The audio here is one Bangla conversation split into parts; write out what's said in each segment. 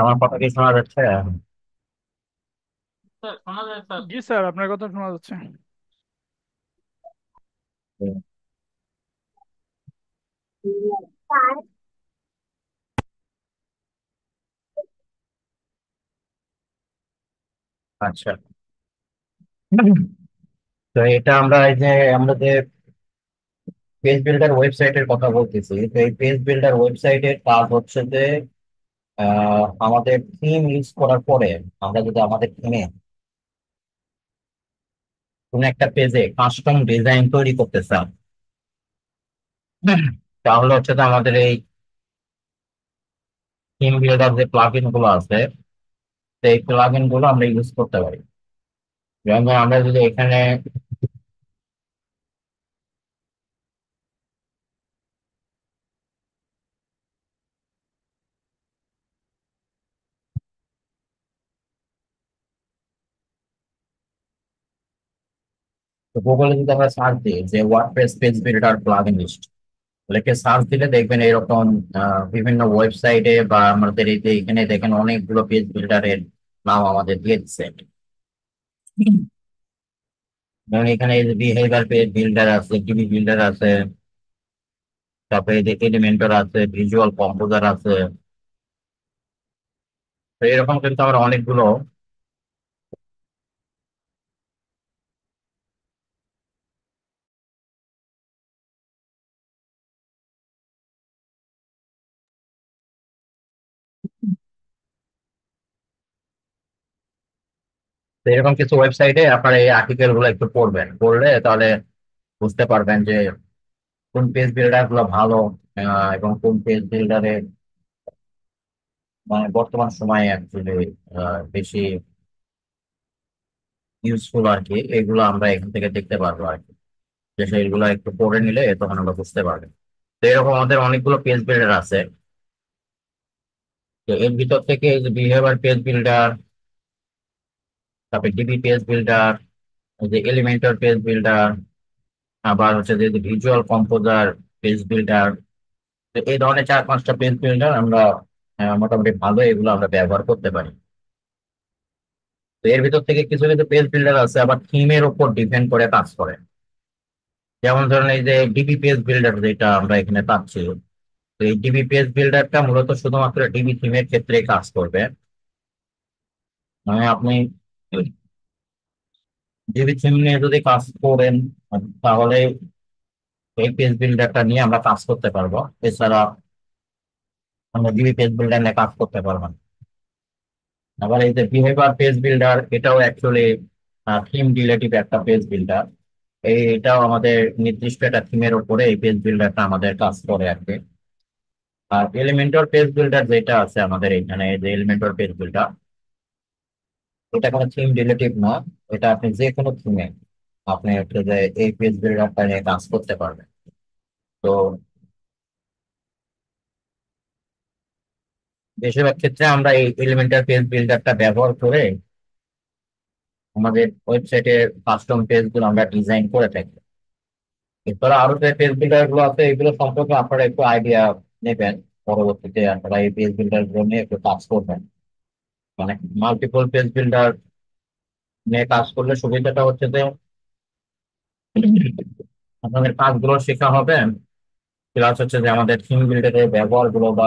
আমার কথা কি শোনা যাচ্ছে হ্যাঁ, জি স্যার আপনার কথা শোনা যাচ্ছে আচ্ছা তো এটা আমরা এই যে আমরা যে পেজ বিল্ডার ওয়েবসাইটের কথা বলতেছি তো এই পেজ বিল্ডার ওয়েবসাইটের কাজ হচ্ছে যে আমাদের থিম ইউজ করার পরে আমরা যদি আমাদের থিমে কোন একটা পেজে কাস্টম ডিজাইন তৈরি করতে চান তাহলে হচ্ছে আমাদের এই থিম বিল্ডার যে প্লাগইন গুলো আছে সেই প্লাগইন গুলো আমরা ইউজ করতে পারি যেমন আমরা যদি এখানে তো গুগলে যদি আমরা সার্চ দিই যে WordPress page builder plugin list লিখে সার্চ দিলে দেখবেন এরকম বিভিন্ন ওয়েবসাইটে বা আমাদের এই এখানে দেখেন অনেকগুলো পেজ বিল্ডারের নাম আমাদের দিয়ে দিচ্ছে যেমন এখানে এই বিহেভিয়ার পেজ বিল্ডার আছে ডিবি বিল্ডার আছে তারপরে যে এলিমেন্টর আছে ভিজুয়াল কম্পোজার আছে তো এরকম কিন্তু আমরা অনেকগুলো তো এরকম কিছু ওয়েবসাইটে আপনার এই আর্টিকেল গুলো একটু পড়বেন পড়লে তাহলে বুঝতে পারবেন যে কোন পেজ বিল্ডার গুলো ভালো এবং কোন পেজ এর মানে বর্তমান সময়ে অ্যাকচুয়ালি বেশি ইউজফুল আর কি এগুলো আমরা এখান থেকে দেখতে পারবো আর কি যে সেইগুলো একটু পড়ে নিলে তখন আমরা বুঝতে পারবেন তো এরকম আমাদের অনেকগুলো পেজ বিল্ডার আছে তো এর ভিতর থেকে বিহেভিয়ার পেজ বিল্ডার তারপরে ডিবি পেজ বিল্ডার যে এলিমেন্টার পেজ বিল্ডার আবার হচ্ছে যে ভিজুয়াল কম্পোজার পেজ বিল্ডার তো এই ধরনের চার পাঁচটা পেজ বিল্ডার আমরা মোটামুটি ভালো এগুলো আমরা ব্যবহার করতে পারি তো এর ভিতর থেকে কিছু কিছু পেজ বিল্ডার আছে আবার থিমের উপর ডিপেন্ড করে কাজ করে যেমন ধরেন এই যে ডিবি পেজ বিল্ডার যেটা আমরা এখানে পাচ্ছি তো এই ডিবি পেজ বিল্ডারটা মূলত শুধুমাত্র ডিবি থিমের ক্ষেত্রে কাজ করবে মানে আপনি ডিবিসিম নিয়ে যদি কাজ করেন তাহলে এই পেজ বিল্ডারটা নিয়ে আমরা কাজ করতে পারবো এছাড়া আমরা ডিবি পেজ বিল্ডার নিয়ে কাজ করতে পারবো আবার এই যে বিহেভার পেজ বিল্ডার এটাও অ্যাকচুয়ালি থিম রিলেটিভ একটা পেজ বিল্ডার এই এটাও আমাদের নির্দিষ্ট একটা থিমের উপরে এই পেজ বিল্ডারটা আমাদের কাজ করে আর কি আর এলিমেন্টর পেজ বিল্ডার যেটা আছে আমাদের এখানে যে এলিমেন্টর পেজ বিল্ডার এটা কোনো থিম রিলেটিভ না এটা আপনি যে কোনো থিমে আপনি হচ্ছে যে এই পেজ ডটটা নিয়ে কাজ করতে পারবেন তো বেশিরভাগ ক্ষেত্রে আমরা এই এলিমেন্টাল পেজ বিল্ডারটা ব্যবহার করে আমাদের ওয়েবসাইটের কাস্টম পেজ গুলো আমরা ডিজাইন করে থাকি এরপরে আরো যে পেজ বিল্ডার গুলো আছে এগুলো সম্পর্কে আপনারা একটু আইডিয়া নেবেন পরবর্তীতে আপনারা এই পেজ বিল্ডার গুলো নিয়ে একটু কাজ করবেন মানে মাল্টিপল পেজ বিল্ডার নিয়ে কাজ করলে সুবিধাটা হচ্ছে যে আপনাদের কাজগুলো শেখা হবে প্লাস হচ্ছে যে আমাদের থিম বিল্ডারের গুলো বা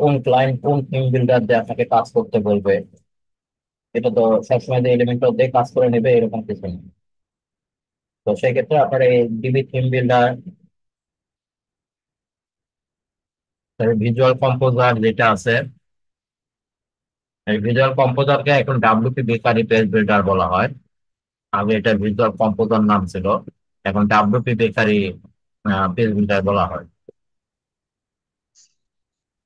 কোন ক্লায়েন্ট কোন থিম বিল্ডার দিয়ে আপনাকে কাজ করতে বলবে এটা তো সবসময় যে এলিমেন্ট দিয়ে কাজ করে নেবে এরকম কিছু নেই তো সেক্ষেত্রে আপনার এই DB theme builder visual composer যেটা আছে এই ভিজুয়াল কম্পোজারকে এখন ডাব্লিউপি বেকারি পেজ বিল্ডার বলা হয় আগে এটা ভিজুয়াল কম্পোজার নাম ছিল এখন ডাব্লিউপি বেকারি পেজ বিল্ডার বলা হয়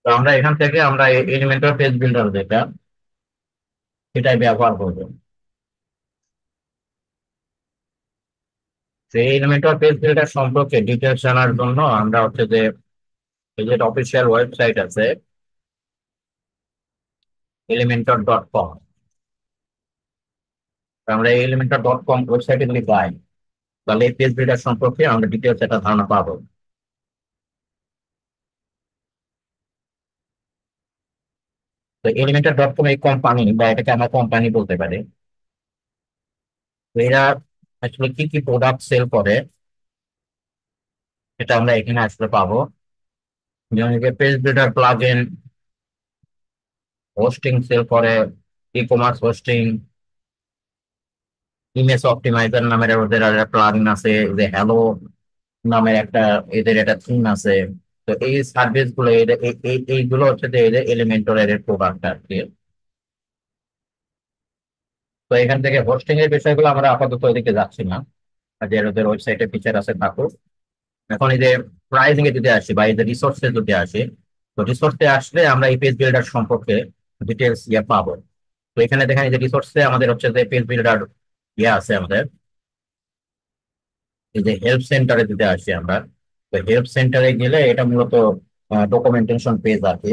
তো আমরা এখান থেকে আমরা এলিমেন্টাল পেজ বিল্ডার যেটা সেটাই ব্যবহার করব এই এলিমেন্টাল পেজ বিল্ডার সম্পর্কে ডিটেলস জানার জন্য আমরা হচ্ছে যে এই যে অফিসিয়াল ওয়েবসাইট আছে এলিমেন্টর ডট কম আমরা এই এলিমেন্টর ডট কম ওয়েবসাইটে যদি পাই তাহলে এই পেজ বিল্ডার সম্পর্কে আমরা ডিটেলস একটা ধারণা পাবো তো এলিমেন্টার ডট কম এই কোম্পানি বা এটাকে আমরা কোম্পানি বলতে পারি এরা আসলে কি কি প্রোডাক্ট সেল করে সেটা আমরা এখানে আসলে পাবো যেমন page builder plug in hosting sell করে e commerce hosting image optimizer নামের ওদের একটা প্লাগিন আছে যে হ্যালো নামের একটা এদের একটা থিম আছে তো এই সার্ভিস গুলো এইগুলো হচ্ছে যে এদের এদের প্রোডাক্ট আর কি তো এখান থেকে হোস্টিং এর বিষয়গুলো আমরা আপাতত ওইদিকে যাচ্ছি না যে ওদের ওয়েবসাইটে ফিচার আছে থাকুক এখন এই যে প্রাইসিং এ যদি আসি বা এই যে রিসোর্সে যদি আসি তো রিসোর্সে আসলে আমরা এই পেজ বিল্ডার সম্পর্কে ডিটেলস ইয়ে পাবো তো এখানে দেখেন এই যে রিসোর্সে আমাদের হচ্ছে যে পেজ বিল্ডার ইয়ে আছে আমাদের এই যে হেল্প সেন্টারে দিতে আসি আমরা তো হেল্প সেন্টারে গেলে এটা মূলত ডকুমেন্টেশন পেজ আছে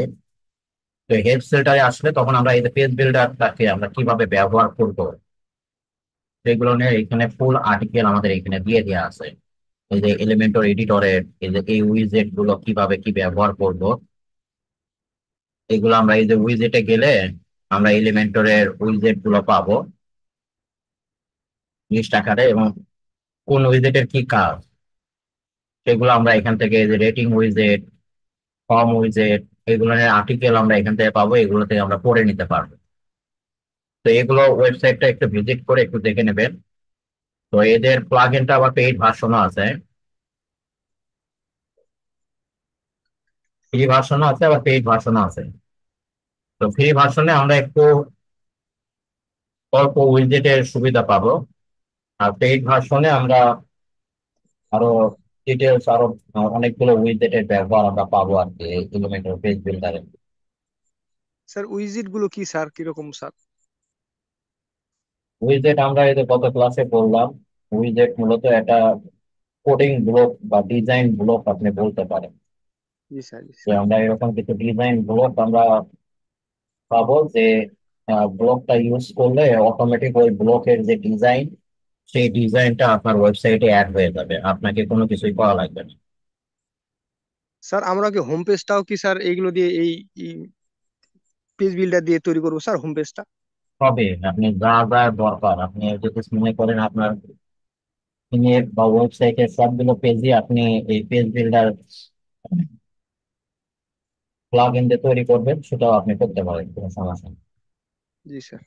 তো হেল্প সেন্টারে আসলে তখন আমরা এই যে পেজ বিল্ডারটাকে আমরা কিভাবে ব্যবহার করব সেগুলো নিয়ে এখানে ফুল আর্টিকেল আমাদের এখানে দিয়ে দেওয়া আছে এই যে এলিমেন্টর এডিটরের এই যে এই উইজেট গুলো কিভাবে কি ব্যবহার করব এগুলো আমরা এই যে উইজেটে গেলে আমরা এলিমেন্টরের উইজেট গুলো পাবো লিস্ট আকারে এবং কোন উইজেটের কি কাজ সেগুলো আমরা এখান থেকে এই যে রেটিং উইজেট ফর্ম উইজেট এগুলো আর্টিকেল আমরা এখান থেকে পাবো এগুলো থেকে আমরা পড়ে নিতে পারবো তো এগুলো ওয়েবসাইটটা একটু ভিজিট করে একটু দেখে নেবেন তো এদের প্লাগ ইনটা আবার পেইড ভার্সনও আছে ফ্রি ভার্সনও আছে আবার পেইড ভার্সনও আছে তো ফ্রি ভার্সনে আমরা একটু অল্প উইজেটের সুবিধা পাবো আর পেইড ভার্সনে আমরা আরো ডিটেলস আরো অনেকগুলো উইজেটের ব্যবহার আমরা পাবো আর কি এলিমেন্টার পেজ বিল্ডারে স্যার উইজেট গুলো কি স্যার কিরকম স্যার উইজেট আমরা এই গত ক্লাসে বললাম উইজেট মূলত একটা কোডিং ব্লক বা ডিজাইন ব্লক আপনি বলতে পারেন জি স্যার জি স্যার আমরা এরকম কিছু ডিজাইন ব্লক আমরা পাবো যে ব্লকটা ইউজ করলে অটোমেটিক ওই ব্লকের যে ডিজাইন সেই ডিজাইনটা আপনার ওয়েবসাইটে অ্যাড হয়ে যাবে আপনাকে কোনো কিছুই করা লাগবে না স্যার আমরা কি হোম পেজটাও কি স্যার এইগুলো দিয়ে এই পেজ বিল্ডার দিয়ে তৈরি করবো স্যার হোম পেজটা তবে আপনি যা যা দরকার আপনি যদি মনে করেন আপনার ইমেল বা ওয়েবসাইটের সবগুলো পেজই আপনি এই পেজ বিল্ডার প্লাগ ইন দিয়ে তৈরি করবেন সেটাও আপনি করতে পারেন কোনো সমস্যা নেই জি স্যার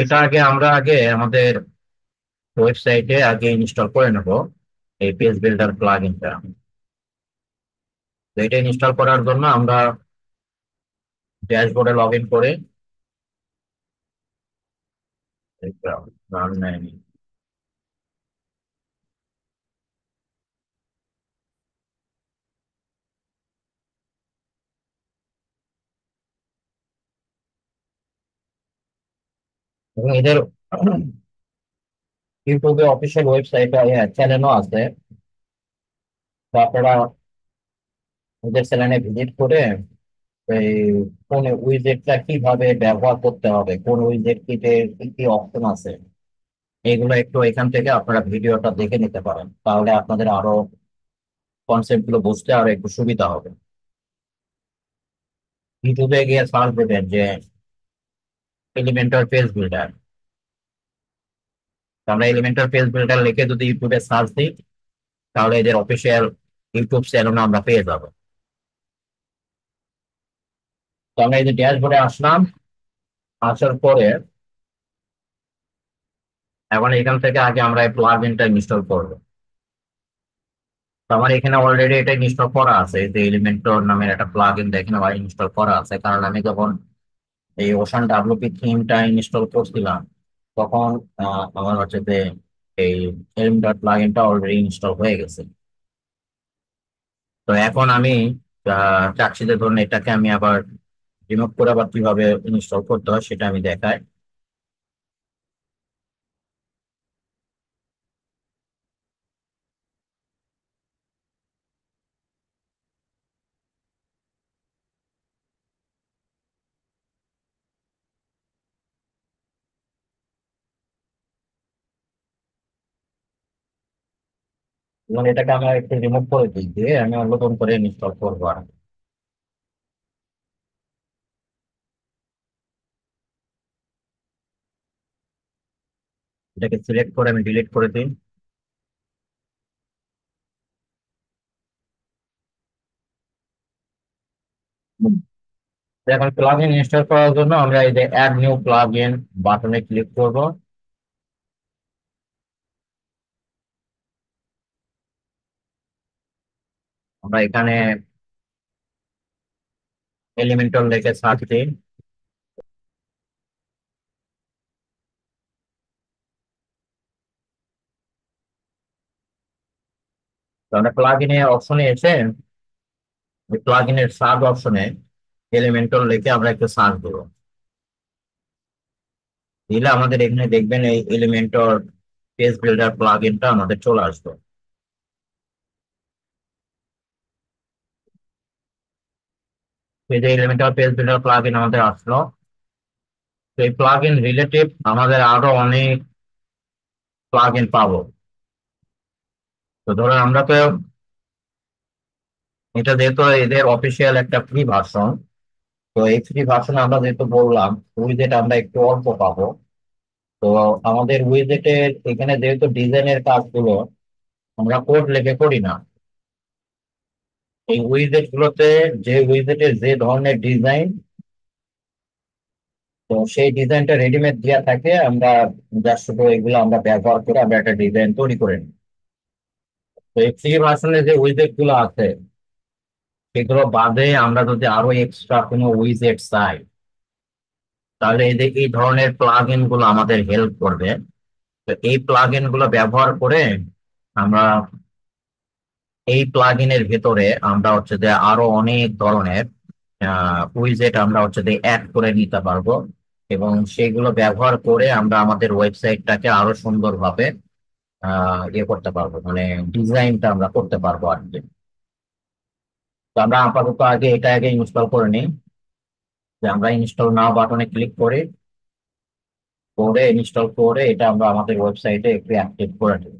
এটা আগে আমরা আগে আমাদের ওয়েবসাইটে আগে ইনস্টল করে নেব এই পেজ বিল্ডার প্লাগ ইনটা তো এটা ইনস্টল করার জন্য আমরা ড্যাশবোর্ডে লগ ইন করে এবং এদের ইউটিউবে অফিসিয়াল ওয়েবসাইট চ্যানেলও আছে তো আপনারা ওদের চ্যানেলে ভিজিট করে এই কোন উইজেটটা কিভাবে ব্যবহার করতে হবে কোন উইজেট কিতে কি কি অপশন আছে এগুলো একটু এখান থেকে আপনারা ভিডিওটা দেখে নিতে পারেন তাহলে আপনাদের আরো কনসেপ্ট গুলো বুঝতে আরো একটু সুবিধা হবে ইউটিউবে গিয়ে সার্চ দেবেন যে এলিমেন্টর পেজ বিল্ডার আমরা এলিমেন্টর পেজ বিল্ডার লিখে যদি ইউটিউবে সার্চ দিই তাহলে এদের অফিসিয়াল ইউটিউব চ্যানেল আমরা পেয়ে যাবো তো আমরা এই যে ড্যাশবোর্ডে আসলাম আসার পরে এখন এখান থেকে আগে আমরা এই প্লাগইনটা ইনস্টল করবো আমার এখানে অলরেডি এটা ইনস্টল করা আছে এই যে এলিমেন্টর নামের একটা প্লাগইন দেখেন আমার ইনস্টল করা আছে কারণ আমি যখন এই ওশান ডাব্লুপি থিমটা ইনস্টল করছিলাম তখন আমার হচ্ছে যে এই এলম ডট প্লাগিনটা অলরেডি ইনস্টল হয়ে গেছে তো এখন আমি চাচ্ছি যে ধরুন এটাকে আমি আবার রিমুভ করে আবার কিভাবে ইনস্টল করতে হয় সেটা আমি দেখাই মানে এটাকে আমরা একটু রিমুভ করে দিই দিয়ে আমি নতুন করে ইনস্টল করবো আর এটাকে সিলেক্ট করে আমি ডিলিট করে দিন এখন ইন ইনস্টল করার জন্য আমরা এই যে অ্যাড নিউ প্লাগ ইন বাটনে ক্লিক করবো আমরা এখানে এলিমেন্টাল লিখে সার্চ দিই তাহলে প্লাগ ইনে অপশনে এসে ওই প্লাগ ইনের সার্চ অপশনে এলিমেন্টাল লিখে আমরা একটু সার্চ দেবো দিলে আমাদের এখানে দেখবেন এই এলিমেন্টর পেজ বিল্ডার প্লাগ আমাদের চলে আসবে এই যে এলিমেন্টাল পেজ বিল্ডার প্লাগইন আমাদের আসলো তো এই প্লাগইন রিলেটিভ আমাদের আরো অনেক প্লাগইন পাবো তো ধরুন আমরা তো এটা যেহেতু এদের অফিসিয়াল একটা ফ্রি ভার্সন তো এই ফ্রি ভার্সন আমরা যেহেতু বললাম উইজেট আমরা একটু অল্প পাবো তো আমাদের উইজেটের এখানে যেহেতু ডিজাইনের কাজগুলো আমরা কোড লেখে করি না এই উইজেট গুলোতে যে উইজেটের যে ধরনের ডিজাইন তো সেই ডিজাইনটা রেডিমেড দেওয়া থাকে আমরা যার শুধু এগুলো আমরা ব্যবহার করে আমরা একটা ডিজাইন তৈরি করে নিই তো এই ফ্রি ভার্সনে যে উইজেট গুলো আছে সেগুলো বাদে আমরা যদি আরো এক্সট্রা কোনো উইজেট চাই তাহলে এই এই ধরনের প্লাগ গুলো আমাদের হেল্প করবে তো এই প্লাগ গুলো ব্যবহার করে আমরা এই প্লাগইনের ভেতরে আমরা হচ্ছে যে আরো অনেক ধরনের উইজেট আমরা হচ্ছে যে অ্যাড করে নিতে পারবো এবং সেগুলো ব্যবহার করে আমরা আমাদের ওয়েবসাইটটাকে আরো সুন্দরভাবে ইয়ে করতে পারবো মানে ডিজাইনটা আমরা করতে পারবো আর কি তো আমরা আপাতত আগে এটা আগে ইনস্টল করে নিই যে আমরা ইনস্টল নাও বাটনে ক্লিক করে করে ইনস্টল করে এটা আমরা আমাদের ওয়েবসাইটে একটু অ্যাক্টিভ করে নিই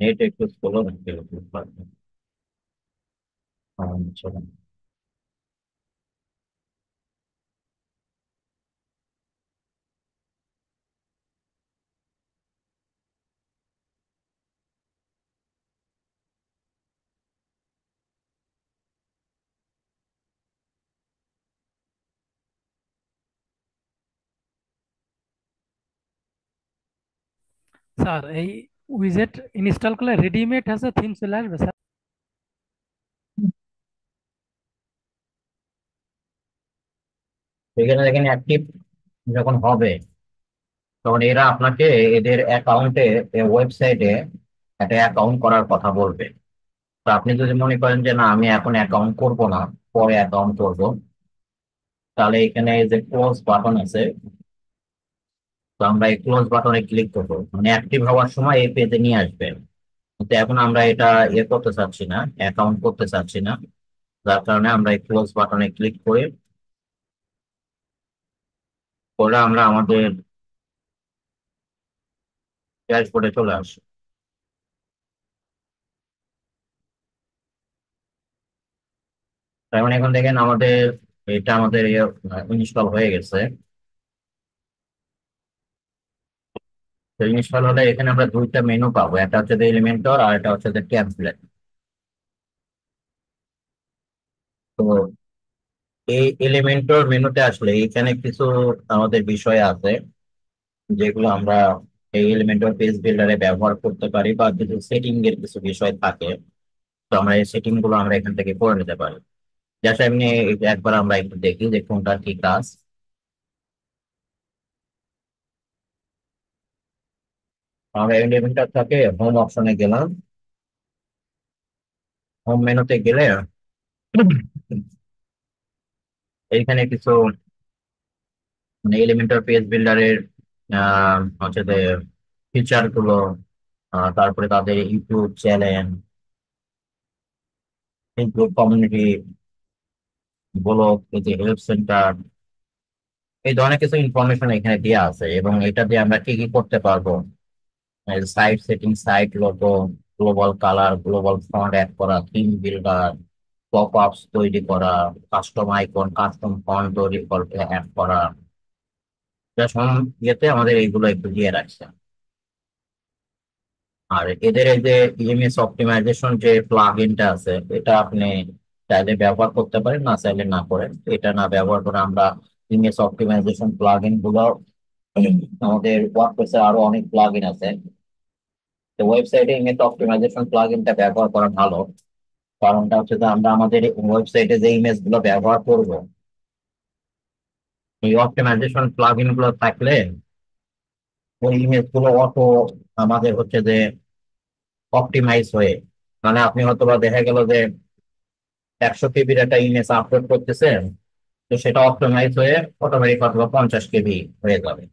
नेट एक स्कॉलर सोलह के होते में हाँ चलो अच्छा। సార్ উইজেট ইনস্টল করলে রেডিমেড আছে থিম চলে আসবে স্যার এখানে দেখেন অ্যাক্টিভ যখন হবে তখন এরা আপনাকে এদের অ্যাকাউন্টে ওয়েবসাইটে একটা অ্যাকাউন্ট করার কথা বলবে তো আপনি যদি মনে করেন যে না আমি এখন অ্যাকাউন্ট করব না পরে অ্যাকাউন্ট করব তাহলে এখানে যে ক্লোজ বাটন আছে তো আমরা এই ক্লোজ বাটনে ক্লিক করবো মানে অ্যাক্টিভ হওয়ার সময় এই পেজে নিয়ে আসবে কিন্তু এখন আমরা এটা ইয়ে করতে চাচ্ছি না অ্যাকাউন্ট করতে চাচ্ছি না যার কারণে আমরা এই ক্লোজ বাটনে ক্লিক করে করে আমরা আমাদের ড্যাশবোর্ডে চলে আসি তার মানে এখন দেখেন আমাদের এটা আমাদের ইনস্টল ইয়ে, হয়ে গেছে তো ইনস্টল হলে এখানে আমরা দুইটা মেনু পাবো একটা হচ্ছে এলিমেন্টর আর এটা হচ্ছে ক্যান্সেলার তো এই এলিমেন্টর মেনুতে আসলে এখানে কিছু আমাদের বিষয় আছে যেগুলো আমরা এই এলিমেন্টর পেজ বিল্ডারে ব্যবহার করতে পারি বা কিছু সেটিং এর কিছু বিষয় থাকে তো আমরা এই সেটিং গুলো আমরা এখান থেকে করে নিতে পারি যেটা এমনি একবার আমরা একটু দেখি যে কোনটা কি কাজ আমরা এলিভেন্টার থাকে হোম অপশনে গেলাম হোম মেনুতে গেলে এইখানে কিছু মানে এলিমেন্টার পেজ বিল্ডারের হচ্ছে যে ফিচার গুলো তারপরে তাদের YouTube channel Facebook community blog যে হেল্প সেন্টার এই ধরনের কিছু ইনফরমেশন এখানে দেওয়া আছে এবং এটা দিয়ে আমরা কি কি করতে পারবো site setting site logo global colour global font add করা থিম বিল্ডার পপ আপস তৈরি করা কাস্টম আইকন কাস্টম ফন্ট তৈরি অ্যাড করা ইয়েতে আমাদের এইগুলো একটু দিয়ে রাখছে আর এদের এই যে ইএমএস অপটিমাইজেশন যে প্লাগ ইনটা আছে এটা আপনি চাইলে ব্যবহার করতে পারেন না চাইলে না করেন এটা না ব্যবহার করে আমরা ইএমএস অপটিমাইজেশন প্লাগ ইন গুলো আমাদের ওয়ার্ডপ্রেসে আরো অনেক প্লাগ ইন আছে ওয়েবসাইটে এই মেথড অপটিমাইজেশন প্লাগইনটা ব্যবহার করা ভালো কারণটা হচ্ছে যে আমরা আমাদের ওয়েবসাইটে যে ইমেজ গুলো ব্যবহার করব এই অপটিমাইজেশন প্লাগইন গুলো থাকলে ওই ইমেজগুলো অটো আমাদের হচ্ছে যে অপটিমাইজ হয়ে মানে আপনি হয়তো বা দেখা গেল যে একশো কেবির একটা ইমেজ আপলোড করতেছেন তো সেটা অপটিমাইজ হয়ে অটোমেটিক অথবা পঞ্চাশ কেবি হয়ে যাবে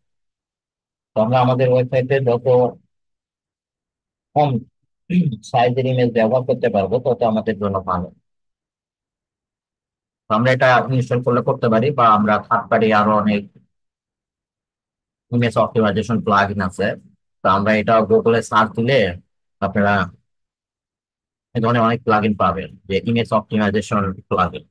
তো আমরা আমাদের ওয়েবসাইটে যত কম সাইজের ইমেজ ব্যবহার করতে পারবো তত আমাদের জন্য ভালো আমরা এটা ইনস্টল করলে করতে পারি বা আমরা থার্ড পার্টি আরো অনেক ইমেজ অপটিমাইজেশন প্লাগ ইন আছে তো আমরা এটা গুগলে সার্চ দিলে আপনারা এ ধরনের অনেক প্লাগ ইন পাবেন যে ইমেজ অপটিমাইজেশন প্লাগ ইন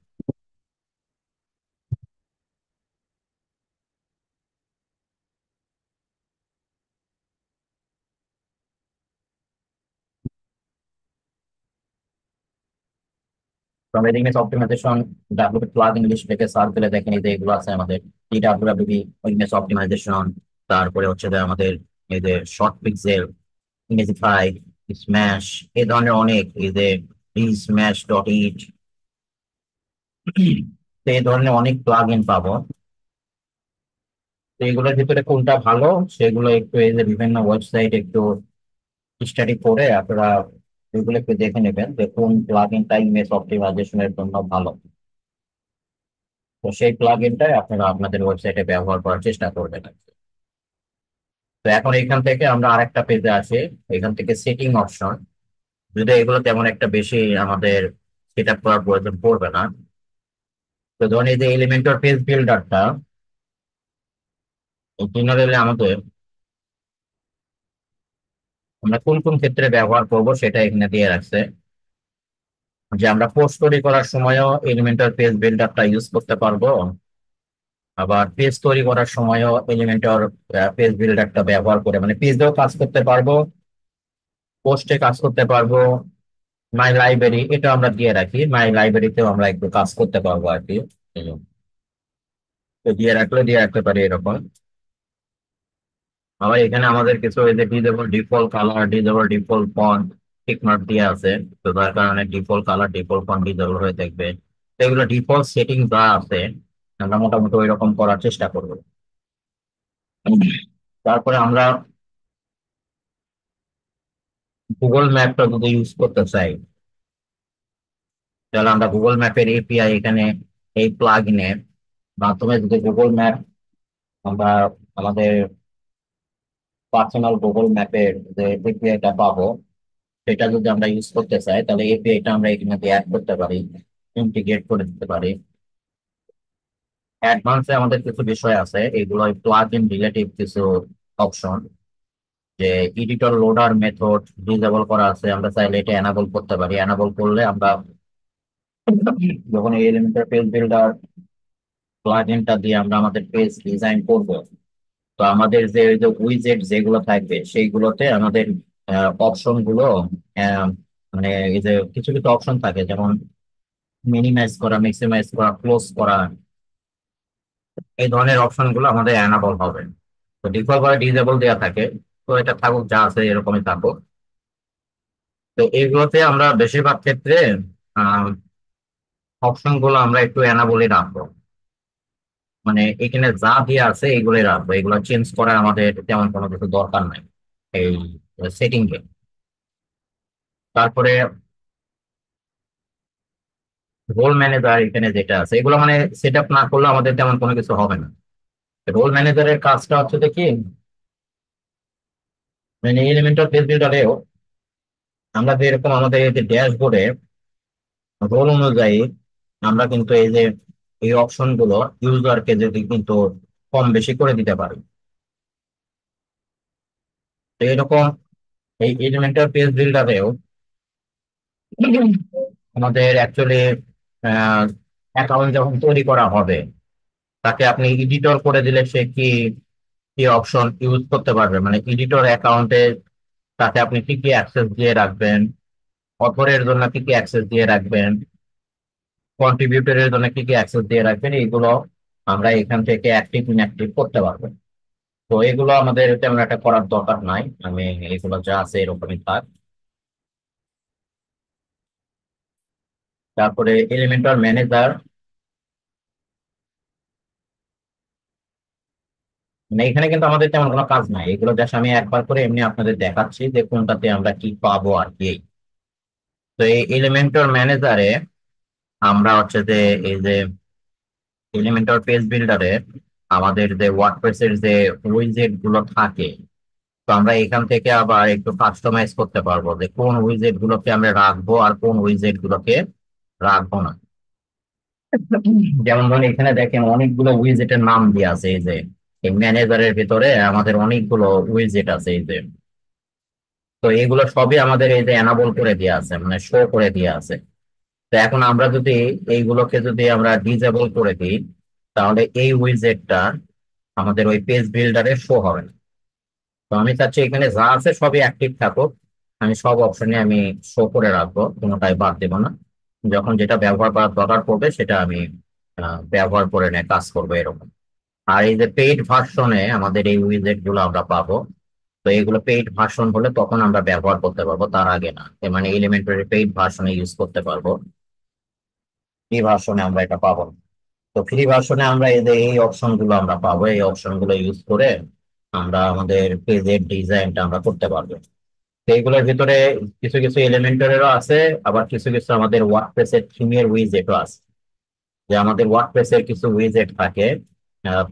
আমরা দেখবেন অপটিমাইজেশন ডাব্লিউপি প্লাগ ইংলিশ লিখে সার্চ দিলে দেখেন এই যে এগুলো আছে আমাদের টি ডাব্লিউপি ইমেজ অপটিমাইজেশন তারপরে হচ্ছে যে আমাদের এই যে শর্ট পিক্সেল ইমেজিফাই স্ম্যাশ এ ধরনের অনেক এই যে স্ম্যাশ ডট ইট তো এই ধরনের অনেক প্লাগ ইন পাবো তো এগুলোর ভিতরে কোনটা ভালো সেগুলো একটু এই যে বিভিন্ন ওয়েবসাইট একটু স্টাডি করে আপনারা এগুলো একটু দেখে নেবেন যে কোন টাইম মেস অপটিমাইজেশনের জন্য ভালো তো সেই প্লাগিনটাই আপনারা আপনাদের ওয়েবসাইটে ব্যবহার করার চেষ্টা করবেন তো এখন এখান থেকে আমরা আরেকটা পেজে আসি এখান থেকে সেটিং অপশন যদি এগুলো তেমন একটা বেশি আমাদের সেট আপ করার প্রয়োজন পড়বে না তো ধরুন এই যে এলিমেন্টর পেজ বিল্ডারটা জেনারেলি আমাদের আমরা কোন কোন ক্ষেত্রে ব্যবহার করব সেটা এখানে দিয়ে রাখছে যে আমরা পোস্ট তৈরি করার সময়ও এলিমেন্টার পেজ বিল্ড আপটা ইউজ করতে পারবো আবার পেজ তৈরি করার সময়ও এলিমেন্টার পেজ বিল্ড আপটা ব্যবহার করে মানে পেজেও কাজ করতে পারবো পোস্টে কাজ করতে পারবো মাই লাইব্রেরি এটা আমরা দিয়ে রাখি মাই লাইব্রেরিতেও আমরা একটু কাজ করতে পারবো আর কি দিয়ে রাখলে দিয়ে রাখতে পারি এরকম আবার এখানে আমাদের কিছু ওই যে disable default colour disable default font tick mark দিয়ে আছে তো তার কারণে default colour default font disable হয়ে থাকবে তো এগুলো ডিফল্ট সেটিং যা আছে আমরা মোটামুটি ওই রকম করার চেষ্টা করব তারপরে আমরা গুগল ম্যাপটা যদি ইউজ করতে চাই তাহলে আমরা গুগল ম্যাপের এপিআই এখানে এই প্লাগ ইনের মাধ্যমে যদি গুগল ম্যাপ আমরা আমাদের পার্সোনাল গুগল ম্যাপের যে এপিআইটা পাবো সেটা যদি আমরা ইউজ করতে চাই তাহলে এপিআইটা আমরা এখানে দিয়ে অ্যাড করতে পারি ইন্টিগ্রেট করে দিতে পারি অ্যাডভান্সে আমাদের কিছু বিষয় আছে এগুলো প্লাগ ইন রিলেটিভ কিছু অপশন যে এডিটর লোডার মেথড ডিজেবল করা আছে আমরা চাইলে এটা এনাবল করতে পারি এনাবল করলে আমরা যখন এই এলিমেন্টের পেজ বিল্ডার ইনটা দিয়ে আমরা আমাদের পেজ ডিজাইন করবো তো আমাদের যে ওই যে উইজেট যেগুলো থাকবে সেইগুলোতে আমাদের অপশন গুলো মানে এই যে কিছু কিছু অপশন থাকে যেমন মিনিমাইজ করা ম্যাক্সিমাইজ করা ক্লোজ করা এই ধরনের অপশন গুলো আমাদের অ্যানাবল হবে তো ডিফল্ট ভাবে ডিজেবল দেওয়া থাকে তো এটা থাকুক যা আছে এরকমই থাকুক তো এগুলোতে আমরা বেশিরভাগ ক্ষেত্রে অপশন গুলো আমরা একটু অ্যানাবলই রাখবো মানে এখানে যা দিয়ে আছে এগুলোই রাখবো এগুলো চেঞ্জ করার আমাদের তেমন কোনো কিছু দরকার নাই এই সেটিং এ তারপরে রোল ম্যানেজার এখানে যেটা আছে এগুলো মানে সেট আপ না করলে আমাদের তেমন কোনো কিছু হবে না রোল ম্যানেজারের কাজটা হচ্ছে দেখি মানে এলিমেন্টাল পেজ বিল্ডারেও আমরা যেরকম আমাদের এই যে ড্যাশবোর্ডে রোল অনুযায়ী আমরা কিন্তু এই যে এই অপশন ইউজার ইউজারকে যদি কিন্তু কম বেশি করে দিতে পারি তো এরকম এই এলিমেন্টাল পেজ বিল্ডারেও আমাদের অ্যাকচুয়ালি অ্যাকাউন্ট যখন তৈরি করা হবে তাকে আপনি এডিটর করে দিলে সে কি কি অপশন ইউজ করতে পারবে মানে এডিটর অ্যাকাউন্টে তাকে আপনি কি কি অ্যাক্সেস দিয়ে রাখবেন অথরের জন্য কি কি অ্যাক্সেস দিয়ে রাখবেন কন্ট্রিবিউটরের জন্য কি কি অ্যাক্সেস দিয়ে রাখবেন এইগুলো আমরা এখান থেকে অ্যাক্টিভ ইনঅ্যাক্টিভ করতে পারবেন তো এগুলো আমাদের তেমন একটা করার দরকার নাই আমি এগুলো যা আছে এরকমই থাক তারপরে এলিমেন্টাল ম্যানেজার মানে এখানে কিন্তু আমাদের তেমন কোনো কাজ নাই এগুলো জাস্ট আমি একবার করে এমনি আপনাদের দেখাচ্ছি যে কোনটাতে আমরা কি পাবো আর কি তো এই এলিমেন্টাল ম্যানেজারে আমরা হচ্ছে যে এই যে এলিমেন্টার পেজ বিল্ডারে আমাদের যে এর যে উইজেট গুলো থাকে তো আমরা এখান থেকে আবার একটু কাস্টমাইজ করতে পারবো যে কোন উইজেট গুলোকে আমরা রাখবো আর কোন উইজেট গুলোকে রাখবো না যেমন ধরুন এখানে দেখেন অনেকগুলো উইজেটের নাম দিয়ে আছে এই যে এই ম্যানেজারের ভিতরে আমাদের অনেকগুলো উইজেট আছে এই যে তো এগুলো সবই আমাদের এই যে এনাবল করে দিয়ে আছে মানে শো করে দিয়ে আছে তো এখন আমরা যদি এইগুলোকে যদি আমরা ডিজেবল করে দিই তাহলে এই উইজেটটা আমাদের ওই পেজ বিল্ডারে শো হবে না তো আমি চাচ্ছি এখানে যা আছে সবই অ্যাক্টিভ থাকুক আমি সব অপশনে আমি শো করে রাখবো কোনোটাই বাদ দেব না যখন যেটা ব্যবহার করার দরকার পড়বে সেটা আমি ব্যবহার করে নেয় কাজ করবো এরকম আর এই যে পেইড ভার্সনে আমাদের এই উইজেট গুলো আমরা পাবো তো এগুলো পেইড ভার্সন হলে তখন আমরা ব্যবহার করতে পারবো তার আগে না মানে এলিমেন্টারি পেইড ভার্সনে ইউজ করতে পারবো ফ্রি ভার্সনে আমরা এটা পাবো তো ফ্রি ভার্সনে আমরা এদের এই অপশনগুলো আমরা পাবো এই অপশনগুলো ইউজ করে আমরা আমাদের পেজের ডিজাইনটা আমরা করতে পারবো তো ভিতরে কিছু কিছু এলিমেন্টারেরও আছে আবার কিছু কিছু আমাদের ওয়ার্ডপ্রেসের থিমের উইজেটও আছে যে আমাদের ওয়ার্ডপ্রেসের কিছু উইজেট থাকে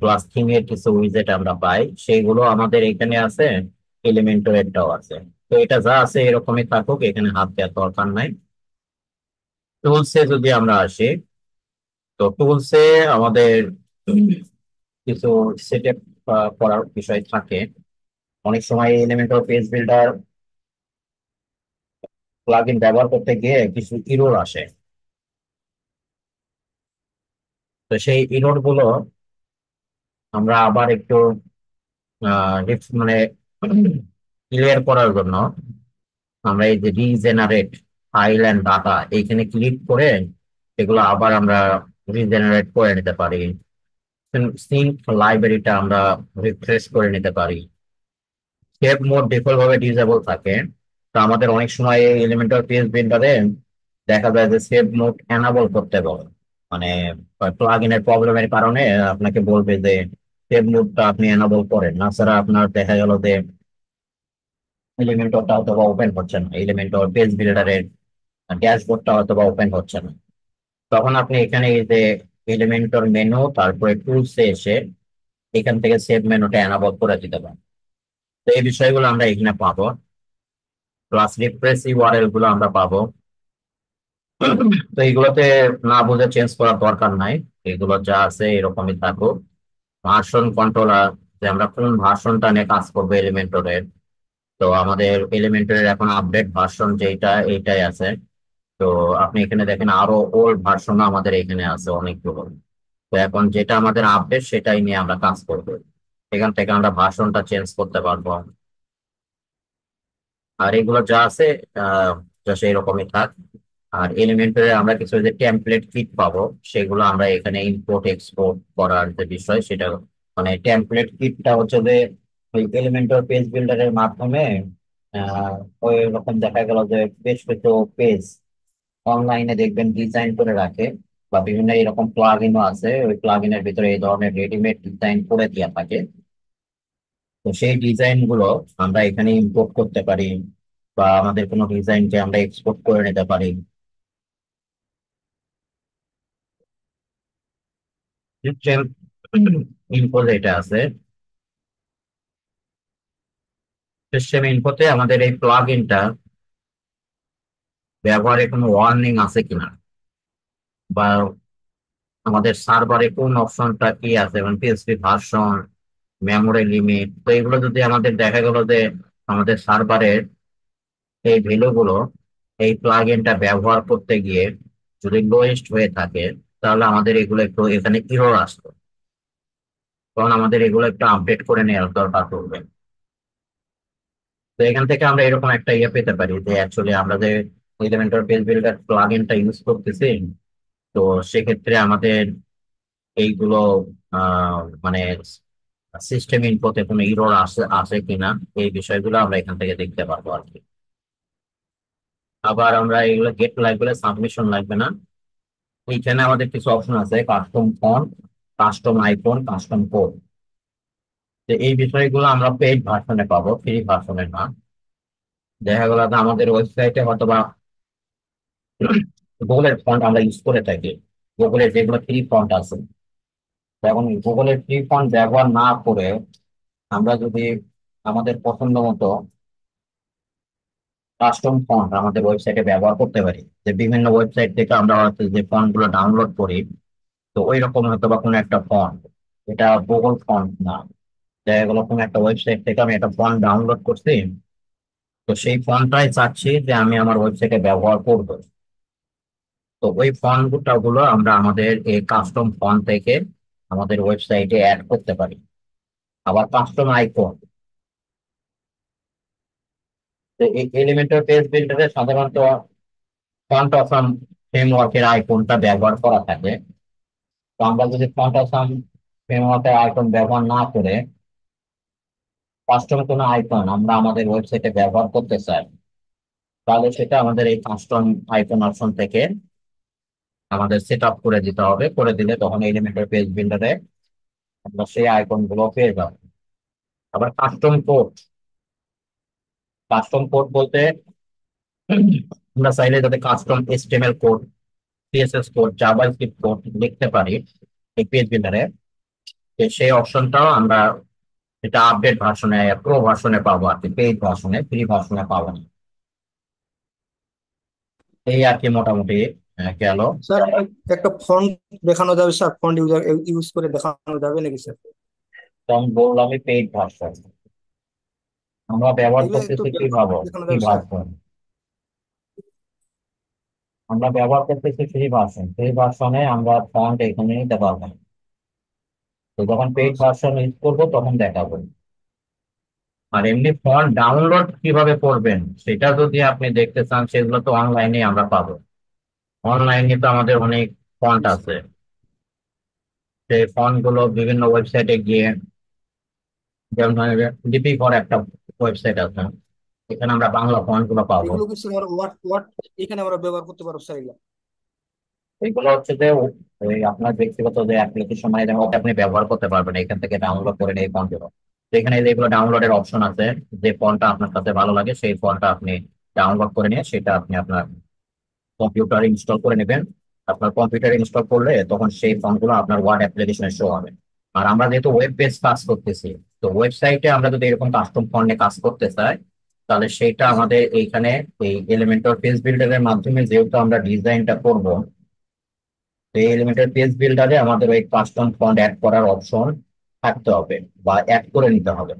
প্লাস থিমের কিছু উইজেট আমরা পাই সেইগুলো আমাদের এখানে আছে এলিমেন্টের একটাও আছে তো এটা যা আছে এরকমই থাকুক এখানে হাত দেওয়ার দরকার নাই টুলসে যদি আমরা আসি তো টুলসে আমাদের কিছু সেট করার বিষয় থাকে অনেক সময় এলিমেন্ট পেজ বিল্ডার ইন ব্যবহার করতে গিয়ে কিছু ইরোর আসে তো সেই ইরোর গুলো আমরা আবার একটু মানে ক্লিয়ার করার জন্য আমরা এই যে রিজেনারেট ফাইল অ্যান্ড ডাটা এইখানে ক্লিক করে এগুলো আবার আমরা রিজেনারেট করে নিতে পারি সিঙ্ক লাইব্রেরিটা আমরা রিফ্রেশ করে নিতে পারি সেভ মোড ডিফল্ট ভাবে ডিজেবল থাকে তো আমাদের অনেক সময় এই এলিমেন্টাল পেজ বিল্ডারে দেখা যায় যে সেভ মোড এনাবল করতে বলে মানে প্লাগ ইনের প্রবলেমের কারণে আপনাকে বলবে যে টেবলুটটা আপনি এনাবল করেন না ছাড়া আপনার দেখা গেল যে এলিমেন্টরটা হয়তো বা ওপেন হচ্ছে না এলিমেন্টর পেজ বিল্ডারের ড্যাশবোর্ডটা হয়তো বা ওপেন হচ্ছে না তখন আপনি এখানে এই যে এলিমেন্টর মেনু তারপরে টুলসে এসে এখান থেকে সেভ মেনুটা এনাবল করে দিতে পারেন তো এই বিষয়গুলো আমরা এখানে পাবো প্লাস রিফ্রেশ ইউআরএল গুলো আমরা পাবো তো এইগুলোতে না বুঝে চেঞ্জ করার দরকার নাই এগুলো যা আছে এরকমই থাকুক ভার্সন কন্ট্রোলার যে আমরা কোন ভার্সনটা নিয়ে কাজ করবো এলিমেন্টরের তো আমাদের এলিমেন্টরের এখন আপডেট ভার্সন যেটা এইটাই আছে তো আপনি এখানে দেখেন আরো ওল্ড ভার্সন আমাদের এখানে আছে অনেকগুলো তো এখন যেটা আমাদের আপডেট সেটাই নিয়ে আমরা কাজ করবো এখান থেকে আমরা ভার্সনটা চেঞ্জ করতে পারবো আর এগুলো যা আছে যা সেই রকমই থাক আর এলিমেন্টারে আমরা কিছু যে টেমপ্লেট কিট পাবো সেগুলো আমরা এখানে ইম্পোর্ট এক্সপোর্ট করার যে বিষয় সেটা মানে টেমপ্লেট কিটটা হচ্ছে যে ওই এলিমেন্টার পেজ বিল্ডারের মাধ্যমে ওই রকম দেখা গেল যে বেশ কিছু পেজ অনলাইনে দেখবেন ডিজাইন করে রাখে বা বিভিন্ন এরকম প্লাগ আছে ওই প্লাগ ভিতরে এই ধরনের রেডিমেড ডিজাইন করে দেওয়া থাকে তো সেই ডিজাইন গুলো আমরা এখানে ইম্পোর্ট করতে পারি বা আমাদের কোনো ডিজাইনকে আমরা এক্সপোর্ট করে নিতে পারি সিস্টেম ইনফো যেটা আছে সিস্টেম ইনফোতে আমাদের এই প্লাগ ইনটা ব্যবহারে কোনো ওয়ার্নিং আছে কিনা বা আমাদের সার্ভারে কোন অপশনটা কি আছে মানে পিএসপি ভার্সন মেমোরি লিমিট তো এগুলো যদি আমাদের দেখা গেল যে আমাদের সার্ভারের এই ভ্যালুগুলো এই প্লাগ ইনটা ব্যবহার করতে গিয়ে যদি লোয়েস্ট হয়ে থাকে তাহলে আমাদের এগুলো একটু এখানে ইরোর আসতো কারণ আমাদের এগুলো একটু আপডেট করে নেওয়ার দরকার পড়বে তো এখান থেকে আমরা এরকম একটা ইয়ে পেতে পারি যে অ্যাকচুয়ালি আমরা যে এলিমেন্টার পেজ বিল্ডার প্লাগ ইনটা ইউজ করতেছি তো সেক্ষেত্রে আমাদের এইগুলো মানে সিস্টেম ইনপোতে কোনো ইরোর আসে আছে কিনা এই বিষয়গুলো আমরা এখান থেকে দেখতে পারবো আর কি আবার আমরা এগুলো গেট লাগবে সাবমিশন লাগবে না এইখানে আমাদের কিছু অপশন আছে custom font custom iPhone custom code তো এই বিষয়গুলো আমরা পেইড ভার্সনে পাবো ফ্রি ভার্সনে না দেখা গেল আমাদের ওয়েবসাইটে হয়তো বা গুগলের ফন্ট আমরা ইউজ করে থাকি গুগলের যেগুলো ফ্রি ফন্ট আছে এখন গুগলের ফ্রি ফন্ট ব্যবহার না করে আমরা যদি আমাদের পছন্দ মতো কাস্টম ফন্ট আমাদের ওয়েবসাইটে ব্যবহার করতে পারি যে বিভিন্ন ওয়েবসাইট থেকে আমরা হয়তো যে গুলো ডাউনলোড করি তো ওই রকম হয়তো বা কোনো একটা ফন্ট এটা গুগল ফন্ট না দেখা কোনো একটা ওয়েবসাইট থেকে আমি একটা ফন্ট ডাউনলোড করছি তো সেই ফন্টটাই চাচ্ছি যে আমি আমার ওয়েবসাইটে ব্যবহার করব তো ওই ফন্টটা গুলো আমরা আমাদের এই কাস্টম ফন্ট থেকে আমাদের ওয়েবসাইটে অ্যাড করতে পারি আবার কাস্টম আইকন এলিমেন্টাল পেজ বিল্ডারে সাধারণত ফন্ট অসাম ফ্রেমওয়ার্কের আইকনটা ব্যবহার করা থাকে তো আমরা যদি ফন্ট অসাম ফ্রেমওয়ার্কের আইকন ব্যবহার না করে কাস্টম কোনো আইকন আমরা আমাদের ওয়েবসাইটে ব্যবহার করতে চাই তাহলে সেটা আমাদের এই কাস্টম আইকন অপশন থেকে আমাদের সেট আপ করে দিতে হবে করে দিলে তখন এলিমেন্টাল পেজ বিল্ডারে আমরা সেই আইকনগুলো পেয়ে যাবো আবার কাস্টম কোড কাস্টম কোড বলতে আমরা চাইলে যাতে custom HTML code CSS code JavaScript code লিখতে পারি এই পেজ বিল্ডারে সেই অপশনটাও আমরা এটা আপডেট ভার্সনে প্রো ভার্সনে পাবো আর কি পেইড ভার্সনে ফ্রি ভার্সনে পাবো না এই আর কি মোটামুটি গেল স্যার একটা ফন্ট দেখানো যাবে স্যার ফন্ট ইউজার ইউজ করে দেখানো যাবে নাকি স্যার ফন্ট বললাম আমি পেইড ভার্সন আমরা ব্যবহার করতেছি কি ভাবো কি ভাবছেন আমরা ব্যবহার করতেছি ফ্রি ভার্সন ফ্রি ভার্সনে আমরা ফান্ড এখানে নিতে পারবো তো যখন পেইড ভার্সন ইউজ করবো তখন দেখাবো আর এমনি ফান্ড ডাউনলোড কিভাবে করবেন সেটা যদি আপনি দেখতে চান সেগুলো তো অনলাইনে আমরা পাবো অনলাইনে তো আমাদের অনেক ফন্ট আচ্ছা। আছে সেই ফন্ট গুলো বিভিন্ন ওয়েবসাইটে গিয়ে যেমন ডিপি ফর একটা ওয়েবসাইট আছে এখানে আমরা বাংলা ফন্ট গুলো পাবো এগুলো এখানে আমরা ব্যবহার করতে পারবো স্যার এগুলো এগুলো হচ্ছে যে ওই আপনার ব্যক্তিগত যে অ্যাপ্লিকেশন মানে আপনি ব্যবহার করতে পারবেন এখান থেকে ডাউনলোড করে নেই ফন্টগুলো তো এখানে যেগুলো ডাউনলোডের অপশন আছে যে ফন্টটা আপনার কাছে ভালো লাগে সেই ফন্টটা আপনি ডাউনলোড করে নিয়ে সেটা আপনি আপনার কম্পিউটারে ইনস্টল করে নেবেন আপনার কম্পিউটারে ইনস্টল করলে তখন সেই গুলো আপনার ওয়ার্ড অ্যাপ্লিকেশনে শো হবে আর আমরা যেহেতু ওয়েব বেস কাজ করতেছি তো ওয়েবসাইটে আমরা যদি এরকম কাস্টম ফন্টে কাজ করতে চাই তাহলে সেটা আমাদের এইখানে এই এলিমেন্টাল পেজ বিল্ডারের মাধ্যমে যেহেতু আমরা ডিজাইনটা করব তো এই এলিমেন্টাল পেজ বিল্ডারে আমাদের ওই কাস্টম ফন্ট অ্যাড করার অপশন থাকতে হবে বা অ্যাড করে নিতে হবে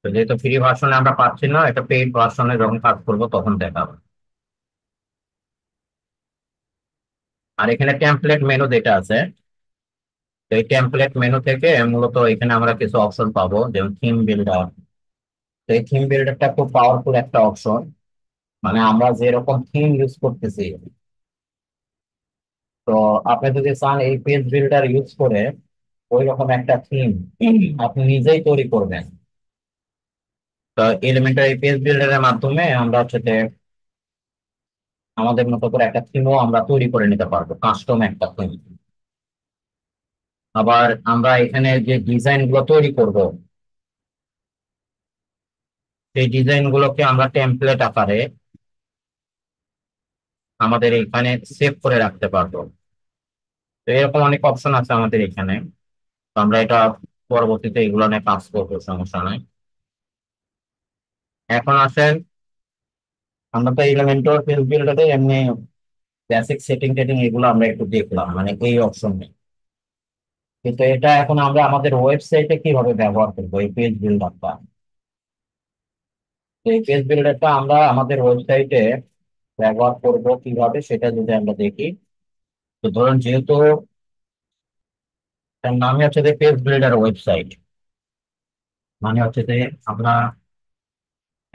তো যেহেতু ফ্রি ভার্সনে আমরা পাচ্ছি না এটা পেইড ভার্সনে যখন কাজ করবো তখন দেখাবো আর এখানে টেমপ্লেট মেনু যেটা আছে এই টেমপ্লেট মেনু থেকে মূলত এখানে আমরা কিছু অপশন পাবো যেমন থিম বিল্ডার তো এই থিম বিল্ডারটা খুব পাওয়ারফুল একটা অপশন মানে আমরা যেরকম থিম ইউজ করতেছি তো আপনি যদি চান এই পেজ বিল্ডার ইউজ করে ওই রকম একটা থিম আপনি নিজেই তৈরি করবেন তো এলিমেন্টারি পেজ বিল্ডারের মাধ্যমে আমরা হচ্ছে আমাদের মতো করে একটা থিমও আমরা তৈরি করে নিতে পারবো কাস্টম একটা থিম আবার আমরা এখানে যে ডিজাইন গুলো তৈরি করব সেই ডিজাইন গুলোকে আমরা টেমপ্লেট আকারে আমাদের এখানে সেভ করে রাখতে পারবো তো এরকম অনেক অপশন আছে আমাদের এখানে তো আমরা এটা পরবর্তীতে এগুলো নিয়ে কাজ করবো সমস্যা নাই এখন আসেন আমরা তো এলিমেন্টর ফেস বিল্ডারে এমনি বেসিক সেটিং টেটিং এগুলো আমরা একটু দেখলাম মানে এই অপশন নেই কিন্তু এটা এখন আমরা আমাদের ওয়েবসাইটে কিভাবে ব্যবহার করবো এই পেজ বিল্ডারটা এই পেজ বিল্ডারটা আমরা আমাদের ওয়েবসাইটে ব্যবহার করব কিভাবে সেটা যদি আমরা দেখি তো ধরুন যেহেতু তার নামে হচ্ছে যে পেজ বিল্ডার ওয়েবসাইট মানে হচ্ছে যে আমরা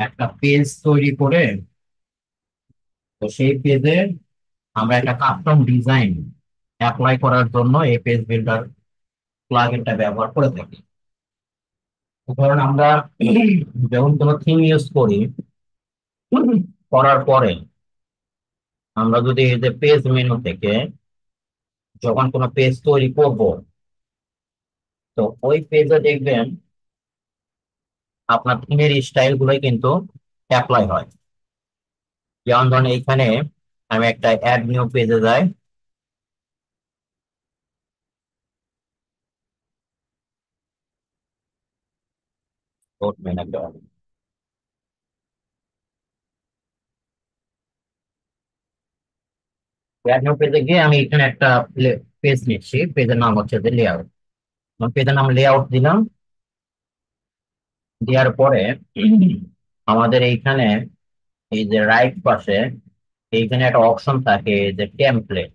একটা পেজ তৈরি করে তো সেই পেজে আমরা একটা কাস্টম ডিজাইন অ্যাপ্লাই করার জন্য এই পেজ বিল্ডার প্লাগইনটা ব্যবহার করে থাকি কারণ আমরা যখন কোনো থিম ইউজ করি করার পরে আমরা যদি এই যে পেজ মেনু থেকে যখন কোনো পেজ তৈরি করব তো ওই পেজে দেখবেন আপনার থিমের স্টাইল গুলোই কিন্তু অ্যাপ্লাই হয় যেমন ধরুন এইখানে আমি একটা অ্যাড নিউ পেজে যাই Lord may not die. Layout পেজে গিয়ে আমি এখানে একটা পেজ নিচ্ছি পেজের নাম হচ্ছে যে লেআউট পেজের নাম লেআউট দিলাম দেওয়ার পরে আমাদের এইখানে এই যে রাইট পাশে এইখানে একটা অপশন থাকে যে টেমপ্লেট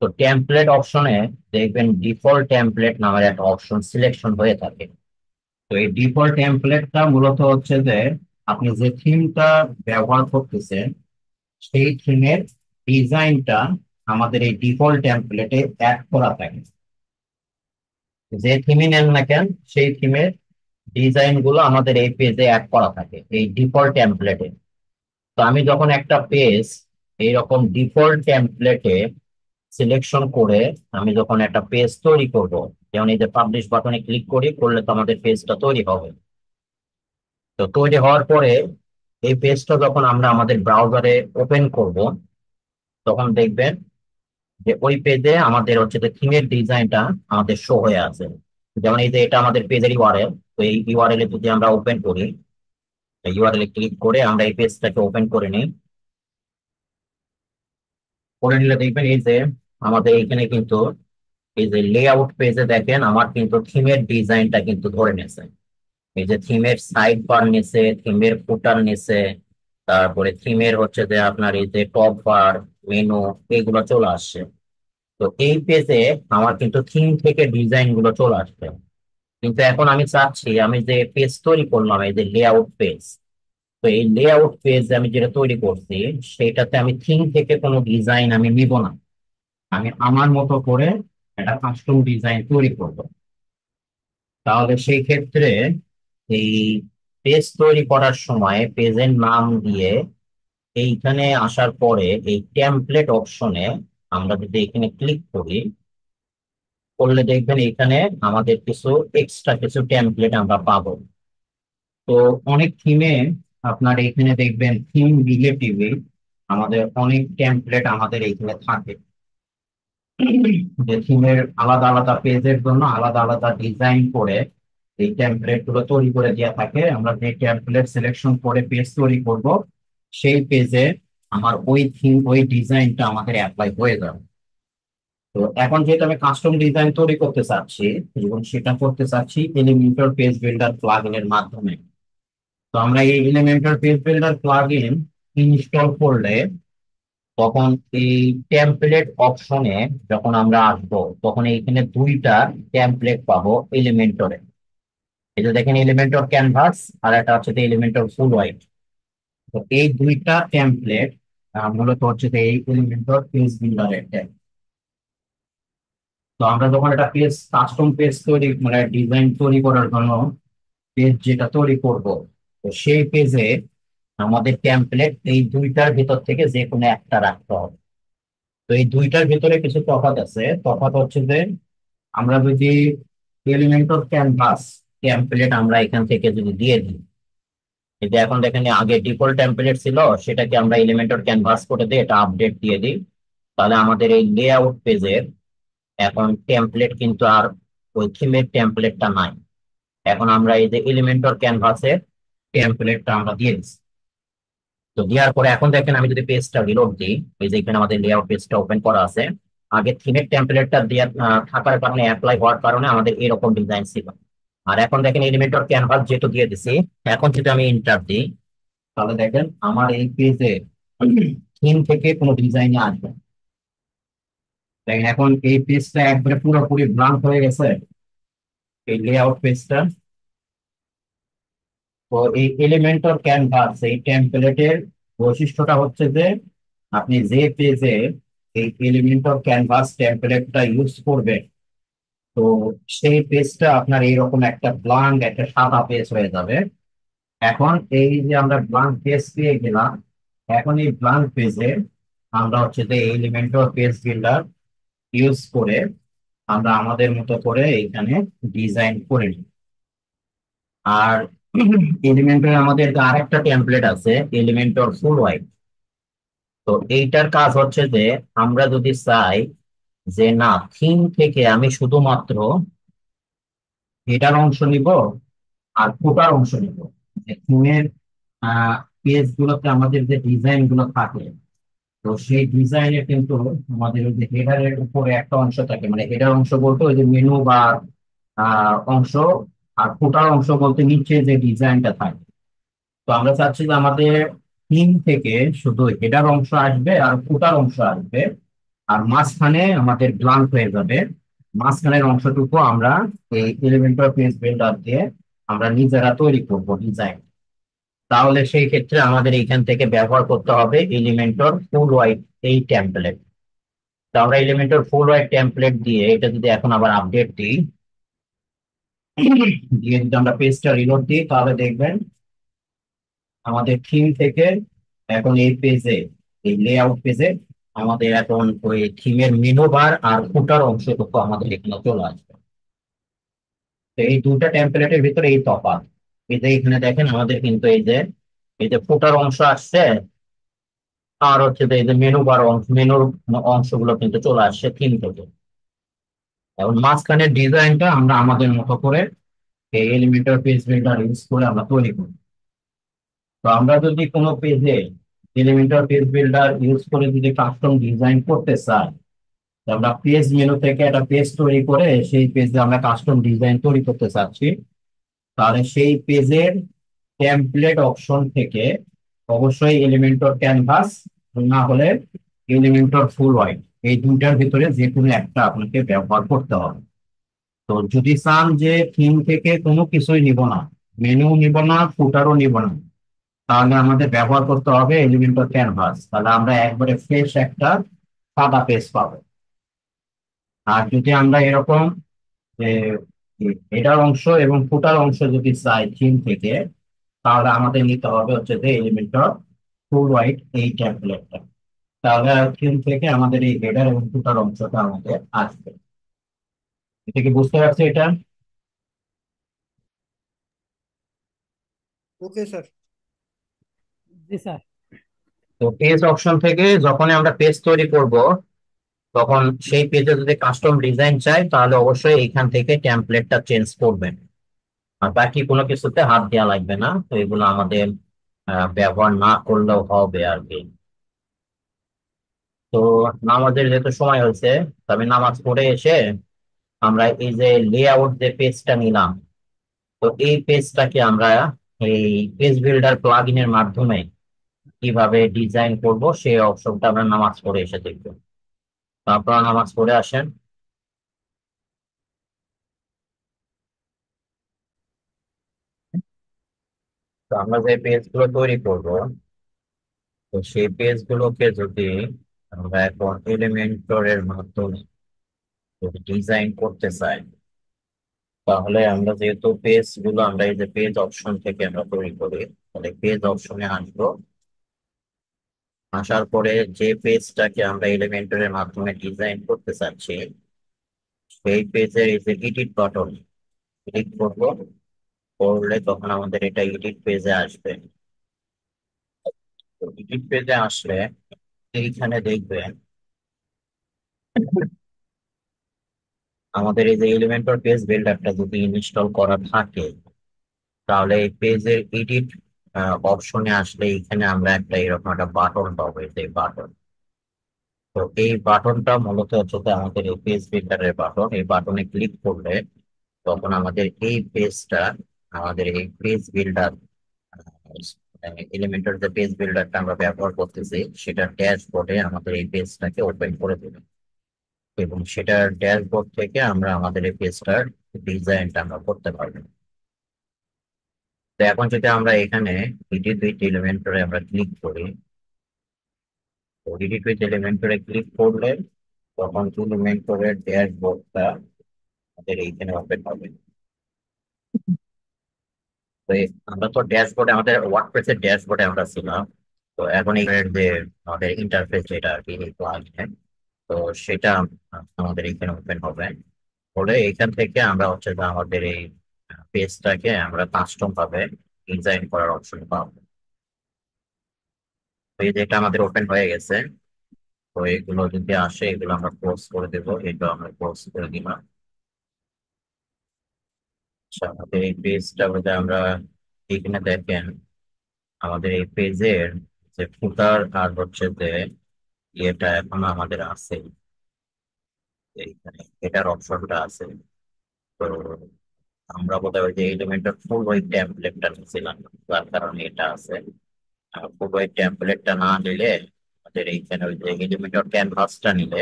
তো টেমপ্লেট অপশনে দেখবেন ডিফল্ট টেমপ্লেট নামের একটা অপশন সিলেকশন হয়ে থাকে এই ডিফল্ট টেমপ্লেটটা মূলত হচ্ছে যে আপনি যে থিমটা ব্যবহার করতেছেন সেই থিমের ডিজাইনটা আমাদের এই ডিফল্ট টেমপ্লেটে অ্যাড করা থাকে যে থিমই নেন না কেন সেই থিমের ডিজাইন গুলো আমাদের এই পেজে অ্যাড করা থাকে এই ডিফল্ট টেমপ্লেটে তো আমি যখন একটা পেজ এইরকম ডিফল্ট টেমপ্লেটে সিলেকশন করে আমি যখন একটা পেজ তৈরি করব যেমন এই যে পাবলিশ বাটনে ক্লিক করি করলে তো আমাদের পেজটা তৈরি হবে তো তৈরি হওয়ার পরে এই পেজটা যখন আমরা আমাদের ব্রাউজারে ওপেন করব তখন দেখবেন যে ওই পেজে আমাদের হচ্ছে যে থিমের ডিজাইনটা আমাদের শো হয়ে আছে যেমন এই যে এটা আমাদের পেজের ইউআরএল তো এই ইউআরএল এ যদি আমরা ওপেন করি ইউআরএল এ ক্লিক করে আমরা এই পেজটাকে ওপেন করে নিই করে নিলে দেখবেন এই যে আমাদের এখানে কিন্তু এই যে লেআউট পেজে দেখেন আমার কিন্তু থিমের ডিজাইনটা কিন্তু ধরে নিয়েছে এই যে থিমের সাইড বার নিছে থিমের ফুটার নিছে তারপরে থিমের হচ্ছে যে আপনার এই যে টপ বার মেনু এগুলো চলে আসছে তো এই পেজে আমার কিন্তু থিম থেকে ডিজাইন গুলো চলে আসবে কিন্তু এখন আমি চাচ্ছি আমি যে পেজ তৈরি করলাম এই যে লেআউট পেজ তো এই লেআউট পেজ আমি যেটা তৈরি করছি সেটাতে আমি থিম থেকে কোনো ডিজাইন আমি নিব না আমি আমার মতো করে একটা কাস্টম ডিজাইন তৈরি করব তাহলে সেই ক্ষেত্রে এই পেজ তৈরি করার সময় পেজের নাম দিয়ে এইখানে আসার পরে এই ট্যাম্পলেট অপশনে আমরা যদি এখানে ক্লিক করি করলে দেখবেন এখানে আমাদের কিছু এক্সট্রা কিছু টেমপ্লেট আমরা পাবো তো অনেক থিমে আপনার এখানে দেখবেন থিম রিলেটিভ আমাদের অনেক টেমপ্লেট আমাদের এইখানে থাকে যে থিমের আলাদা আলাদা পেজের জন্য আলাদা আলাদা ডিজাইন করে এই টেমপ্লেট গুলো তৈরি করে দেওয়া থাকে আমরা যে টেমপ্লেট সিলেকশন করে পেজ তৈরি করব সেই পেজে আমার ওই থিম ওই ডিজাইনটা আমাদের অ্যাপ্লাই হয়ে যাবে তো এখন যেহেতু আমি কাস্টম ডিজাইন তৈরি করতে চাচ্ছি এবং সেটা করতে চাচ্ছি এলিমেন্টর পেজ বিল্ডার প্লাগ এর মাধ্যমে তো আমরা এই Elementor page builder plug install করলে তখন এই টেমপ্লেট অপশনে যখন আমরা আসব তখন এইখানে দুইটা টেমপ্লেট পাবো এলিমেন্টরে এটা দেখেন দেখেন এলিমেন্টর ক্যানভাস আর একটা হচ্ছে এলিমেন্টর ফুল হোয়াইট তো এই দুইটা টেমপ্লেট মূলত হচ্ছে এই এলিমেন্টর পেজ বিল্ডারের তো আমরা যখন একটা পেজ কাস্টম পেজ তৈরি মানে ডিজাইন তৈরি করার জন্য পেজ যেটা তৈরি করব তো সেই পেজে আমাদের ট্যাম্পলেট এই দুইটার ভিতর থেকে যে কোনো একটা রাখতে হবে তো এই দুইটার ভিতরে কিছু তফাত আছে তফাত হচ্ছে যে আমরা যদি এলিমেন্ট অফ ক্যানভাস ট্যাম্পলেট আমরা এখান থেকে যদি দিয়ে দিই যে এখন দেখেন আগে ডিফল্ট টেমপ্লেট ছিল সেটাকে আমরা এলিমেন্ট অফ ক্যানভাস করে দিই এটা আপডেট দিয়ে দিই তাহলে আমাদের এই লেআউট পেজের এখন টেমপ্লেট কিন্তু আর ওই থিমের টেমপ্লেটটা নাই এখন আমরা এই যে এলিমেন্ট এলিমেন্টর ক্যানভাসের টেমপ্লেটটা আমরা দিয়ে দিচ্ছি তো দেওয়ার পরে এখন দেখেন আমি যদি পেজটা রিলোড দিই এই যে এখানে আমাদের লেআউট পেজটা ওপেন করা আছে আগে থিমের টেম্পলেটটা দেওয়ার থাকার কারণে অ্যাপ্লাই হওয়ার কারণে আমাদের এরকম ডিজাইন ছিল আর এখন দেখেন এলিমেন্টর ক্যানভাস যেহেতু দিয়ে দিছি এখন যদি আমি এন্টার দিই তাহলে দেখেন আমার এই পেজে থিম থেকে কোনো ডিজাইনে আসবে দেখেন এখন এই পেজটা একবারে পুরোপুরি ব্লাঙ্ক হয়ে গেছে এই লেআউট পেজটা তো এই এলিমেন্টর ক্যানভাস এই টেম্পলেটের বৈশিষ্ট্যটা হচ্ছে যে আপনি যে পেজে এই এলিমেন্টর ক্যানভাস টেম্পলেটটা ইউজ করবেন তো সেই পেজটা আপনার এইরকম একটা ব্লাঙ্ক একটা সাদা পেজ হয়ে যাবে এখন এই যে আমরা ব্লাঙ্ক পেজ পেয়ে গেলাম এখন এই ব্লাঙ্ক পেজে আমরা হচ্ছে যে এলিমেন্টর পেজ বিল্ডার ইউজ করে আমরা আমাদের মতো করে এইখানে ডিজাইন করে নিই আর এলিমেন্টের আমাদের আরেকটা টেমপ্লেট আছে এলিমেন্টর ফুল ওয়াইড তো এইটার কাজ হচ্ছে যে আমরা যদি চাই যে না থিম থেকে আমি শুধুমাত্র এটার অংশ নিব আর কোটার অংশ নিব থিমের পেজ গুলোতে আমাদের যে ডিজাইন গুলো থাকে তো সেই ডিজাইনে কিন্তু আমাদের ওই যে হেডারের উপরে একটা অংশ থাকে মানে হেডার অংশ বলতে ওই যে মেনু বা অংশ আর ফোটার অংশ বলতে নিচে যে ডিজাইনটা থাকে তো আমরা চাচ্ছি যে আমাদের থিম থেকে শুধু হেডার অংশ আসবে আর ফোটার অংশ আসবে আর মাঝখানে আমাদের ব্লাঙ্ক হয়ে যাবে মাঝখানের অংশটুকু আমরা এই এলিমেন্টাল পেজ বিল্ডার দিয়ে আমরা নিজেরা তৈরি করব ডিজাইন তাহলে সেই ক্ষেত্রে আমাদের এখান থেকে ব্যবহার করতে হবে এলিমেন্টর ফুল হোয়াইট এই ট্যাম্পলেট তো আমরা এলিমেন্টর ফুল হোয়াইট টেমপ্লেট দিয়ে এটা যদি এখন আবার আপডেট দিই দিয়ে যদি আমরা পেজটা রিলোড দিই তাহলে দেখবেন আমাদের থিম থেকে এখন এই পেজে এই লেআউট পেজে আমাদের এখন ওই থিমের মেনু বার আর ফুটার অংশটুকু আমাদের এখানে চলে আসবে তো এই দুটা টেম্পলেটের ভিতরে এই তফাৎ এই যে এখানে দেখেন আমাদের কিন্তু এই যে এই যে ফুটার অংশ আসছে আর হচ্ছে যে এই যে মেনু বার অংশ মেনুর অংশগুলো কিন্তু চলে আসছে থিম থেকে এবং মাঝখানের ডিজাইনটা আমরা আমাদের মতো করে এই এলিমেন্টার পেজ বিল্ডার ইউজ করে আমরা তৈরি করি তো আমরা যদি কোনো পেজে এলিমেন্টার পেজ বিল্ডার ইউজ করে যদি কাস্টম ডিজাইন করতে চাই আমরা পেজ মেনু থেকে একটা পেজ তৈরি করে সেই পেজে আমরা কাস্টম ডিজাইন তৈরি করতে চাচ্ছি তাহলে সেই পেজের টেমপ্লেট অপশন থেকে অবশ্যই এলিমেন্টর ক্যানভাস না হলে এলিমেন্টর ফুল হোয়াইট এই দুইটার ভিতরে যে কোনো একটা আপনাকে ব্যবহার করতে হবে তো যদি চান যে থিম থেকে কোনো কিছুই নিব না মেনু নিব না ফুটারও নিব না তাহলে আমাদের ব্যবহার করতে হবে এলিমেন্টাল ক্যানভাস তাহলে আমরা একবারে ফ্রেশ একটা সাদা পেজ পাবো আর যদি আমরা এরকম যে এটার অংশ এবং ফুটার অংশ যদি চাই থিম থেকে তাহলে আমাদের নিতে হবে হচ্ছে যে এলিমেন্টাল ফুল হোয়াইট এই ট্যাবলেটটা তাহলে এখান থেকে আমাদের এই হেডার এবং ফুটার অংশটা আমাদের আসবে এটা কি বুঝতে পারছো এটা ওকে স্যার জি স্যার তো পেজ অপশন থেকে যখন আমরা পেজ তৈরি করব তখন সেই পেজে যদি কাস্টম ডিজাইন চাই তাহলে অবশ্যই এখান থেকে টেমপ্লেটটা চেঞ্জ করবেন আর বাকি কোনো কিছুতে হাত দেওয়া লাগবে না তো এগুলো আমাদের ব্যবহার না করলেও হবে আর কি তো নামাজের যেহেতু সময় হয়েছে আমি নামাজ পড়ে এসে আমরা এই যে লেআউট যে পেজটা নিলাম তো এই পেজটাকে আমরা এই পেজ বিল্ডার প্লাগ ইনের মাধ্যমে কিভাবে ডিজাইন করব সেই অপশনটা আমরা নামাজ পড়ে এসে দেখব আপনারা নামাজ পড়ে আসেন আমরা যে পেজ গুলো তৈরি করবো তো সেই গুলোকে যদি আমরা এখন এলিমেন্টরের মাধ্যমে যদি ডিজাইন করতে চাই তাহলে আমরা যেহেতু পেজ গুলো আমরা এই যে পেজ অপশন থেকে আমরা তৈরি করি তাহলে পেজ অপশনে আসবো আসার পরে যে পেজটাকে আমরা এলিমেন্টরের মাধ্যমে ডিজাইন করতে চাচ্ছি সেই পেজের এই যে এডিট বাটন ক্লিক করবো করলে তখন আমাদের এটা এডিট পেজে আসবে এডিট পেজে আসলে এইখানে দেখবেন আমাদের এই যে এলিমেন্টর পেজ বিল্ডারটা যদি ইনস্টল করা থাকে তাহলে এই পেজের এডিট অপশনে আসলে এখানে আমরা একটা এরকম একটা বাটন পাবো এই বাটন তো এই বাটনটা মূলত হচ্ছে আমাদের এই পেজ বিল্ডারের বাটন এই বাটনে ক্লিক করলে তখন আমাদের এই পেজটা আমাদের এই পেজ বিল্ডার এলিমেন্টার যে পেজ বিল্ডারটা আমরা ব্যবহার করতেছি সেটার ড্যাশবোর্ডে আমাদের এই পেজটাকে ওপেন করে দেবে এবং সেটার ড্যাশবোর্ড থেকে আমরা আমাদের এই পেজটার ডিজাইনটা আমরা করতে পারবো তো এখন যদি আমরা এখানে এডিট উইথ এলিমেন্টরে আমরা ক্লিক করি তো এডিট উইথ এলিমেন্টরে ক্লিক করলে তখন এলিমেন্টরের ড্যাশবোর্ডটা আমাদের এইখানে ওপেন হবে তো আমরা তো ড্যাশবোর্ডে আমাদের এর ড্যাশবোর্ডে আমরা ছিলাম তো এখন যে আমাদের ইন্টারফেস যেটা আর কি তো সেটা আমাদের এখানে ওপেন হবে হলে এখান থেকে আমরা হচ্ছে আমাদের এই পেজটাকে আমরা কাস্টম ভাবে ডিজাইন করার অপশন পাবো তো এই যেটা আমাদের ওপেন হয়ে গেছে তো এগুলো যদি আসে এগুলো আমরা ক্লোজ করে দেবো এটা আমরা ক্লোজ করে দিলাম সাথে এই পেজটা যদি আমরা এখানে দেখেন আমাদের এই পেজের যে ফুটার আর হচ্ছে যে ইয়েটা এখন আমাদের আছে এইখানে এটার অপশনটা আছে তো আমরা বোধ হয় যে এলিমেন্টটা ফুল ওই ট্যাম্পলেটটা নিয়েছিলাম তার কারণে এটা আছে আর ফুল ওই ট্যাম্পলেটটা না নিলে আমাদের এইখানে ওই যে এলিমেন্টর ক্যানভাসটা নিলে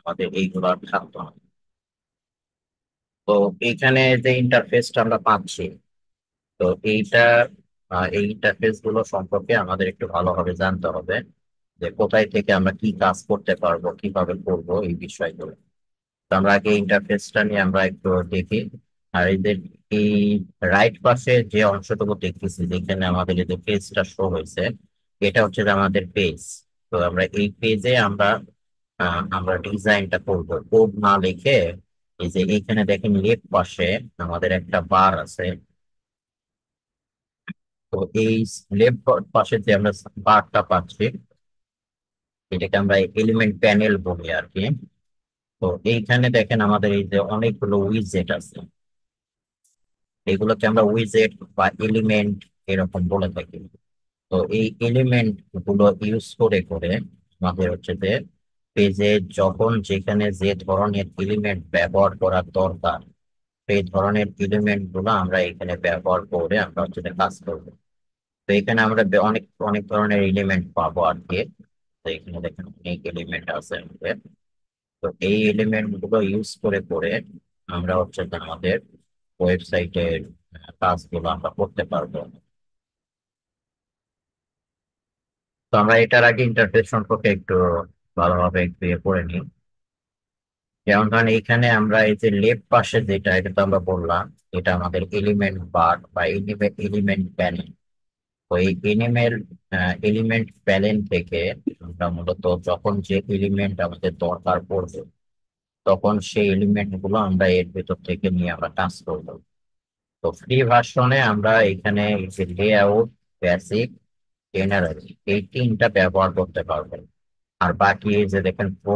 আমাদের এইগুলো আর থাকতো না তো এখানে যে ইন্টারফেসটা আমরা পাচ্ছি তো এইটা এই ইন্টারফেস গুলো সম্পর্কে আমাদের একটু ভালোভাবে জানতে হবে যে কোথায় থেকে আমরা কি কাজ করতে পারবো কিভাবে করব এই বিষয়গুলো তো আমরা আগে ইন্টারফেসটা নিয়ে আমরা একটু দেখি আর এই যে এই রাইট পাশে যে অংশটুকু দেখতেছি যেখানে আমাদের যে পেজটা শো হয়েছে এটা হচ্ছে যে আমাদের পেজ তো আমরা এই পেজে আমরা আমরা ডিজাইনটা করব কোড না লিখে এই যে এইখানে দেখেন লেফট পাশে আমাদের একটা বার আছে তো এই লেফট পাশে যে আমরা বারটা পাচ্ছি এটাকে আমরা এলিমেন্ট প্যানেল বলি আর কি তো এইখানে দেখেন আমাদের এই যে অনেকগুলো উইজেট আছে এগুলোকে আমরা উইজেট বা এলিমেন্ট এরকম বলে থাকি তো এই এলিমেন্ট গুলো ইউজ করে করে আমাদের হচ্ছে যে পেজে যখন যেখানে যে ধরনের এলিমেন্ট ব্যবহার করার দরকার সেই ধরনের এলিমেন্ট গুলো আমরা এখানে ব্যবহার করে আমরা হচ্ছে কাজ করবো তো এখানে আমরা অনেক অনেক ধরনের এলিমেন্ট পাবো আর কি তো এখানে দেখেন অনেক এলিমেন্ট আছে আমাদের তো এই এলিমেন্ট গুলো ইউজ করে করে আমরা হচ্ছে আমাদের ওয়েবসাইটের কাজগুলো আমরা করতে পারবো তো আমরা এটার আগে ইন্টারফেস সম্পর্কে একটু ভালোভাবে ইয়ে করে নিই যেমন ধরেন এইখানে আমরা এই যে লেফট পাশে যেটা এটা তো আমরা বললাম এটা আমাদের এলিমেন্ট বার বা এলিমেন্ট প্যানেল তো এই এনিমেল এলিমেন্ট প্যানেল থেকে আমরা মূলত যখন যে এলিমেন্ট আমাদের দরকার পড়বে তখন সেই এলিমেন্ট গুলো আমরা এর ভেতর থেকে নিয়ে আমরা টাচ করব তো ফ্রি ভার্সনে আমরা এখানে যে লে আউট বেসিক জেনারেল এই তিনটা ব্যবহার করতে পারবেন আর বাকি যে দেখেন প্রো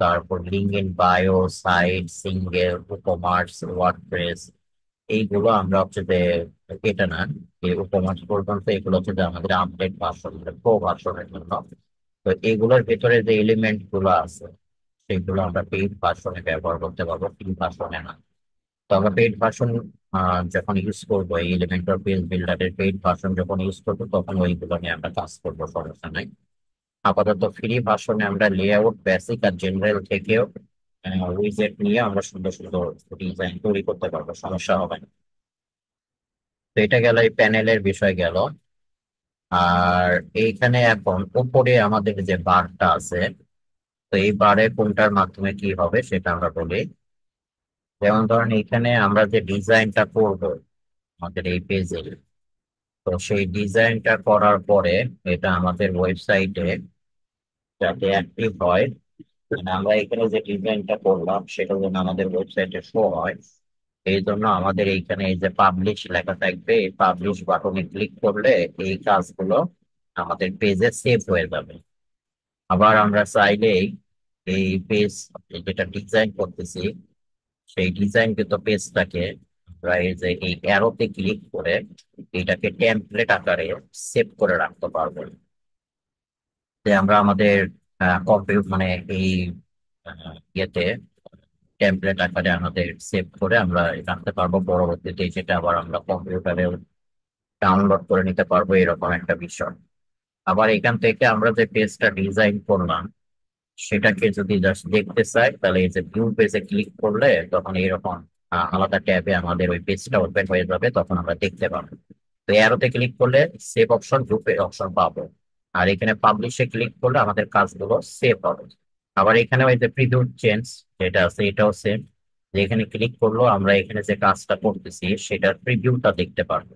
তারপর in bio site single commerce WordPress এইগুলো আমরা হচ্ছে যে কেটে নেন না কমার্স পর্যন্ত এগুলো হচ্ছে যে আমাদের আপডেট ভার্সন প্রো ভার্সনের জন্য তো এগুলোর ভেতরে যে এলিমেন্ট গুলো আছে সেগুলো আমরা পেইড ভার্সনে ব্যবহার করতে পারবো ফ্রি ভার্সনে না তো আমরা পেইড ভার্সন যখন ইউজ করবো এই এলিমেন্ট অফ পেজ বিল্ডারের পেইড ভার্সন যখন ইউজ করবো তখন ওইগুলো নিয়ে আমরা কাজ করবো সমস্যা নাই আপাতত ফ্রি ভাষণে আমরা লেআউট বেসিক আর জেনারেল থেকেও উইজেট নিয়ে আমরা সুন্দর সুন্দর ডিজাইন তৈরি করতে পারবো সমস্যা হবে না তো এটা গেল এই প্যানেলের বিষয় গেল আর এইখানে এখন উপরে আমাদের যে বারটা আছে তো এই বারে কোনটার মাধ্যমে কি হবে সেটা আমরা বলি যেমন ধরেন এখানে আমরা যে ডিজাইনটা করব আমাদের এই পেজে তো সেই ডিজাইনটা করার পরে এটা আমাদের ওয়েবসাইটে যাতে অ্যাক্টিভ হয় মানে আমরা এখানে যে ডিজাইনটা করলাম সেটা যেন আমাদের ওয়েবসাইটে শো হয় এই জন্য আমাদের এইখানে এই যে পাবলিশ লেখা থাকবে এই পাবলিশ বাটনে ক্লিক করলে এই কাজগুলো আমাদের পেজে সেভ হয়ে যাবে আবার আমরা চাইলেই এই পেজ যেটা ডিজাইন করতেছি সেই ডিজাইন কিন্তু পেজটাকে আমরা এই যে এই অ্যারোতে ক্লিক করে এটাকে টেমপ্লেট আকারে সেভ করে রাখতে পারবো না যে আমরা আমাদের কম্পিউটার মানে এই ইয়েতে টেমপ্লেট আকারে আমাদের সেভ করে আমরা রাখতে পারবো পরবর্তীতে সেটা আবার আমরা কম্পিউটারে ডাউনলোড করে নিতে পারবো এরকম একটা বিষয় আবার এখান থেকে আমরা যে পেজটা ডিজাইন করলাম সেটাকে যদি জাস্ট দেখতে চাই তাহলে এই যে ভিউ পেজে ক্লিক করলে তখন এরকম আলাদা ট্যাবে আমাদের ওই পেজটা ওপেন হয়ে যাবে তখন আমরা দেখতে পাবো তো এরোতে ক্লিক করলে সেভ অপশন গ্রুপে অপশন পাবো আর এখানে পাবলিশে ক্লিক করলে আমাদের কাজগুলো সেভ হবে আবার এখানে ওই যে প্রিভিউ চেঞ্জ যেটা আছে এটাও সেম এখানে ক্লিক করলো আমরা এখানে যে কাজটা করতেছি সেটার প্রিভিউটা দেখতে পারবো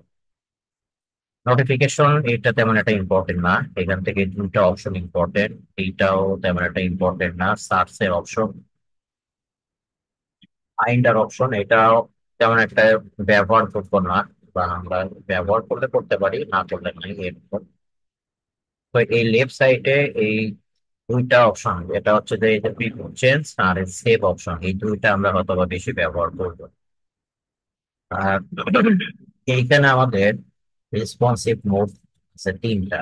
নোটিফিকেশন এটা তেমন একটা ইম্পর্টেন্ট না এখান থেকে দুটা অপশন ইম্পর্টেন্ট এইটাও তেমন একটা ইম্পর্টেন্ট না এর অপশন ফাইন্ডার অপশন এটাও তেমন একটা ব্যবহার করবো না বা আমরা ব্যবহার করলে করতে পারি না করলে নাই এরকম তো এই লেফট সাইডে এই দুইটা অপশন এটা হচ্ছে যে এটা প্রিপোজ চেঞ্জ আর সেভ অপশন এই দুইটা আমরা হয়তো বা বেশি ব্যবহার করব আর এইখানে আমাদের রেসপন্সিভ মোড আছে তিনটা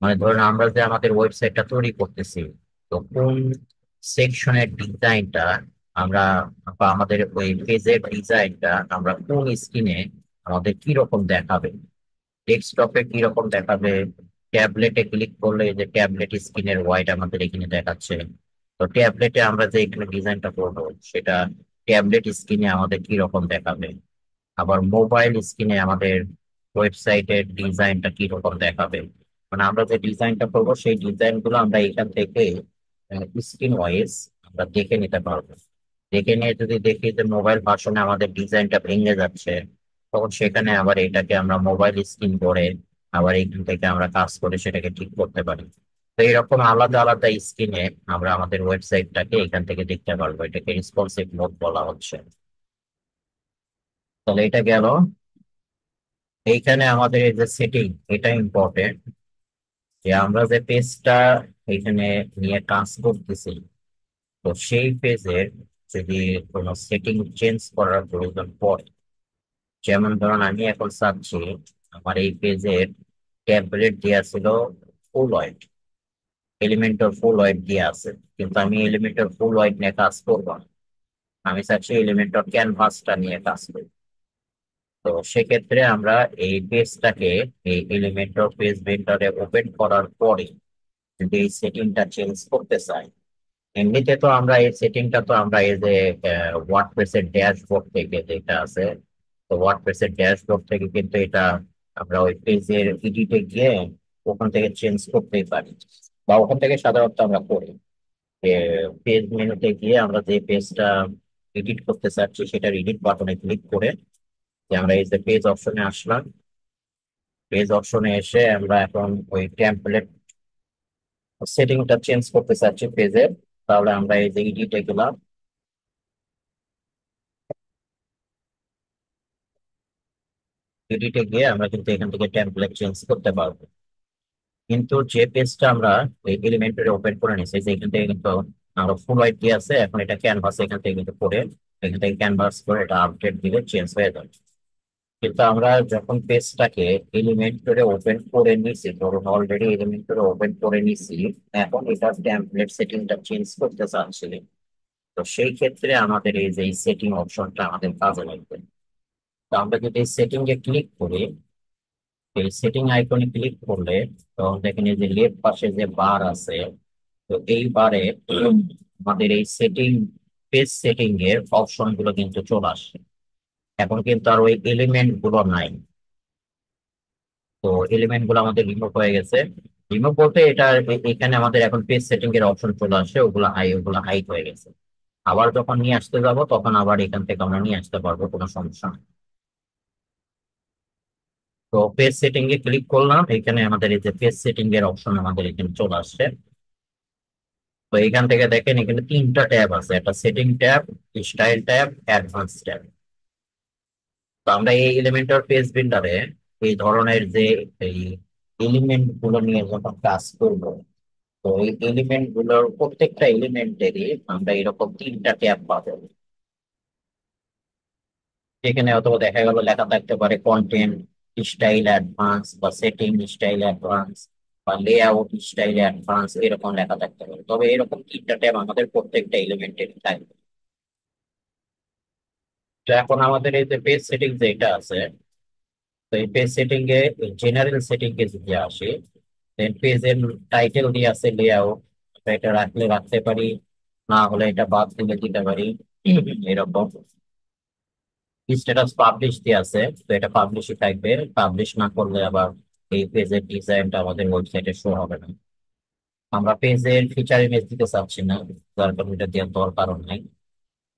মানে ধরুন আমরা যে আমাদের ওয়েবসাইটটা তৈরি করতেছি তো কোন সেকশনের ডিজাইনটা আমরা বা আমাদের ওই পেজের ডিজাইনটা আমরা কোন স্ক্রিনে আমাদের কি রকম দেখাবে ডেস্কটপে কি রকম দেখাবে ট্যাবলেটে ক্লিক করলে যে ট্যাবলেট স্ক্রিনের হোয়াইট আমাদের এখানে দেখাচ্ছে তো ট্যাবলেটে আমরা যে এখানে ডিজাইনটা করবো সেটা ট্যাবলেট স্ক্রিনে আমাদের কি রকম দেখাবে আবার মোবাইল স্ক্রিনে আমাদের ওয়েবসাইটের ডিজাইনটা কি রকম দেখাবে মানে আমরা যে ডিজাইনটা করবো সেই ডিজাইনগুলো আমরা এখান থেকে স্ক্রিন ওয়াইজ আমরা দেখে নিতে পারবো দেখে নিয়ে যদি দেখি যে মোবাইল ভার্সনে আমাদের ডিজাইনটা ভেঙে যাচ্ছে তখন সেখানে আবার এটাকে আমরা মোবাইল স্ক্রিন করে আবার এইখান থেকে আমরা কাজ করে সেটাকে ঠিক করতে পারি তো এরকম আলাদা আলাদা স্ক্রিনে আমরা আমাদের ওয়েবসাইটটাকে এখান থেকে দেখতে পারবো এটাকে রেসপন্সিভ মোড বলা হচ্ছে তাহলে এটা গেল এইখানে আমাদের এই যে সেটিং এটা ইম্পর্টেন্ট যে আমরা যে পেজটা এখানে নিয়ে কাজ করতেছি তো সেই পেজের যদি কোনো সেটিং চেঞ্জ করার প্রয়োজন পড়ে যেমন ধরুন আমি এখন চাচ্ছি আমার এই পেজের ট্যাবলেট দেওয়া ছিল full width Elementor full width দেওয়া আছে কিন্তু আমি এলিমেন্টর ফুল ওয়েট নিয়ে কাজ করব না আমি চাচ্ছি এলিমেন্টর ক্যানভাসটা নিয়ে কাজ করব তো সেক্ষেত্রে আমরা এই পেজটাকে এই এলিমেন্টর পেজ ভেন্ডারে ওপেন করার পরে যদি এই সেটিংটা চেঞ্জ করতে চাই এমনিতে তো আমরা এই সেটিংটা তো আমরা এই যে ওয়ার্ডপ্রেসের ড্যাশবোর্ড থেকে যেটা আছে তো ওয়ার্ডপ্রেসের ড্যাশবোর্ড থেকে কিন্তু এটা আমরা ওই পেজের এডিটে গিয়ে ওখান থেকে চেঞ্জ করতেই পারি বা ওখান থেকে সাধারণত আমরা করি যে পেজ মেনুতে গিয়ে আমরা যে পেজটা এডিট করতে চাচ্ছি সেটার এডিট বাটনে ক্লিক করে যে আমরা এই যে পেজ অপশনে আসলাম পেজ অপশনে এসে আমরা এখন ওই ট্যাম্পলেট সেটিংটা চেঞ্জ করতে চাচ্ছি পেজের তাহলে আমরা এই যে এডিটে গেলাম এডিটে গিয়ে আমরা কিন্তু এখান থেকে টেমপ্লেট চেঞ্জ করতে পারবো কিন্তু যে পেজটা আমরা ওই এলিমেন্টারি ওপেন করে নিছি যে এখান থেকে কিন্তু আমরা ফুল হোয়াইট দিয়ে আছে এখন এটা ক্যানভাস এখান থেকে কিন্তু করে এখান থেকে ক্যানভাস করে এটা আপডেট দিলে চেঞ্জ হয়ে যাবে কিন্তু আমরা যখন পেজটাকে এলিমেন্ট ওপেন করে নিছি ধরুন অলরেডি এলিমেন্ট করে ওপেন করে নিছি এখন এটা টেমপ্লেট সেটিংটা চেঞ্জ করতে চাচ্ছি তো সেই ক্ষেত্রে আমাদের এই যে সেটিং অপশনটা আমাদের কাজে লাগবে আমরা যদি সেটিং এ ক্লিক করি এই সেটিং আইকনে ক্লিক করলে তখন দেখেন এই যে লেফট পাশে যে বার আছে তো এই বারে আমাদের এই সেটিং পেজ সেটিং এর অপশন গুলো কিন্তু চলে আসে এখন কিন্তু আর ওই এলিমেন্ট গুলো নাই তো এলিমেন্ট গুলো আমাদের রিমুভ হয়ে গেছে রিমুভ বলতে এটা এখানে আমাদের এখন পেজ সেটিং এর অপশন চলে আসে ওগুলো হাই ওগুলো হাইট হয়ে গেছে আবার যখন নিয়ে আসতে যাব তখন আবার এখান থেকে আমরা নিয়ে আসতে পারবো কোনো সমস্যা নেই তো পেজ সেটিং এ ক্লিক করলাম এখানে আমাদের এই যে পেজ সেটিং এর অপশন আমাদের এখানে চলে আসছে তো এখান থেকে দেখেন এখানে তিনটা ট্যাব আছে একটা setting tab style tab advance tab তো আমরা এই এলিমেন্টার পেজ বিল্ডারে এই ধরনের যে এই এলিমেন্ট গুলো নিয়ে যখন কাজ করব তো এই এলিমেন্ট গুলোর প্রত্যেকটা এলিমেন্টেরই আমরা এরকম তিনটা ট্যাব পাবো এখানে অথবা দেখা গেল লেখা থাকতে পারে কন্টেন্ট স্টাইল অ্যাডভান্স বা সেটিং স্টাইল অ্যাডভান্স বা লেআউট স্টাইল অ্যাডভান্স এরকম লেখা থাকতে পারে তবে এরকম তিনটা ট্যাব আমাদের প্রত্যেকটা এলিমেন্টের থাকবে তো এখন আমাদের এই যে পেজ সেটিং যেটা আছে তো এই পেজ সেটিং এ জেনারেল সেটিং এ যদি আসি দেন পেজ এর টাইটেল দিয়ে আছে লেআউট এটা রাখলে রাখতে পারি না হলে এটা বাদ দিলে দিতে পারি এরকম স্ট্যাটাস পাবলিশ দিয়ে আছে তো এটা পাবলিশই থাকবে পাবলিশ না করলে আবার এই পেজের ডিজাইনটা আমাদের ওয়েবসাইটে শো হবে না আমরা পেজের ফিচার ইমেজ দিতে চাচ্ছি না যার কারণে এটা দেওয়ার দরকার নাই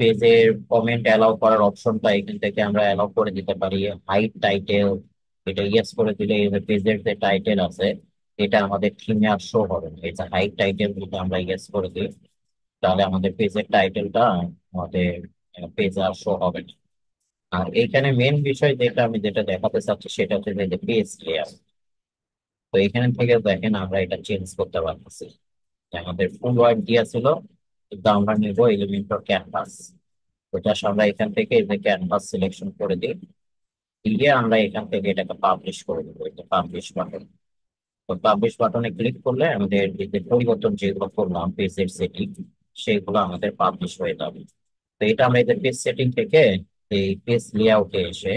পেজের কমেন্ট অ্যালাউ করার অপশনটা এখান থেকে আমরা অ্যালাউ করে দিতে পারি হাইট টাইটেল এটা ইয়েস করে দিলে পেজের যে টাইটেল আছে এটা আমাদের থিমে আর শো হবে না এটা হাইট টাইটেল যেটা আমরা ইয়েস করে দিই তাহলে আমাদের পেজের টাইটেলটা আমাদের পেজে আর শো হবে না আর এখানে মেন বিষয় যেটা আমি যেটা দেখাতে চাচ্ছি সেটা হচ্ছে যে পেজ লেয়ার তো এখানে থেকে দেখেন আমরা এটা চেঞ্জ করতে পারতেছি আমাদের ফুল ওয়ার্ড দিয়া ছিল কিন্তু আমরা নিব এলিমেন্টর ক্যানভাস ওটা আমরা এখান থেকে এই যে ক্যানভাস সিলেকশন করে দিই দিয়ে আমরা এখান থেকে এটাকে পাবলিশ করে দেবো এটা পাবলিশ বাটন তো পাবলিশ বাটনে ক্লিক করলে আমাদের যে পরিবর্তন যেগুলো করলাম পেজের সেটিং সেগুলো আমাদের পাবলিশ হয়ে যাবে তো এটা আমরা এদের পেজ সেটিং থেকে এই পেজ লেআউটে এসে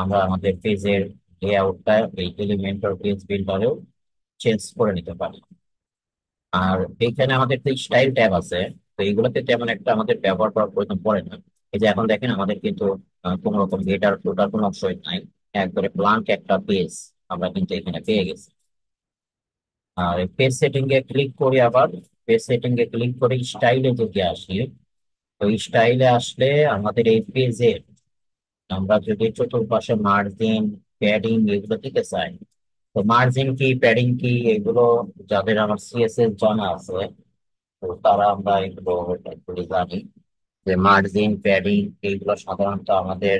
আমরা আমাদের পেজের লেআউটটা এই এলিমেন্ট এলিমেন্টর পেজ বিল্ডারেও চেঞ্জ করে নিতে পারি আর এইখানে আমাদের তো স্টাইল ট্যাব আছে তো এইগুলোতে তেমন একটা আমাদের ব্যবহার করার প্রয়োজন পড়ে না এই যে এখন দেখেন আমাদের কিন্তু কোনো রকম গেটার ফ্লোটার কোনো অপশন নাই একবারে ব্লাঙ্ক একটা পেজ আমরা কিন্তু এখানে পেয়ে গেছি আর পেজ সেটিং এ ক্লিক করে আবার পেজ সেটিং এ ক্লিক করে স্টাইলে যদি আসি তো স্টাইলে আসলে আমাদের এই পেজের আমরা যদি চতুর্পাশে মার্জিন প্যাডিং এগুলো দিতে চাই তো মার্জিন কি প্যাডিং কি এগুলো যাদের আমার সিএসএস জানা আছে তো তারা আমরা এগুলো জানি যে মার্জিন প্যাডিং এইগুলো সাধারণত আমাদের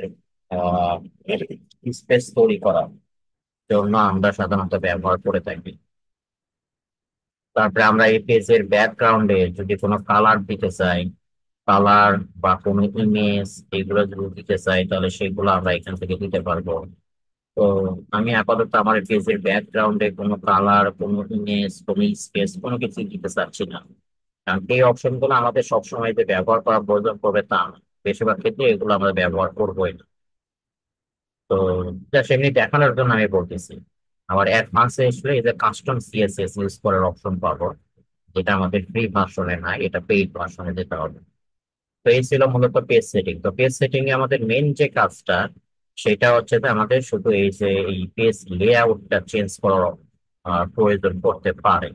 স্পেস তৈরি করার জন্য আমরা সাধারণত ব্যবহার করে থাকি তারপরে আমরা এই পেজের ব্যাকগ্রাউন্ডে যদি কোনো কালার দিতে চাই কালার বা কোনো ইমেজ এগুলো যদি দিতে চাই তাহলে সেগুলো আমরা এখান থেকে দিতে পারবো তো আমি আপাতত আমার পেজের ব্যাকগ্রাউন্ডে কোনো কালার কোনো ইমেজ কোনো স্পেস কোনো কিছু দিতে চাচ্ছি না কারণ এই অপশনগুলো আমাদের সবসময় যে ব্যবহার করা প্রয়োজন পড়বে তা না বেশিরভাগ ক্ষেত্রে এগুলো আমরা ব্যবহার করবোই না তো জাস্ট এমনি দেখানোর জন্য আমি বলতেছি আবার অ্যাডভান্সে আসলে এই যে কাস্টম সিএসএস ইউজ করার অপশন পাবো যেটা আমাদের ফ্রি ভার্সনে না এটা পেইড ভার্সনে যেতে হবে তো এই ছিল মূলত পেজ সেটিং তো পেজ সেটিং এ আমাদের মেন যে কাজটা সেটা হচ্ছে যে আমাদের শুধু এই যে এই পেজ লেআউটটা চেঞ্জ করার প্রয়োজন করতে পারে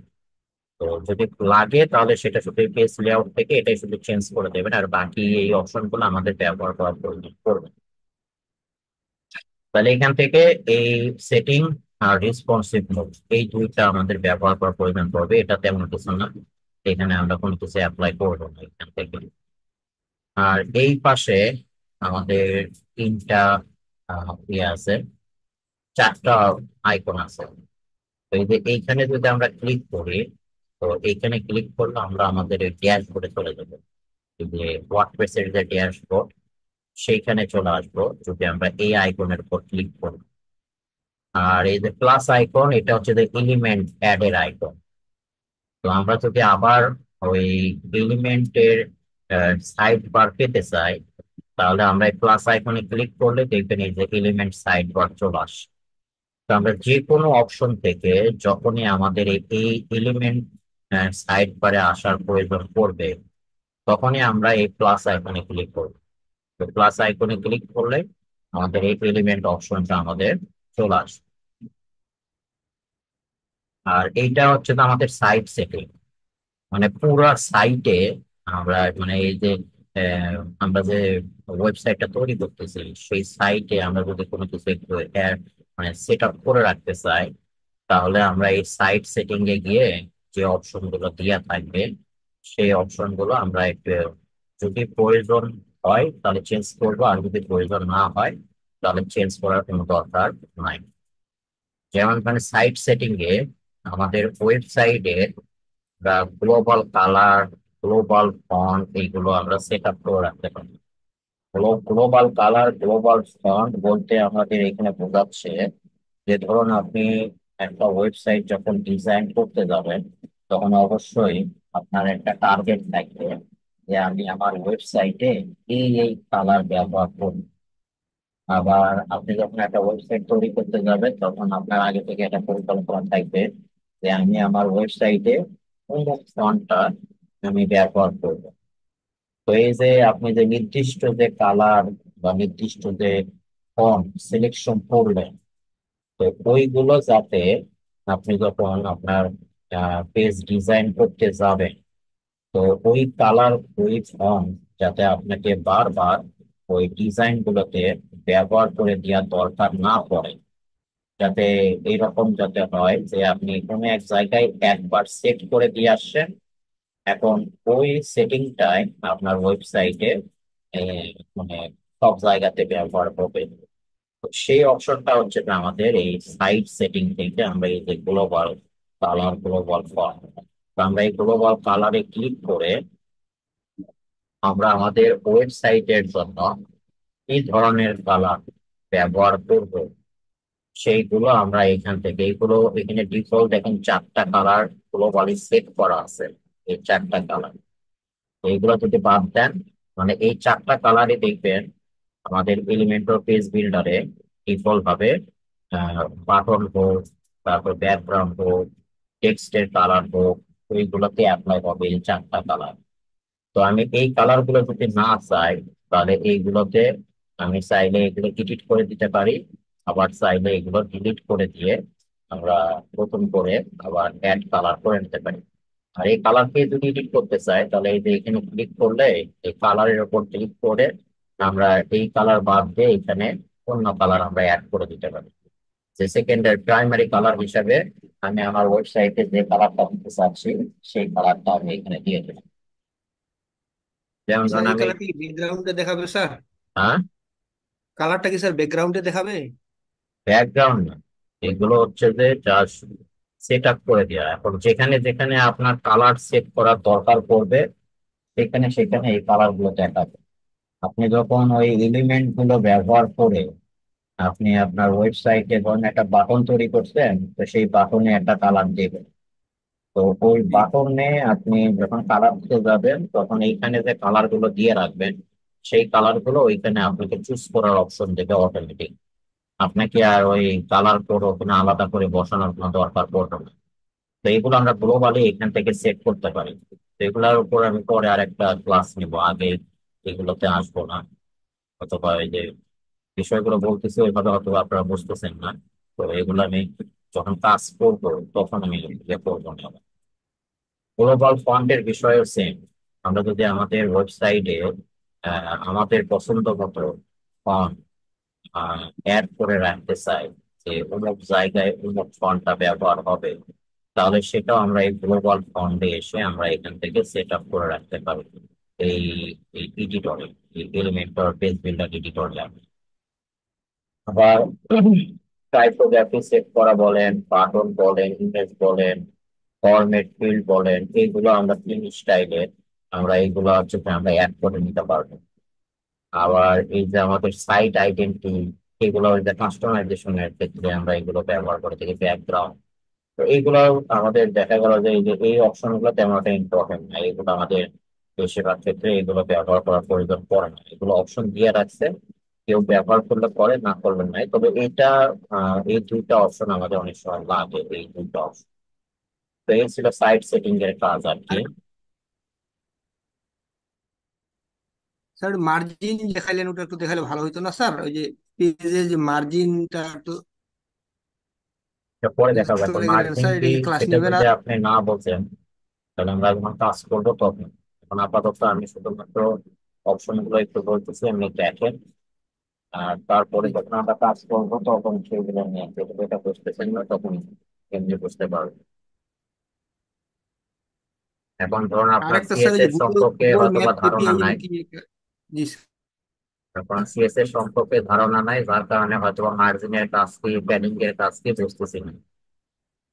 তো যদি লাগে তাহলে সেটা শুধু পেজ লেআউট থেকে এটাই শুধু চেঞ্জ করে দেবেন আর বাকি এই অপশন গুলো আমাদের ব্যবহার করার প্রয়োজন পড়বে তাহলে এখান থেকে এই সেটিং আর রেসপন্সিভ মোড এই দুইটা আমাদের ব্যবহার করার প্রয়োজন পড়বে এটা তেমন কিছু না এখানে আমরা কোনো কিছু অ্যাপ্লাই করবো না এখান থেকে আর এই পাশে আমাদের তিনটা ইয়ে আছে চারটা আইকন আছে তো এই যে এইখানে যদি আমরা ক্লিক করি তো এইখানে ক্লিক করলে আমরা আমাদের ড্যাশবোর্ডে চলে যাবো যে ওয়ার্ডপ্রেস এর যে ড্যাশবোর্ড সেইখানে চলে আসবো যদি আমরা এই আইকনের উপর ক্লিক করি আর এই যে প্লাস আইকন এটা হচ্ছে যে এলিমেন্ট অ্যাড এর আইকন তো আমরা যদি আবার ওই এলিমেন্টের সাইড বার পেতে চাই তাহলে আমরা প্লাস আইকনে ক্লিক করলে দেখবেন এই যে এলিমেন্ট সাইড বার চলে আসে তো আমরা যে কোনো অপশন থেকে যখনই আমাদের এই এলিমেন্ট সাইড বারে আসার প্রয়োজন পড়বে তখনই আমরা এই প্লাস আইকনে ক্লিক করব তো প্লাস আইকনে ক্লিক করলে আমাদের এই এলিমেন্ট অপশনটা আমাদের চলে আসবে আর এইটা হচ্ছে আমাদের সাইড সেটিং মানে পুরো সাইটে আমরা মানে এই যে আমরা যে ওয়েবসাইটটা তৈরি করতেছি সেই সাইটে আমরা যদি কোনো কিছু একটু মানে সেট আপ করে রাখতে চাই তাহলে আমরা এই সাইট সেটিং এ গিয়ে যে অপশন গুলো দিয়া থাকবে সেই অপশন গুলো আমরা একটু যদি প্রয়োজন হয় তাহলে চেঞ্জ করবো আর যদি প্রয়োজন না হয় তাহলে চেঞ্জ করার কোনো দরকার নাই যেমন মানে সাইট সেটিং এ আমাদের ওয়েবসাইটের গ্লোবাল কালার গ্লোবাল ফন্ট এইগুলো আমরা সেট আপ করে রাখতে পারি গ্লোবাল কালার গ্লোবাল ফন্ট বলতে আমাদের এখানে বোঝাচ্ছে যে ধরুন আপনি একটা ওয়েবসাইট যখন ডিজাইন করতে যাবেন তখন অবশ্যই আপনার একটা টার্গেট থাকবে যে আমি আমার ওয়েবসাইটে এই এই কালার ব্যবহার করি আবার আপনি যখন একটা ওয়েবসাইট তৈরি করতে যাবেন তখন আপনার আগে থেকে একটা পরিকল্পনা থাকবে যে আমি আমার ওয়েবসাইটে কোন ফন্টটা আমি ব্যবহার করব তো এই যে আপনি যে নির্দিষ্ট যে কালার বা নির্দিষ্ট যে ফন্ট সিলেকশন করলেন তো ওইগুলো যাতে আপনি যখন আপনার পেজ ডিজাইন করতে যাবেন তো ওই কালার ওই ফন্ট যাতে আপনাকে বারবার ওই ডিজাইন গুলোতে ব্যবহার করে দেওয়ার দরকার না পড়ে যাতে এইরকম যাতে হয় যে আপনি কোনো এক জায়গায় একবার সেট করে দিয়ে আসছেন এখন ওই সেটিংটাই আপনার ওয়েবসাইটে মানে সব জায়গাতে ব্যবহার হবে তো সেই অপশনটা হচ্ছে আমাদের এই সাইট সেটিং থেকে আমরা এই যে গ্লোবাল কালার গ্লোবাল ফর তো আমরা এই গ্লোবাল কালারে ক্লিক করে আমরা আমাদের ওয়েবসাইটের জন্য কি ধরনের কালার ব্যবহার করব সেইগুলো আমরা এখান থেকে এইগুলো এখানে ডিফল্ট এখন চারটা কালার গ্লোবালি সেট করা আছে এই চারটা কালার এইগুলো যদি বাদ দেন মানে এই চারটা কালারই দেখবেন আমাদের এলিমেন্টর পেজ বিল্ডারে ডিফল্ট ভাবে বাটন হোক তারপর ব্যাকগ্রাউন্ড হোক টেক্সটের কালার হোক এইগুলোতে অ্যাপ্লাই হবে এই চারটা কালার তো আমি এই কালার গুলো যদি না চাই তাহলে এইগুলোতে আমি চাইলে এগুলো ডিলিট করে দিতে পারি আবার চাইলে এগুলো ডিলিট করে দিয়ে আমরা নতুন করে আবার অ্যাড কালার করে নিতে পারি আর মানে এই কালারকে যদি এডিট করতে চাই তাহলে এই যে এখানে ক্লিক করলে এই কালারের উপর ক্লিক করে আমরা এই কালার বাদ দিয়ে এখানে অন্য কালার আমরা অ্যাড করে দিতে পারি যে সেকেন্ডারি প্রাইমারি কালার হিসাবে আমি আমার ওয়েবসাইটে যে কালারটা দিতে চাচ্ছি সেই কালারটা আমি এখানে দিয়ে দিলাম যেমন আমি ব্যাকগ্রাউন্ডে দেখাবে স্যার হ্যাঁ কালারটা কি স্যার ব্যাকগ্রাউন্ডে দেখাবে ব্যাকগ্রাউন্ড না এগুলো হচ্ছে যে যা সেট আপ করে দেওয়া এখন যেখানে যেখানে আপনার কালার সেট করার দরকার পড়বে সেখানে সেখানে এই কালার গুলো দেখাবে আপনি যখন ওই এলিমেন্ট গুলো ব্যবহার করে আপনি আপনার ওয়েবসাইটে ধরুন একটা বাটন তৈরি করছেন তো সেই বাটনে একটা কালার দেবেন তো ওই বাটনে আপনি যখন কালার দিতে যাবেন তখন এইখানে যে কালার গুলো দিয়ে রাখবেন সেই কালার গুলো ওইখানে আপনাকে চুজ করার অপশন দেবে অটোমেটিক আপনাকে আর ওই কালার কোড ওখানে আলাদা করে বসানোর কোনো দরকার পড়বে না তো এগুলো আমরা গ্লোবালি এখান থেকে সেট করতে পারি তো এগুলোর উপর আমি পরে আর একটা ক্লাস নিব আগে এগুলোতে আসবো না অথবা এই যে বিষয়গুলো বলতেছি ওইভাবে হয়তো আপনারা বুঝতেছেন না তো এগুলো আমি যখন কাজ করবো তখন আমি ইয়ে করবো না গ্লোবাল ফান্ডের বিষয়েও সেম আমরা যদি আমাদের ওয়েবসাইটে আমাদের পছন্দ মতো ফান্ড অ্যাড করে রাখতে চাই যে অমুক জায়গায় অমুক ফন্টটা ব্যবহার হবে তাহলে সেটাও আমরা এই গ্লোবাল ফন্ডে এসে আমরা এখান থেকে সেট আপ করে রাখতে পারি এই এডিটরে এলিমেন্টর পেজ বিল্ডার এডিটরে আবার টাইপোগ্রাফি সেট করা বলেন বাটন বলেন ইমেজ বলেন ফরমেট ফিল্ড বলেন এইগুলো আমরা তিন স্টাইলে আমরা এইগুলো হচ্ছে আমরা অ্যাড করে নিতে পারবো আবার এই যে আমাদের সাইট আইডেন্টি এগুলো যে কাস্টমাইজেশনের ক্ষেত্রে আমরা এগুলো ব্যবহার করে থাকি ব্যাকগ্রাউন্ড তো এইগুলো আমাদের দেখা গেল যে এই যে এই গুলো তেমন একটা ইম্পর্টেন্ট না এগুলো আমাদের বেশিরভাগ ক্ষেত্রে এগুলো ব্যবহার করার প্রয়োজন পড়ে না এগুলো অপশন দিয়ে রাখছে কেউ ব্যবহার করলে করে না করলে নাই তবে এটা এই দুইটা অপশন আমাদের অনেক সময় লাগে এই দুইটা অপশন তো এই ছিল সাইট সেটিং এর কাজ আর কি স্যার মার্জিন দেখাইলেন ওটা একটু দেখালে ভালো হইতো না স্যার ওই যে পেজে যে মার্জিনটা একটু পরে দেখা যদি আপনি না বলছেন তাহলে আমরা যখন কাজ করবো তখন এখন আপাতত আমি শুধুমাত্র অপশন গুলো একটু বলতেছি এমনি দেখেন আর তারপরে যখন আমরা কাজ করবো তখন সেগুলো নিয়ে বসতে এটা বুঝতেছেন না তখন এমনি বুঝতে পারবেন এখন ধরুন আপনার সম্পর্কে হয়তো বা ধারণা নাই জি সিএস এর সম্পর্কে ধারণা নাই যার কারণে হয়তো মার্জিনের কাজ কি প্যানিং এর কাজ বুঝতেছি না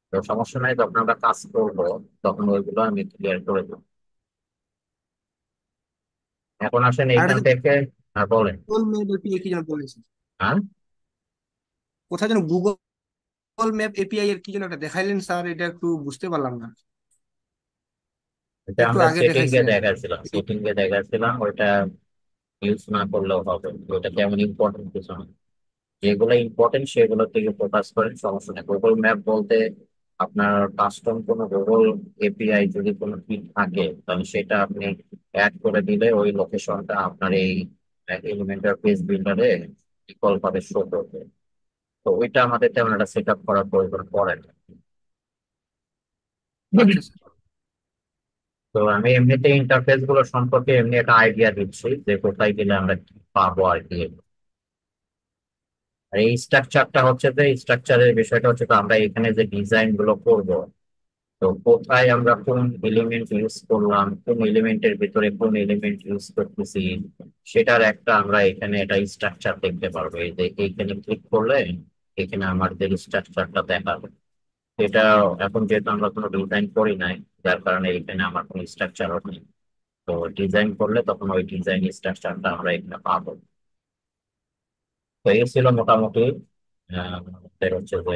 তো সমস্যা নাই যখন আমরা কাজ করবো তখন ওইগুলো আমি ক্লিয়ার করে দেবো এখন আসেন আর এইখান থেকে আর হ্যাঁ, বলেন গুগল ম্যাপ এপিআই কি যেন বলেছে হ্যাঁ কোথায় যেন গুগল ম্যাপ এপিআই এর কি যেন একটা দেখাইলেন স্যার এটা একটু বুঝতে পারলাম না এটা একটু আমরা আগে সেটিং এ দেখাইছিলেন দেখাইছিলাম সেটিং এ দেখাইছিলাম ওইটা ইউজ না করলেও হবে ওইটা তেমন ইম্পর্টেন্ট কিছু না যেগুলো ইম্পর্টেন্ট সেগুলোর থেকে ফোকাস করেন সমস্যা নেই গুগল ম্যাপ বলতে আপনার কাস্টম কোনো গুগল এপিআই যদি কোনো পিক থাকে তাহলে সেটা আপনি অ্যাড করে দিলে ওই লোকেশনটা আপনার এই এলিমেন্টার পেজ বিল্ডারে বিকল্পভাবে শো করবে তো ওইটা আমাদের তেমন একটা সেট আপ করার প্রয়োজন পড়ে না আচ্ছা, আচ্ছা। তো আমি এমনিতে ইন্টারফেস গুলো সম্পর্কে এমনি একটা আইডিয়া দিচ্ছি যে কোথায় গেলে আমরা কি পাবো আর কি আর এই স্ট্রাকচারটা হচ্ছে যে স্ট্রাকচারের বিষয়টা হচ্ছে তো আমরা এখানে যে ডিজাইন গুলো করবো তো কোথায় আমরা কোন এলিমেন্ট ইউজ করলাম কোন এলিমেন্টের ভিতরে কোন এলিমেন্ট ইউজ করতেছি সেটার একটা আমরা এখানে এটা স্ট্রাকচার দেখতে পারবো এই যে এইখানে ক্লিক করলে এখানে আমাদের স্ট্রাকচারটা দেখাবে এটা এখন যেহেতু আমরা কোনো ডিজাইন করি নাই যার কারণে এখানে আমার কোনো স্ট্রাকচার হবে তো ডিজাইন করলে তখন ওই ডিজাইন স্ট্রাকচারটা আমরা এখানে পাবো তো এই ছিল মোটামুটি হচ্ছে যে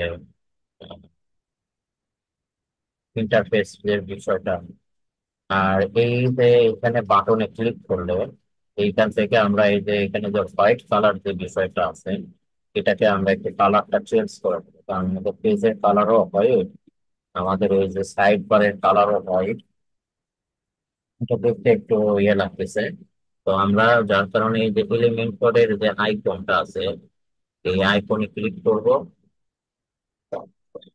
ইন্টারফেস এর বিষয়টা আর এই যে এখানে বাটনে ক্লিক করলে এইখান থেকে আমরা এই যে এখানে যে হোয়াইট কালার যে বিষয়টা আছে এটাকে আমরা একটু কালারটা চেঞ্জ করে দেবো কারণ আমাদের পেজের কালারও হয় আমাদের ওই যে সাইড বারের ও হোয়াইট এটা দেখতে একটু ইয়ে লাগতেছে তো আমরা যার কারণে এই যে এলিমেন্ট কোডের যে আইকনটা আছে এই আইকনে ক্লিক করব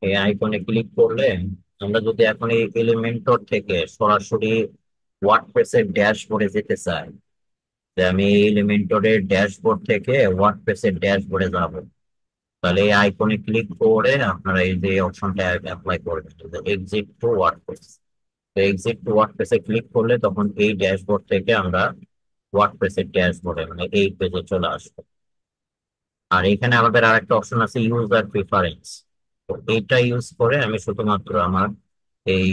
এই আইকনে ক্লিক করলে আমরা যদি এখন এই এলিমেন্টর থেকে সরাসরি ড্যাশ ড্যাশবোর্ডে যেতে চাই যে আমি এই এলিমেন্টরের ড্যাশবোর্ড থেকে ড্যাশ ড্যাশবোর্ডে যাবো তাহলে এই আইকনে ক্লিক করে আপনারা এই যে অপশনটা অ্যাপ্লাই করে করবেন এক্সিট টু ওয়ার্ডপ্রেস তো এক্সিট টু ওয়ার্ডপ্রেসে ক্লিক করলে তখন এই ড্যাশবোর্ড থেকে আমরা ওয়ার্ডপ্রেসের ড্যাশবোর্ডে মানে এই পেজে চলে আসবো আর এখানে আমাদের আরেকটা অপশন আছে ইউজার প্রিফারেন্স তো এটা ইউজ করে আমি শুধুমাত্র আমার এই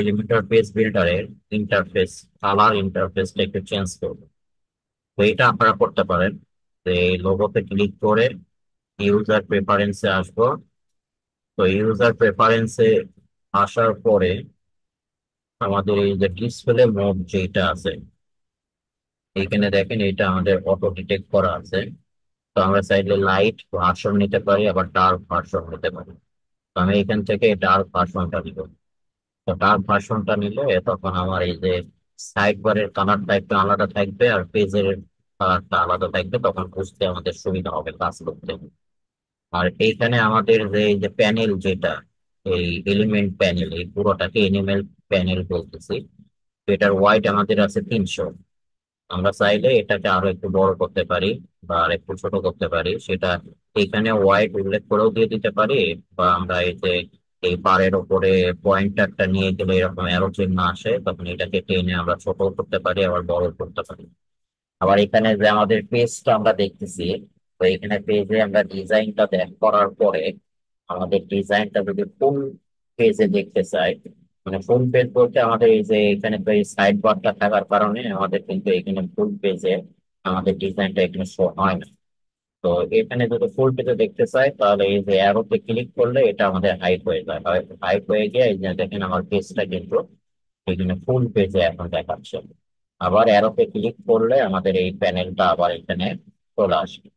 এলিমেন্টার পেজ বিল্ডারের ইন্টারফেস কালার ইন্টারফেসটা একটু চেঞ্জ করবো তো এটা আপনারা করতে পারেন যে লোগোতে ক্লিক করে ইউজার প্রেফারেন্সে আসব তো ইউজার প্রেফারেন্সে আসার পরে আমাদের এই যে ডিসপ্লে মোড যেটা আছে এখানে দেখেন এটা আমাদের অটো ডিটেক্ট করা আছে তো আমরা চাইলে লাইট ভার্সন নিতে পারি আবার ডার্ক ভার্সন নিতে পারি তো আমি এখান থেকে ডার্ক ভার্সনটা নিব তো ডার্ক ভার্সনটা নিলে তখন আমার এই যে সাইড বারের কালারটা একটু আলাদা থাকবে আর পেজের কালারটা আলাদা থাকবে তখন বুঝতে আমাদের সুবিধা হবে কাজ করতে আর এইখানে আমাদের যে যে প্যানেল যেটা এই এলিমেন্ট প্যানেল এই পুরোটাকে এনিমেল প্যানেল বলতেছি এটার ওয়াইড আমাদের আছে তিনশো আমরা চাইলে এটাকে আরো একটু বড় করতে পারি বা আর একটু ছোট করতে পারি সেটা এখানে ওয়াইড উল্লেখ করেও দিয়ে দিতে পারি বা আমরা এতে এই বারের ওপরে পয়েন্টারটা নিয়ে গেলে এরকম অ্যারো চিহ্ন আসে তখন এটাকে টেনে আমরা ছোট করতে পারি আবার বড় করতে পারি আবার এখানে যে আমাদের পেজটা আমরা দেখতেছি এখানে পেজে আমরা ডিজাইনটা দেখ করার পরে আমাদের ডিজাইনটা যদি কোন পেজে দেখতে চাই মানে ফুল পেজ বলতে আমাদের এই যে এখানে সাইড বারটা থাকার কারণে আমাদের কিন্তু এখানে ফুল পেজে আমাদের ডিজাইনটা এখানে শো হয় না তো এখানে যদি ফুল পেজে দেখতে চাই তাহলে এই যে অ্যারোতে ক্লিক করলে এটা আমাদের হাইট হয়ে যায় হাইট হয়ে গিয়ে এই যে দেখেন আমার পেজটা কিন্তু এখানে ফুল পেজে এখন দেখাচ্ছে আবার অ্যারোতে ক্লিক করলে আমাদের এই প্যানেলটা আবার এখানে চলে আসবে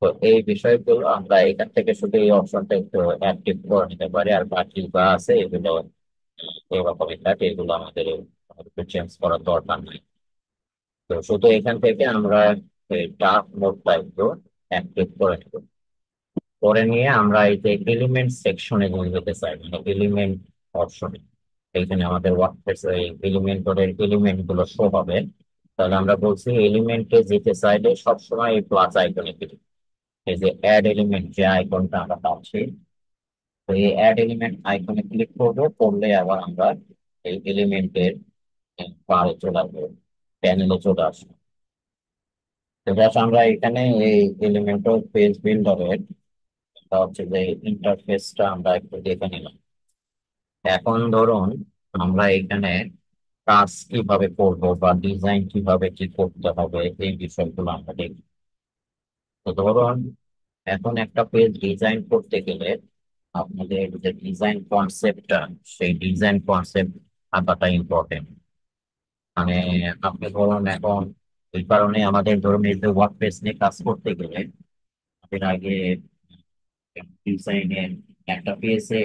তো এই বিষয়গুলো আমরা এখান থেকে শুধু এই অপশনটা একটু অ্যাক্টিভ করে নিতে পারি আর বাকি বা আছে এগুলো এরকমই থাকে এগুলো আমাদের চেঞ্জ করার দরকার নাই তো শুধু এখান থেকে আমরা ডার্ক মোডটা একটু অ্যাক্টিভ করে নেব করে নিয়ে আমরা এই যে এলিমেন্ট সেকশনে যেতে চাই মানে এলিমেন্ট অপশনে এখানে আমাদের ওয়ার্কপ্লেস এলিমেন্ট এলিমেন্ট গুলো শো হবে তাহলে আমরা বলছি এলিমেন্টে যেতে চাইলে সবসময় এই প্লাস আইকনে ক্লিক এই যে অ্যাড এলিমেন্ট যে আইকনটা আমরা পাচ্ছি তো এই অ্যাড এলিমেন্ট আইকনে ক্লিক করবো করলে আবার আমরা এই এলিমেন্টের পারে চলে আসবো প্যানেলে চলে আসবো তো আমরা এখানে এই এলিমেন্ট অফ পেজ বিল্ডারের হচ্ছে যে ইন্টারফেসটা আমরা একটু দেখে নিলাম এখন ধরুন আমরা এখানে কাজ কিভাবে করব বা ডিজাইন কিভাবে কি করতে হবে এই বিষয়গুলো আমরা দেখি ধরুন এখন একটা পেজ ডিজাইন করতে গেলে আপনাদের যে ডিজাইন কনসেপ্টটা সেই ডিজাইন কনসেপ্ট আঁকাটা ইম্পর্টেন্ট মানে আপনি ধরুন এখন ওই কারণে আমাদের ধরুন এই যে ওয়ার্ড পেজ নিয়ে কাজ করতে গেলে আমাদের আগে ডিজাইনের একটা পেজে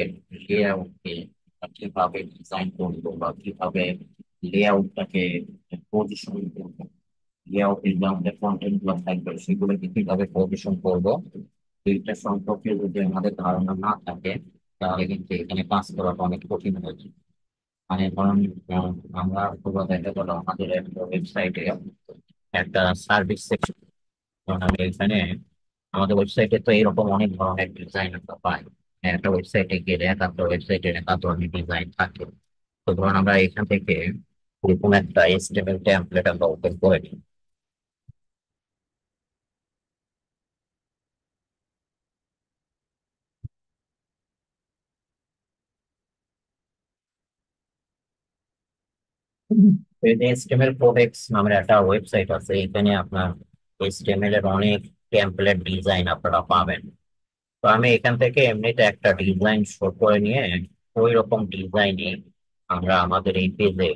লেআউটকে কিভাবে ডিজাইন করবো বা কিভাবে লেআউটটাকে পজিশন করবো ইয়াও এক্সাম ফ্রন্ট এন্ড ক্লাস থাকবে সেগুলোকে কিভাবে প্রদর্শন করবো এইটা সম্পর্কে যদি আমাদের ধারণা না থাকে তাহলে কিন্তু এখানে পাস করাটা অনেক কঠিন হয়ে যায় মানে ধরুন আমরা পুরো দেখা গেল আমাদের একটা ওয়েবসাইটে একটা সার্ভিস সেকশন আমি এখানে আমাদের ওয়েবসাইটে তো এরকম অনেক ধরনের ডিজাইন আমরা পাই একটা ওয়েবসাইটে গেলে এক একটা ওয়েবসাইটে এক ধরনের ডিজাইন থাকে তো ধরুন আমরা এখান থেকে এরকম একটা এস্টিমেট ট্যাম্পলেট আমরা ওপেন করে নিই স্টেমের প্রোডেক্স নামের একটা ওয়েবসাইট আছে এখানে আপনার এর অনেক টেমপ্লেট ডিজাইন আপনারা পাবেন তো আমি এখান থেকে এমনিতে একটা ডিজাইন শো করে নিয়ে ওই রকম ডিজাইনে আমরা আমাদের এই পেজে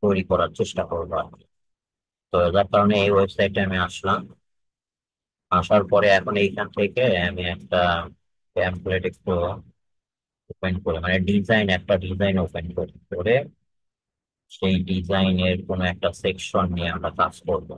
তৈরি করার চেষ্টা করবো তো যার কারণে এই ওয়েবসাইটে আমি আসলাম আসার পরে এখন এইখান থেকে আমি একটা প্যাম্পলেট একটু ওপেন করে মানে ডিজাইন একটা ডিজাইন ওপেন করি করে সেই ডিজাইনের কোনো একটা সেকশন নিয়ে আমরা কাজ করব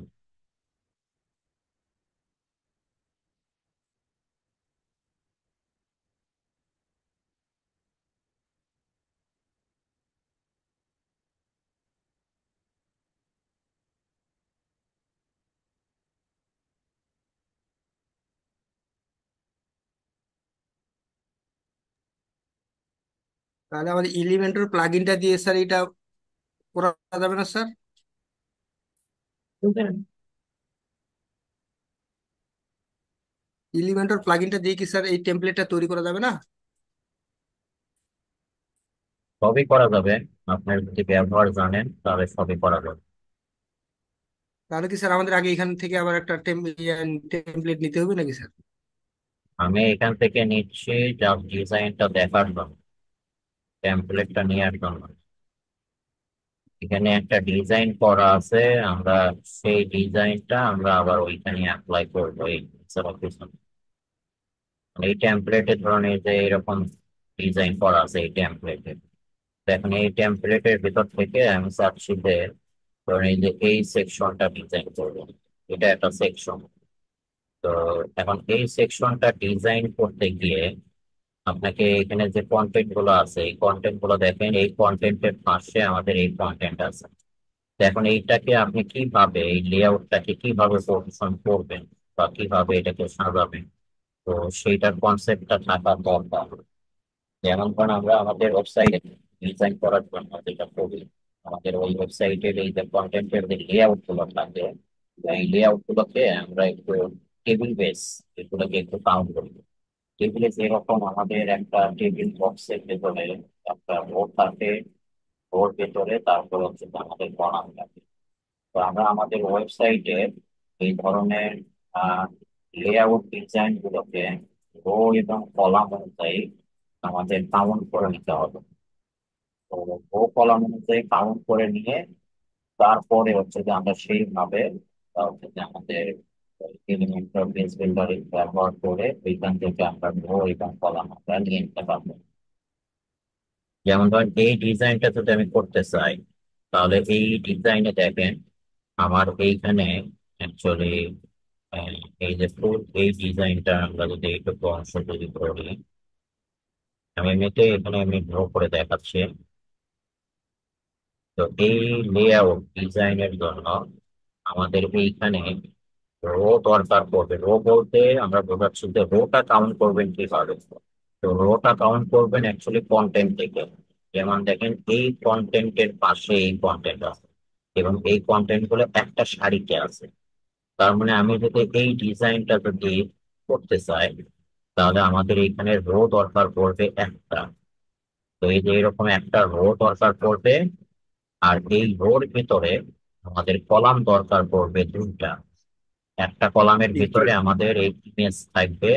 তাহলে আমাদের এলিমেন্টের প্লাগইনটা দিয়ে স্যার এটা করা যাবে না স্যার ইলিমেন্টর প্লাগইনটা দিয়ে কি স্যার এই টেমপ্লেটটা তৈরি করা যাবে না সবই করা যাবে আপনার যদি ব্যবহার জানেন তাহলে সবই করা যাবে তাহলে কি স্যার আমাদের আগে এখান থেকে আবার একটা টেমপ্লেট ইয়ে, নিতে হবে নাকি স্যার আমি এখান থেকে নিচ্ছি যা ডিজাইনটা দেখার জন্য টেমপ্লেটটা নেওয়ার জন্য এখানে একটা ডিজাইন করা আছে আমরা সেই ডিজাইনটা আমরা আবার ওইখানে অ্যাপ্লাই করবো এই মানে এই এর ধরনের যে এরকম ডিজাইন করা আছে এই এর এখন এই এর ভিতর থেকে আমি চাচ্ছি যে ধরেন এই যে এই সেকশনটা ডিজাইন করবো এটা একটা সেকশন তো এখন এই সেকশনটা ডিজাইন করতে গিয়ে আপনাকে এখানে যে কন্টেন্ট গুলো আছে এই কন্টেন্ট গুলো দেখেন এই কন্টেন্টের পাশে আমাদের এই কন্টেন্ট আছে এখন এইটাকে আপনি কিভাবে এই লেআউটটাকে কিভাবে পজিশন করবেন বা কিভাবে এটাকে সাজাবেন তো সেইটার কনসেপ্টটা থাকা দরকার যেমন কারণ আমরা আমাদের ওয়েবসাইটে ডিজাইন করার জন্য যেটা করি আমাদের ওই ওয়েবসাইটের এই যে কন্টেন্টের যে লেআউট গুলো থাকে এই লেআউট গুলোকে আমরা একটু টেবিল বেস এগুলোকে একটু কাউন্ট করি টেবিলে যেরকম আমাদের একটা টেবিল বক্সের ভেতরে একটা বোর্ড থাকে ওর ভেতরে তারপর হচ্ছে আমাদের বনাম থাকে তো আমরা আমাদের ওয়েবসাইটে এই ধরনের লেআউট ডিজাইন গুলোকে রো এবং কলাম অনুযায়ী আমাদের কাউন্ট করে নিতে হবে তো রো কলাম অনুযায়ী কাউন্ট করে নিয়ে তারপরে হচ্ছে যে আমরা সেইভাবে আমাদের এলিমেন্ট অফ বেস বিল্ডারে ব্যবহার করে ওইখান থেকে আমরা রো এবং কলাম আমরা নিয়ে নিতে পারবো যেমন ধরেন এই ডিজাইনটা যদি আমি করতে চাই তাহলে এই ডিজাইনে দেখেন আমার এইখানে অ্যাকচুয়ালি এই যে ফুল এই ডিজাইনটা আমরা যদি এইটুকু অংশ যদি ধরি আমি এমনিতে এখানে আমি ড্র করে দেখাচ্ছি তো এই লে লেআউট ডিজাইনের জন্য আমাদের এইখানে রো দরকার পড়বে রো বলতে আমরা যে রোটা কাউন্ট করবেন কিভাবে তো রোটা কাউন্ট করবেন অ্যাকচুয়ালি কন্টেন্ট থেকে যেমন দেখেন এই কন্টেন্টের পাশে এই কন্টেন্ট আছে এবং এই কন্টেন্ট গুলো একটা সারিতে আছে তার মানে আমি যদি এই ডিজাইনটা যদি করতে চাই তাহলে আমাদের এখানে রো দরকার পড়বে একটা তো এই যে এরকম একটা রো দরকার পড়বে আর এই রোর ভিতরে আমাদের কলাম দরকার পড়বে দুইটা একটা কলামের ভিতরে আমাদের এই ইমেজ থাকবে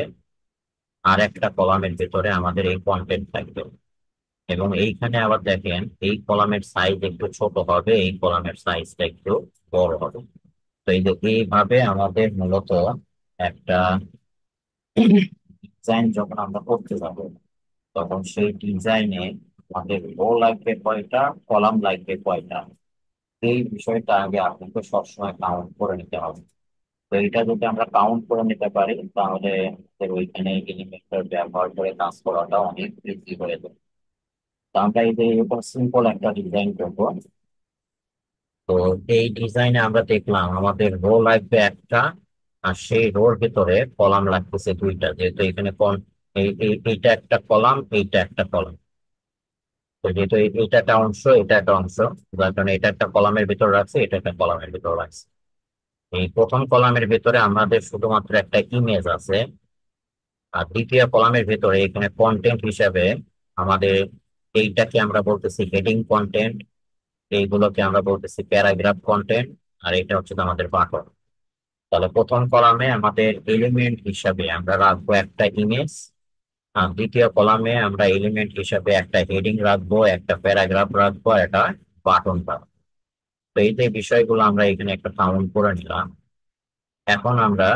আর একটা কলামের ভিতরে আমাদের এই কন্টেন্ট থাকবে এবং এইখানে আবার দেখেন এই কলামের সাইজ একটু ছোট হবে এই কলামের সাইজটা একটু বড় হবে তো এই যে এইভাবে আমাদের মূলত একটা ডিজাইন যখন আমরা করতে যাব তখন সেই ডিজাইনে আমাদের রো লাগবে কয়টা কলাম লাগবে কয়টা এই বিষয়টা আগে আপনাকে সবসময় কাউন্ট করে নিতে হবে তো এটা যদি আমরা কাউন্ট করে নিতে পারি তাহলে ওইখানে ব্যবহার করে কাজ করাটা অনেক ইজি হয়ে যাবে তো আমরা এই যে এরকম সিম্পল একটা ডিজাইন করবো তো এই ডিজাইনে আমরা দেখলাম আমাদের রো লাগবে একটা আর সেই রোর ভিতরে কলাম লাগতেছে দুইটা যেহেতু এখানে এইটা একটা কলাম এইটা একটা কলাম তো যেহেতু এইটা একটা অংশ এটা একটা অংশ যার কারণে এটা একটা কলামের ভিতর রাখছে এটা একটা কলামের ভিতর রাখছে এই প্রথম কলামের ভেতরে আমাদের শুধুমাত্র একটা ইমেজ আছে আর দ্বিতীয় কলামের ভেতরে এখানে কন্টেন্ট হিসাবে আমাদের এইটাকে আমরা বলতেছি হেডিং কন্টেন্ট এইগুলোকে আমরা বলতেছি প্যারাগ্রাফ কন্টেন্ট আর এটা হচ্ছে আমাদের পাঠক তাহলে প্রথম কলামে আমাদের এলিমেন্ট হিসাবে আমরা রাখবো একটা ইমেজ আর দ্বিতীয় কলামে আমরা এলিমেন্ট হিসাবে একটা হেডিং রাখবো একটা প্যারাগ্রাফ রাখবো একটা বাটন রাখবো তো এই যে বিষয়গুলো আমরা এখানে একটা কাউন্ট করে নিলাম এখন আমরা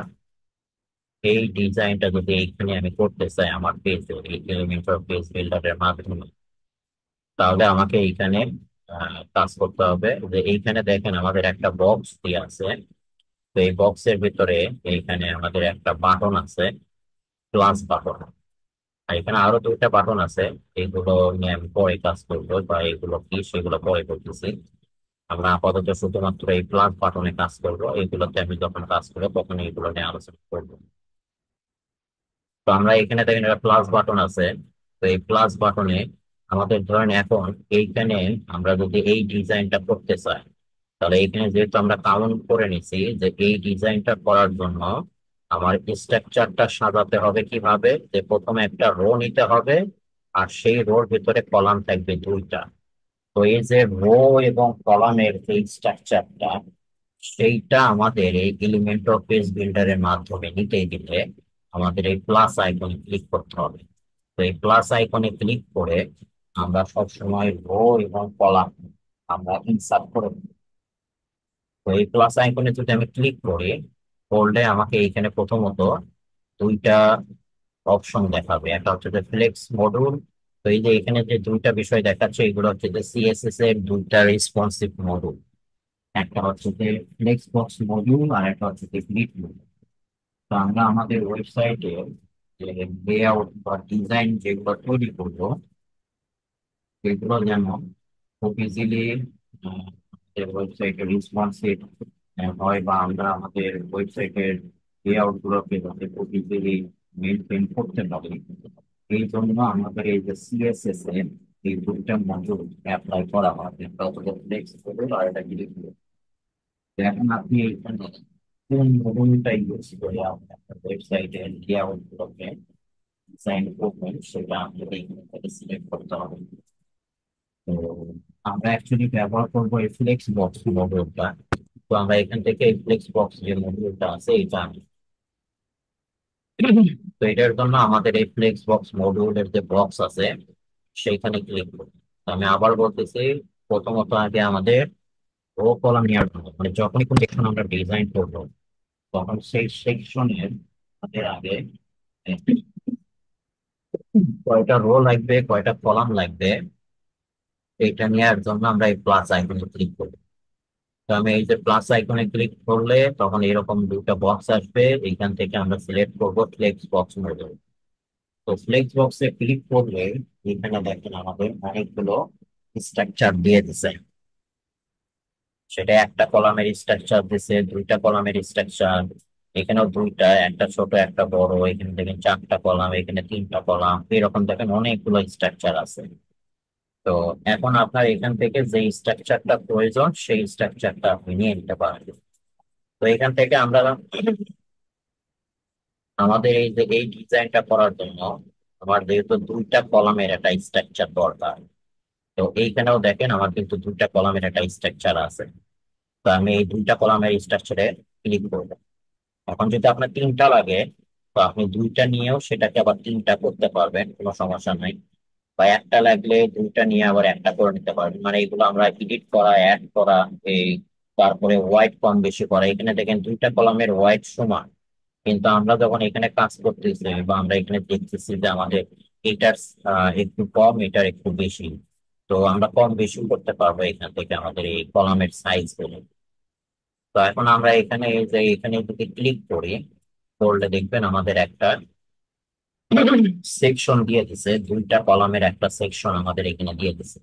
এই ডিজাইনটা যদি এইখানে আমি করতে চাই আমার পেজে এই এলিমেন্টার পেজ বিল্ডারের মাধ্যমে তাহলে আমাকে এইখানে কাজ করতে হবে যে এইখানে দেখেন আমাদের একটা বক্স দিয়ে আছে তো এই বক্সের ভিতরে এইখানে আমাদের একটা বাটন আছে প্লাস বাটন আর এখানে আরো দুইটা বাটন আছে এগুলো নিয়ে আমি পরে কাজ করবো বা এগুলো কি সেগুলো পরে করতেছি আমরা আপাতত শুধুমাত্র এই প্লাস বাটনে কাজ করবো এইগুলোতে আমি যখন কাজ করবো তখন এইগুলো নিয়ে আলোচনা করব তো আমরা এখানে দেখেন একটা প্লাস বাটন আছে তো এই প্লাস বাটনে আমাদের ধরেন এখন এইখানে আমরা যদি এই ডিজাইনটা করতে চাই তাহলে এইখানে যেহেতু আমরা কারণ করে নিছি যে এই ডিজাইনটা করার জন্য আমার স্ট্রাকচারটা সাজাতে হবে কিভাবে যে প্রথমে একটা রো নিতে হবে আর সেই রোর ভিতরে কলাম থাকবে দুইটা তো এই যে রো এবং কলামের এই স্ট্রাকচারটা সেইটা আমাদের এই এলিমেন্ট অফ পেজ এর মাধ্যমে নিতে দিলে আমাদের এই প্লাস আইকনে ক্লিক করতে হবে তো এই প্লাস আইকনে ক্লিক করে আমরা সবসময় রো এবং কলাম আমরা ইনসার্ট করে তো এই প্লাস আইকনে যদি আমি ক্লিক করি করলে আমাকে এইখানে প্রথমত দুইটা অপশন দেখাবে একটা হচ্ছে ফ্লেক্স মডুল তো এই যে এখানে যে দুইটা বিষয় দেখাচ্ছে এগুলো হচ্ছে যে সিএসএস এর দুইটা রেসপন্সিভ মডুল একটা হচ্ছে যে ফ্লেক্স বক্স মডিউল আর একটা হচ্ছে যে গ্রিড মডিউল তো আমরা আমাদের ওয়েবসাইটে যে লেআউট বা ডিজাইন যেগুলো তৈরি করবো সেগুলো যেন খুব ইজিলি আমাদের ওয়েবসাইটে রেসপন্সিভ হয় বা আমরা আমাদের ওয়েবসাইটের লেআউট গুলোকে যাতে খুব ইজিলি মেনটেন করতে পারি এই জন্য আমাদের এই যে সিএসএসএম এই দুইটা মডেল অ্যাপ্লাই করা হয় কতটা ফ্লেক্স করবে আর এটা গিলে দিবে এখন আপনি এইখানে কোন মডেলটা ইউজ করে আপনার ওয়েবসাইটে লেআউট করবে ডিজাইন করবেন সেটা আপনাকে এখানে থেকে সিলেক্ট করতে হবে তো আমরা অ্যাকচুয়ালি ব্যবহার করবো এই ফ্লেক্স বক্স মডেলটা তো আমরা এখান থেকে এই ফ্লেক্স বক্স যে মডেলটা আছে এটা তো এটার জন্য আমাদের এই ফ্লেক্স বক্স মডিউলের যে বক্স আছে সেইখানে ক্লিক করব আমি আবার বলতেছি প্রথমত আগে আমাদের ও কলাম নেওয়ার জন্য মানে যখনই কোনো সেকশন আমরা ডিজাইন করবো তখন সেই সেকশনের আগে কয়টা রো লাগবে কয়টা কলাম লাগবে এটা নেওয়ার জন্য আমরা এই প্লাস আইকনে ক্লিক করবো তো আমি এই যে প্লাস আইকনে ক্লিক করলে তখন এরকম দুটা বক্স আসবে এইখান থেকে আমরা সিলেক্ট করবো ফ্লেক্স বক্স মডেল তো ফ্লেক্স বক্সে ক্লিক করলে এখানে দেখেন আমাদের অনেকগুলো স্ট্রাকচার দিয়ে দিছে সেটা একটা কলামের স্ট্রাকচার দিছে দুইটা কলামের স্ট্রাকচার এখানেও দুইটা একটা ছোট একটা বড় এখানে দেখেন চারটা কলাম এখানে তিনটা কলাম এরকম দেখেন অনেকগুলো স্ট্রাকচার আছে তো এখন আপনার এখান থেকে যে স্ট্রাকচারটা প্রয়োজন সেই স্ট্রাকচারটা আপনি নিয়ে নিতে পারবেন তো এখান থেকে আমরা আমাদের এই যে এই ডিজাইনটা করার জন্য আমার যেহেতু দুইটা কলামের একটা স্ট্রাকচার দরকার তো এইখানেও দেখেন আমার কিন্তু দুইটা কলামের একটা স্ট্রাকচার আছে তো আমি এই দুইটা কলামের স্ট্রাকচারে ক্লিক করব এখন যদি আপনার তিনটা লাগে তো আপনি দুইটা নিয়েও সেটাকে আবার তিনটা করতে পারবেন কোনো সমস্যা নাই বা একটা লাগলে দুইটা নিয়ে আবার একটা করে নিতে পারবেন মানে এগুলো আমরা এডিট করা অ্যাড করা এই তারপরে হোয়াইট কম বেশি করা এখানে দেখেন দুইটা কলামের হোয়াইট সমান কিন্তু আমরা যখন এখানে কাজ করতেছি বা আমরা এখানে দেখতেছি যে আমাদের এটার একটু কম এটার একটু বেশি তো আমরা কম বেশি করতে পারবো এখান থেকে আমাদের এই কলামের সাইজ গুলো তো এখন আমরা এখানে এই যে এখানে যদি ক্লিক করি করলে দেখবেন আমাদের একটা সেকশন দিয়ে দিছে দুইটা কলামের একটা সেকশন আমাদের এখানে দিয়ে দিছে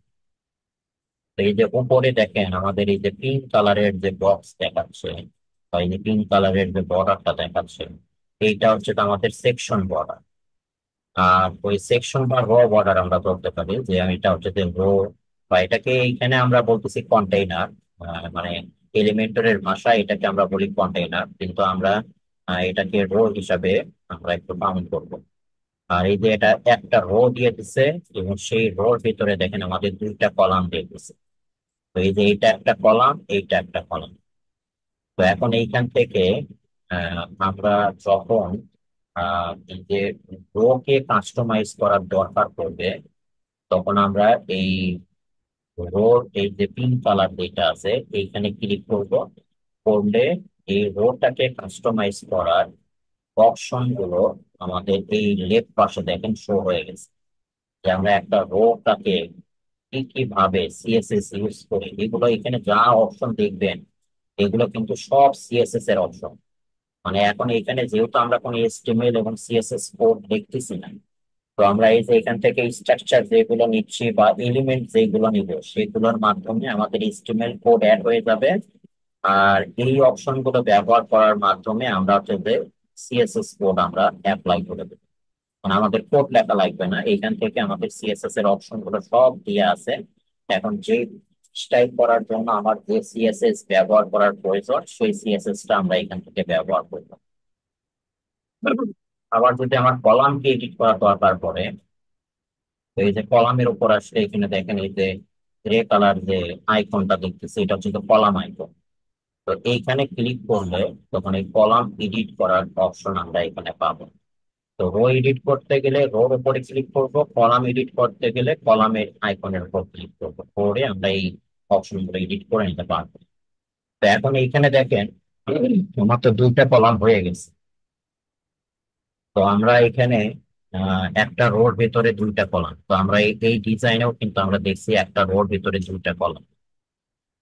এই যে উপরে দেখেন আমাদের এই যে পিঙ্ক কালারের যে বক্স দেখাচ্ছে বা এই যে পিঙ্ক কালারের যে বর্ডারটা দেখাচ্ছে এইটা হচ্ছে আমাদের সেকশন বর্ডার আর ওই সেকশন বা র বর্ডার আমরা বলতে পারি যে এটা হচ্ছে যে রো বা এটাকে এখানে আমরা বলতেছি কন্টেইনার মানে এলিমেন্টরের ভাষায় এটাকে আমরা বলি কন্টেইনার কিন্তু আমরা এটাকে রো হিসাবে আমরা একটু কাউন্ট করবো আর এই যে এটা একটা রো দিয়ে দিছে এবং সেই রোর ভিতরে দেখেন আমাদের দুইটা কলাম দিয়ে দিছে তো এই যে এইটা একটা কলাম এইটা একটা কলাম তো এখন এইখান থেকে আমরা যখন যে রোকে কাস্টমাইজ করার দরকার পড়বে তখন আমরা এই রোর এই যে পিঙ্ক কালার যেটা আছে এইখানে ক্লিক করব করলে এই রোটাকে কাস্টমাইজ করার অপশন গুলো আমাদের এই লেফট পাশে দেখেন শো হয়ে গেছে যে আমরা একটা রোটাকে কি কি ভাবে সিএসএস ইউজ করি এগুলো এখানে যা অপশন দেখবেন এগুলো কিন্তু সব সিএসএস এর অপশন মানে এখন এখানে যেহেতু আমরা কোনো এসটিএমএল এবং সিএসএস কোড দেখতেছি না তো আমরা এই যে এখান থেকে স্ট্রাকচার যেগুলো নিচ্ছি বা এলিমেন্ট যেগুলো নিব সেগুলোর মাধ্যমে আমাদের এসটিএমএল কোড অ্যাড হয়ে যাবে আর এই অপশনগুলো ব্যবহার করার মাধ্যমে আমরা হচ্ছে সিএসএস কোড আমরা অ্যাপ্লাই করে দেবো মানে আমাদের কোড লেখা লাগবে না এইখান থেকে আমাদের সিএসএস এর অপশন গুলো সব দিয়ে আছে এখন যে স্টাইল করার জন্য আমার যে সিএসএস ব্যবহার করার প্রয়োজন সেই সিএসএস টা আমরা এখান থেকে ব্যবহার করব আবার যদি আমার কলামকে এডিট করা দরকার পড়ে এই যে কলামের উপর আসলে এখানে দেখেন এই যে গ্রে কালার যে আইকনটা দেখতেছি এটা হচ্ছে কলাম আইকন তো এইখানে ক্লিক করলে তখন এই কলাম এডিট করার অপশন আমরা এখানে পাবো তো রো এডিট করতে গেলে রোর উপরে ক্লিক করব কলাম এডিট করতে গেলে কলামের আইকনের উপর ক্লিক করব করে আমরা এই অপশন গুলো এডিট করে নিতে পারবো তো এখন এইখানে দেখেন আমার তো দুইটা কলাম হয়ে গেছে তো আমরা এখানে একটা রোড ভেতরে দুইটা কলাম তো আমরা এই ডিজাইনেও কিন্তু আমরা দেখছি একটা রোড ভেতরে দুইটা কলাম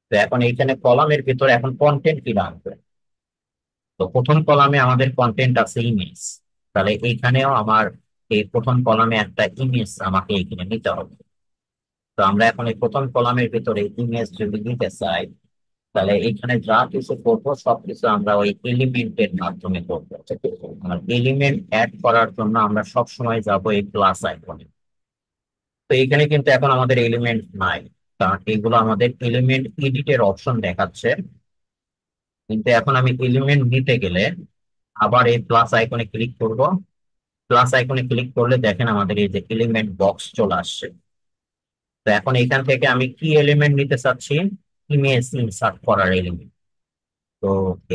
তো এখন এইখানে কলামের ভিতরে এখন কন্টেন্ট কি রাখবে তো প্রথম কলামে আমাদের কন্টেন্ট আছে ইমেজ তাহলে এইখানেও আমার এই প্রথম কলামে একটা ইমেজ আমাকে এইখানে নিতে হবে তো আমরা এখন এই প্রথম কলামের ভিতরে ইমেজ যদি নিতে চাই তাহলে এখানে যা কিছু করবো সবকিছু আমরা ওই এলিমেন্টের মাধ্যমে করবো এলিমেন্ট অ্যাড করার জন্য আমরা সবসময় যাবো এই প্লাস আইকনে তো এখানে কিন্তু এখন আমাদের এলিমেন্ট নাই কারণ এগুলো আমাদের এলিমেন্ট এডিটের অপশন দেখাচ্ছে কিন্তু এখন আমি এলিমেন্ট নিতে গেলে আবার এই প্লাস আইকনে ক্লিক করব প্লাস আইকনে ক্লিক করলে দেখেন আমাদের এই যে এলিমেন্ট বক্স চলে আসছে তো এখন এখান থেকে আমি কি এলিমেন্ট নিতে চাচ্ছি ইমেজ ইনসার্ট করার এলিমেন্ট তো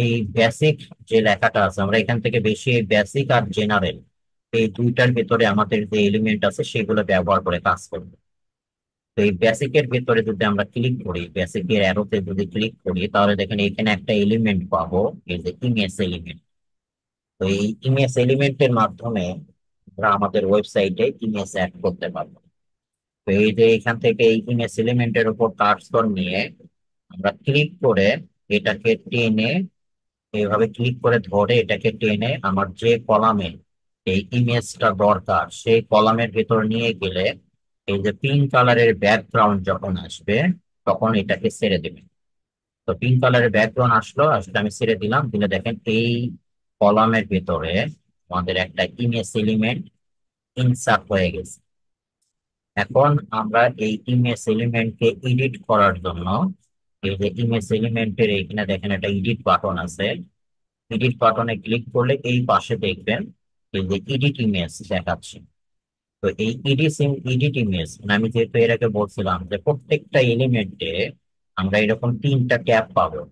এই বেসিক যে লেখাটা আছে আমরা এখান থেকে বেশি বেসিক আর জেনারেল এই দুইটার ভেতরে আমাদের যে এলিমেন্ট আছে সেগুলো ব্যবহার করে কাজ করবো তো এই বেসিকের ভিতরে যদি আমরা ক্লিক করি বেসিকের অ্যারোতে যদি ক্লিক করি তাহলে দেখেন এখানে একটা এলিমেন্ট পাবো এর যে ইমেজ এলিমেন্ট তো এই ইমেজ এলিমেন্টের মাধ্যমে আমরা আমাদের ওয়েবসাইটে ইমেজ অ্যাড করতে পারবো তো এই যে এখান থেকে এই ইমেজ এলিমেন্টের উপর কার্সর নিয়ে আমরা ক্লিক করে এটাকে টেনে এভাবে ক্লিক করে ধরে এটাকে টেনে আমার যে কলামে এই ইমেজটা দরকার সেই কলামের ভেতর নিয়ে গেলে এই যে পিঙ্ক কালারের ব্যাকগ্রাউন্ড যখন আসবে তখন এটাকে ছেড়ে দেবেন তো পিঙ্ক কালারের ব্যাকগ্রাউন্ড আসলো আসলে আমি ছেড়ে দিলাম দিলে দেখেন এই কলামের ভেতরে আমাদের একটা ইমেজ এলিমেন্ট ইনসার্ট হয়ে গেছে এখন আমরা এই ইমেজ এলিমেন্টকে এডিট করার জন্য এই যে ইমেজ এলিমেন্টের এখানে দেখেন একটা এডিট বাটন আছে এডিট বাটনে ক্লিক করলে এই পাশে দেখবেন এই যে এডিট ইমেজ দেখাচ্ছে তো এই ইডি সিম ইডিট ইমেজ মানে আমি যেহেতু এর আগে বলছিলাম যে প্রত্যেকটা এলিমেন্টে আমরা এরকম তিনটা ট্যাব পাবো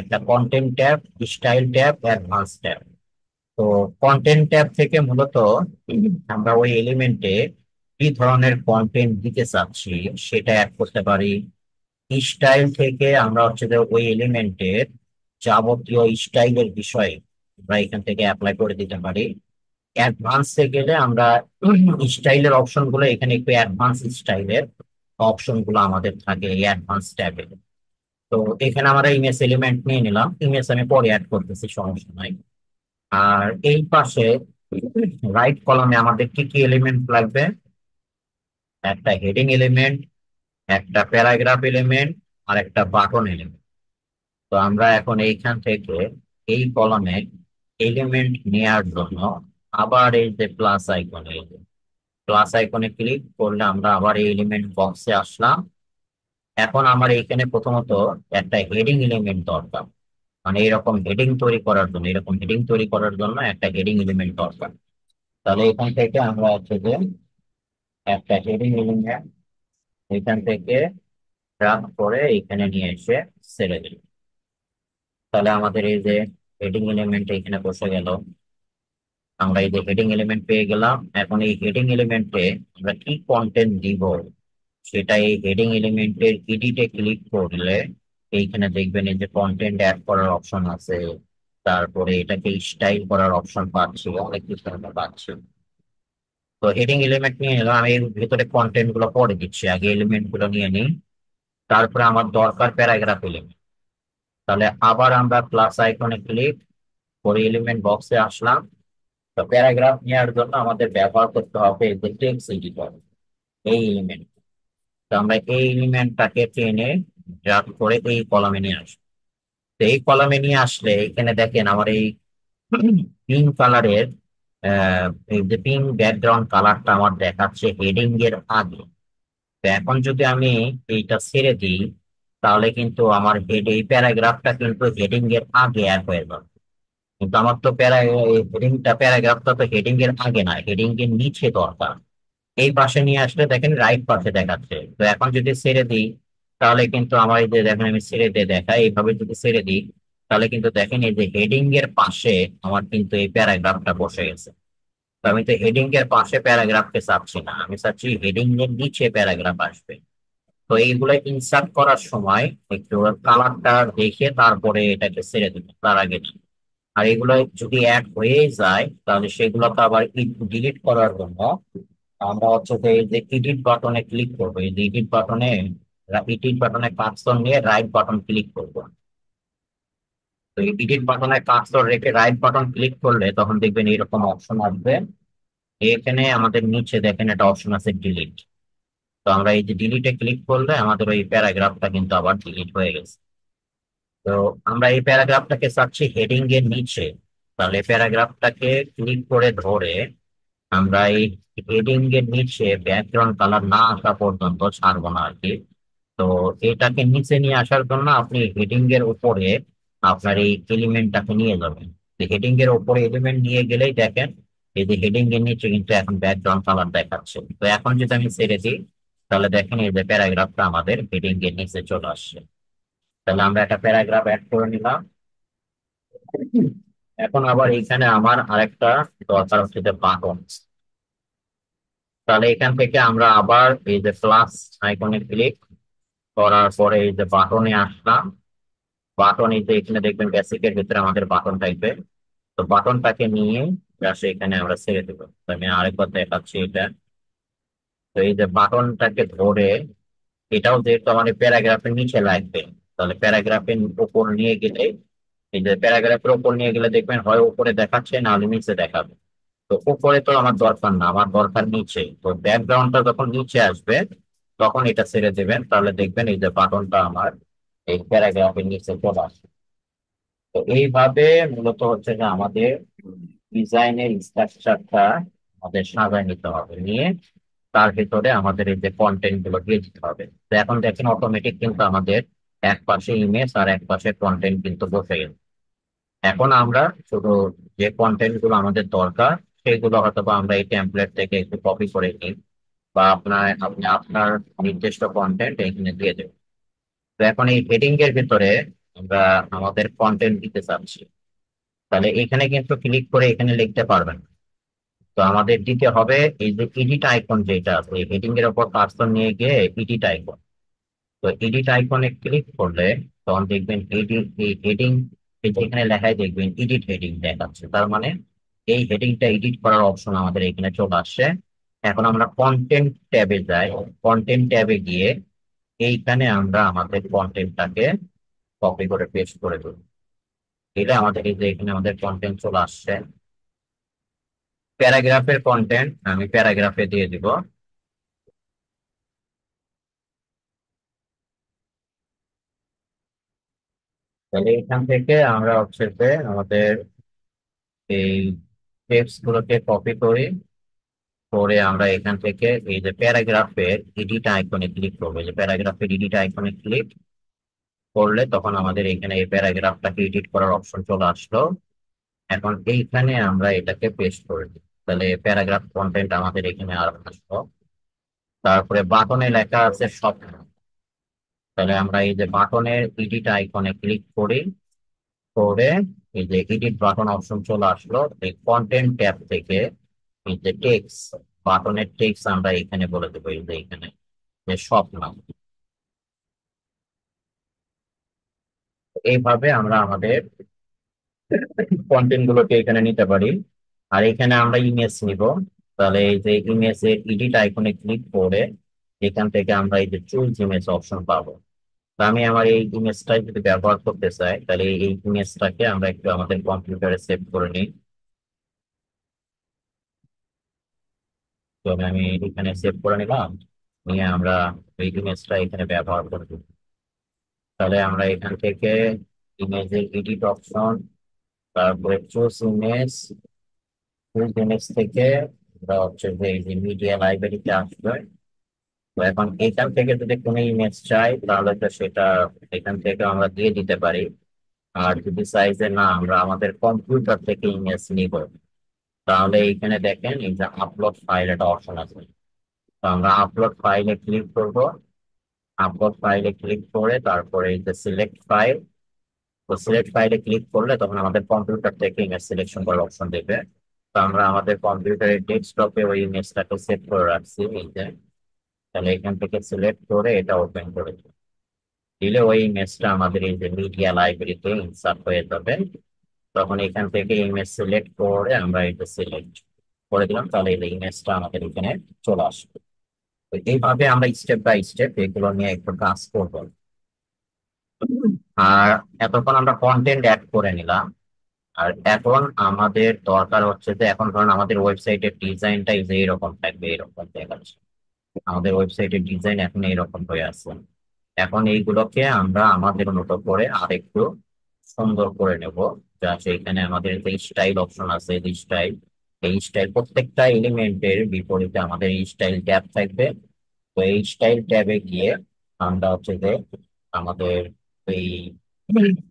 একটা content tab style tab advance tab তো কন্টেন্ট ট্যাব থেকে মূলত আমরা ওই এলিমেন্টে কি ধরনের কন্টেন্ট দিতে চাচ্ছি সেটা অ্যাড করতে পারি স্টাইল থেকে আমরা হচ্ছে যে ওই এলিমেন্টের যাবতীয় স্টাইলের বিষয়ে আমরা এখান থেকে অ্যাপ্লাই করে দিতে পারি অ্যাডভান্সে গেলে আমরা স্টাইলের গুলো এখানে একটু অ্যাডভান্স স্টাইলের গুলো আমাদের থাকে এই অ্যাডভান্স ট্যাবে তো এখানে আমরা ইমেজ এলিমেন্ট নিয়ে নিলাম ইমেজ আমি পরে অ্যাড করতেছি সমস্যা নাই আর এই পাশে রাইট কলামে আমাদের কি কি এলিমেন্ট লাগবে একটা হেডিং এলিমেন্ট একটা প্যারাগ্রাফ এলিমেন্ট আর একটা বাটন এলিমেন্ট তো আমরা এখন এইখান থেকে এই কলামে এলিমেন্ট নেয়ার জন্য আবার এই যে প্লাস আইকন এই যে প্লাস আইকনে ক্লিক করলে আমরা আবার এই এলিমেন্ট বক্সে আসলাম এখন আমার এইখানে প্রথমত একটা হেডিং এলিমেন্ট দরকার মানে এরকম হেডিং তৈরি করার জন্য এরকম হেডিং তৈরি করার জন্য একটা হেডিং এলিমেন্ট দরকার তাহলে এখান থেকে আমরা হচ্ছে যে একটা হেডিং এলিমেন্ট এখান থেকে ড্রাগ করে এখানে নিয়ে এসে ছেড়ে দিল তাহলে আমাদের এই যে হেডিং এলিমেন্ট এখানে বসে গেল আমরা এই যে হেডিং এলিমেন্ট পেয়ে গেলাম এখন এই হেডিং এলিমেন্টে আমরা কি কন্টেন্ট দিব সেটা এই হেডিং এলিমেন্টের এডিটে ক্লিক করলে এইখানে দেখবেন এই যে কন্টেন্ট অ্যাড করার অপশন আছে তারপরে এটাকে স্টাইল করার অপশন পাচ্ছি অনেক কিছু আমরা পাচ্ছি তো হেডিং এলিমেন্ট নিয়ে নিলাম আমি এর ভেতরে কন্টেন্ট গুলো পরে দিচ্ছি আগে এলিমেন্ট গুলো নিয়ে নিই তারপরে আমার দরকার প্যারাগ্রাফ এলিমেন্ট তাহলে আবার আমরা প্লাস আইকনে ক্লিক করে এলিমেন্ট বক্সে আসলাম তো প্যারাগ্রাফ নেওয়ার জন্য আমাদের ব্যবহার করতে হবে টেক্সট এডিটর এই এলিমেন্ট তো আমরা এই এলিমেন্টটাকে টেনে ড্রাফট করে এই কলামে নিয়ে আসবো তো এই কলামে নিয়ে আসলে এখানে দেখেন আমার এই পিঙ্ক কালারের যে পিঙ্ক ব্যাকগ্রাউন্ড কালারটা আমার দেখাচ্ছে হেডিং এর আগে তো এখন যদি আমি এইটা ছেড়ে দিই তাহলে কিন্তু আমার হেড এই প্যারাগ্রাফটা কিন্তু হেডিং এর আগে অ্যাড হয়ে যাবে কিন্তু আমার তো প্যারা হেডিংটা প্যারাগ্রাফটা তো হেডিং এর আগে না হেডিং এর নিচে দরকার এই পাশে নিয়ে আসলে দেখেন রাইট পাশে দেখাচ্ছে তো এখন যদি ছেড়ে দিই তাহলে কিন্তু আমার এই যে দেখেন আমি ছেড়ে দিয়ে দেখা এইভাবে যদি ছেড়ে দিই তাহলে কিন্তু দেখেন এই যে হেডিং এর পাশে আমার কিন্তু এই প্যারাগ্রাফটা বসে গেছে তো আমি তো হেডিং এর পাশে প্যারাগ্রাফকে চাচ্ছি না আমি চাচ্ছি হেডিং এর নিচে প্যারাগ্রাফ আসবে তো এইগুলো ইনসার্ট করার সময় একটু কালারটা দেখে তারপরে এটাকে ছেড়ে দেবেন তার আগে না আর এগুলো যদি অ্যাড হয়ে যায় তাহলে সেগুলোকে আবার ডিলিট করার জন্য আমরা হচ্ছে যে যে এডিট বাটনে ক্লিক করবো এই এডিট বাটনে এডিট বাটনে কার্সর নিয়ে রাইট বাটন ক্লিক করবো তো এই এডিট বাটনে কার্সর রেখে রাইট বাটন ক্লিক করলে তখন দেখবেন এরকম অপশন আসবে এখানে আমাদের নিচে দেখেন একটা অপশন আছে ডিলিট তো আমরা এই যে ডিলিটে ক্লিক করলে আমাদের ওই প্যারাগ্রাফটা কিন্তু আবার ডিলিট হয়ে গেছে তো আমরা এই প্যারাগ্রাফটাকে চাচ্ছি হেডিং এর নিচে তাহলে প্যারাগ্রাফটাকে ক্লিক করে ধরে আমরা এই হেডিং এর নিচে ব্যাকগ্রাউন্ড কালার না আসা পর্যন্ত ছাড়বো না আর কি তো এটাকে নিচে নিয়ে আসার জন্য আপনি হেডিং এর উপরে আপনার এই এলিমেন্টটাকে নিয়ে যাবেন হেডিং এর উপরে এলিমেন্ট নিয়ে গেলেই দেখেন এই যে হেডিং এর নিচে কিন্তু এখন ব্যাকগ্রাউন্ড কালার দেখাচ্ছে তো এখন যদি আমি ছেড়ে দিই তাহলে দেখেন এই যে প্যারাগ্রাফটা আমাদের হেডিং এর নিচে চলে আসছে তাহলে আমরা একটা প্যারাগ্রাফ অ্যাড করে নিলাম এখন আবার এইখানে আমার আরেকটা দরকার হচ্ছে যে বাটন তাহলে এখান থেকে আমরা আবার এই যে প্লাস আইকনে ক্লিক করার পরে এই যে বাটনে আসলাম বাটন এই যে এখানে দেখবেন বেসিকের ভিতরে আমাদের বাটন থাকবে তো বাটনটাকে নিয়ে আসে এখানে আমরা ছেড়ে দেব আমি আরেকবার দেখাচ্ছি এটা তো এই যে বাটনটাকে ধরে এটাও যেহেতু আমাদের প্যারাগ্রাফের নিচে লাগবে তাহলে প্যারাগ্রাফের উপর নিয়ে গেলে এই যে প্যারাগ্রাফের উপর নিয়ে গেলে দেখবেন হয় উপরে দেখাচ্ছে না হলে নিচে দেখাবে তো উপরে তো আমার দরকার না আমার দরকার নিচে তো ব্যাকগ্রাউন্ডটা যখন নিচে আসবে তখন এটা ছেড়ে দেবেন তাহলে দেখবেন এই যে বাটনটা আমার এই প্যারাগ্রাফের নিচে চলে আসবে তো এইভাবে মূলত হচ্ছে যে আমাদের ডিজাইনের স্ট্রাকচারটা আমাদের সাজায় নিতে হবে নিয়ে তার ভিতরে আমাদের এই যে কন্টেন্ট গুলো দিয়ে দিতে হবে তো এখন দেখেন অটোমেটিক কিন্তু আমাদের এক পাশে ইমেজ আর এক পাশে কন্টেন্ট কিন্তু বসে গেল এখন আমরা শুধু যে কন্টেন্ট গুলো আমাদের দরকার সেগুলো হয়তো বা আমরা এই টেমপ্লেট থেকে একটু কপি করে নিই বা আপনার আপনি আপনার নির্দিষ্ট কন্টেন্ট এখানে দিয়ে দেবেন তো এখন এই হেডিং এর ভিতরে আমরা আমাদের কন্টেন্ট দিতে চাচ্ছি তাহলে এখানে কিন্তু ক্লিক করে এখানে লিখতে পারবেন তো আমাদের দিতে হবে এই যে ইডিট আইকন যেটা আছে হেডিং এর উপর কার্সর নিয়ে গিয়ে ইডিট আইকন তো এডিট আইকনে ক্লিক করলে তখন দেখবেন এডিট এই হেডিং এখানে লেখায় দেখবেন এডিট হেডিং দেখাচ্ছে তার মানে এই হেডিংটা এডিট করার অপশন আমাদের এখানে চলে আসছে এখন আমরা কন্টেন্ট ট্যাবে যাই কন্টেন্ট ট্যাবে গিয়ে এইখানে আমরা আমাদের কন্টেন্টটাকে কপি করে পেস্ট করে দেব এটা আমাদের এই যে এখানে আমাদের কন্টেন্ট চলে আসছে প্যারাগ্রাফের কন্টেন্ট আমি প্যারাগ্রাফে দিয়ে দিব তাহলে এখান থেকে আমরা অবশেষে আমাদের এই টেপস গুলোকে কপি করি করে আমরা এখান থেকে এই যে প্যারাগ্রাফের এডিট আইকনে ক্লিক করবো যে প্যারাগ্রাফের এডিট আইকনে ক্লিক করলে তখন আমাদের এখানে এই প্যারাগ্রাফটাকে এডিট করার অপশন চলে আসলো এখন এইখানে আমরা এটাকে পেস্ট করে দিই তাহলে প্যারাগ্রাফ কন্টেন্ট আমাদের এখানে আর আসলো তারপরে বাটনে লেখা আছে সব তাহলে আমরা এই যে বাটনের ইডিট আইকনে ক্লিক করি করে এই যে এডিট বাটন অপশন চলে আসলো এই কন্টেন্ট ট্যাব থেকে এই যে টেক্স বাটনের টেক্স আমরা এখানে বলে দেবো এই যে এখানে যে সব নাম এইভাবে আমরা আমাদের কন্টেন্ট গুলোকে এখানে নিতে পারি আর এখানে আমরা ইমেজ নিব তাহলে এই যে ইমেজ এর এডিট আইকনে ক্লিক করে এখান থেকে আমরা এই যে চুজ ইমেজ অপশন পাবো তো আমি আমার এই ইমেজটাই যদি ব্যবহার করতে চাই তাহলে এই ইমেজটাকে আমরা একটু আমাদের কম্পিউটারে সেভ করে নিই তো আমি এখানে সেভ করে নিলাম নিয়ে আমরা এই ইমেজটা এখানে ব্যবহার করব তাহলে আমরা এখান থেকে ইমেজের এডিট অপশন তারপরে চুজ ইমেজ চুজ ইমেজ থেকে আমরা হচ্ছে যে এই যে মিডিয়া লাইব্রেরিতে আসবে তো এখন এখান থেকে যদি কোনো ইমেজ চাই তাহলে তো সেটা এখান থেকে আমরা দিয়ে দিতে পারি আর যদি চাইজে না আমরা আমাদের কম্পিউটার থেকে ইমেজ নিব তাহলে এইখানে দেখেন এই যে আপলোড ফাইল একটা অপশন আছে তো আমরা আপলোড ফাইলে ক্লিক করব আপলোড ফাইলে ক্লিক করে তারপরে এই যে সিলেক্ট ফাইল তো সিলেক্ট ফাইলে ক্লিক করলে তখন আমাদের কম্পিউটার থেকে ইমেজ সিলেকশন করার অপশন দেবে তো আমরা আমাদের কম্পিউটারের ডেস্কটপে ওই ইমেজটাকে সেভ করে রাখছি এই যে তাহলে এখান থেকে সিলেক্ট করে এটা ওপেন করে দিলে ওই ইমেজটা আমাদের এই যে মিডিয়া লাইব্রেরিতে ইনসার্ট হয়ে যাবে তখন এখান থেকে ইমেজ সিলেক্ট করে আমরা এটা সিলেক্ট করে দিলাম তাহলে এই ইমেজটা আমাদের এখানে চলে আসবে তো এইভাবে আমরা স্টেপ বাই স্টেপ এগুলো নিয়ে একটু কাজ করবো আর এতক্ষণ আমরা কন্টেন্ট অ্যাড করে নিলাম আর এখন আমাদের দরকার হচ্ছে যে এখন ধরুন আমাদের ওয়েবসাইটের ডিজাইনটাই যে এরকম থাকবে এরকম দেখা যাচ্ছে আমাদের ওয়েবসাইটের ডিজাইন এখন এইরকম হয়ে আছে এখন এইগুলোকে আমরা আমাদের মতো করে আরেকটু সুন্দর করে নেব যাতে এখানে আমাদের যে স্টাইল অপশন আছে এই স্টাইল এই স্টাইল প্রত্যেকটা এলিমেন্টের বিপরীতে আমাদের এই স্টাইল ট্যাব থাকবে তো এই স্টাইল ট্যাবে গিয়ে আমরা হচ্ছে যে আমাদের এই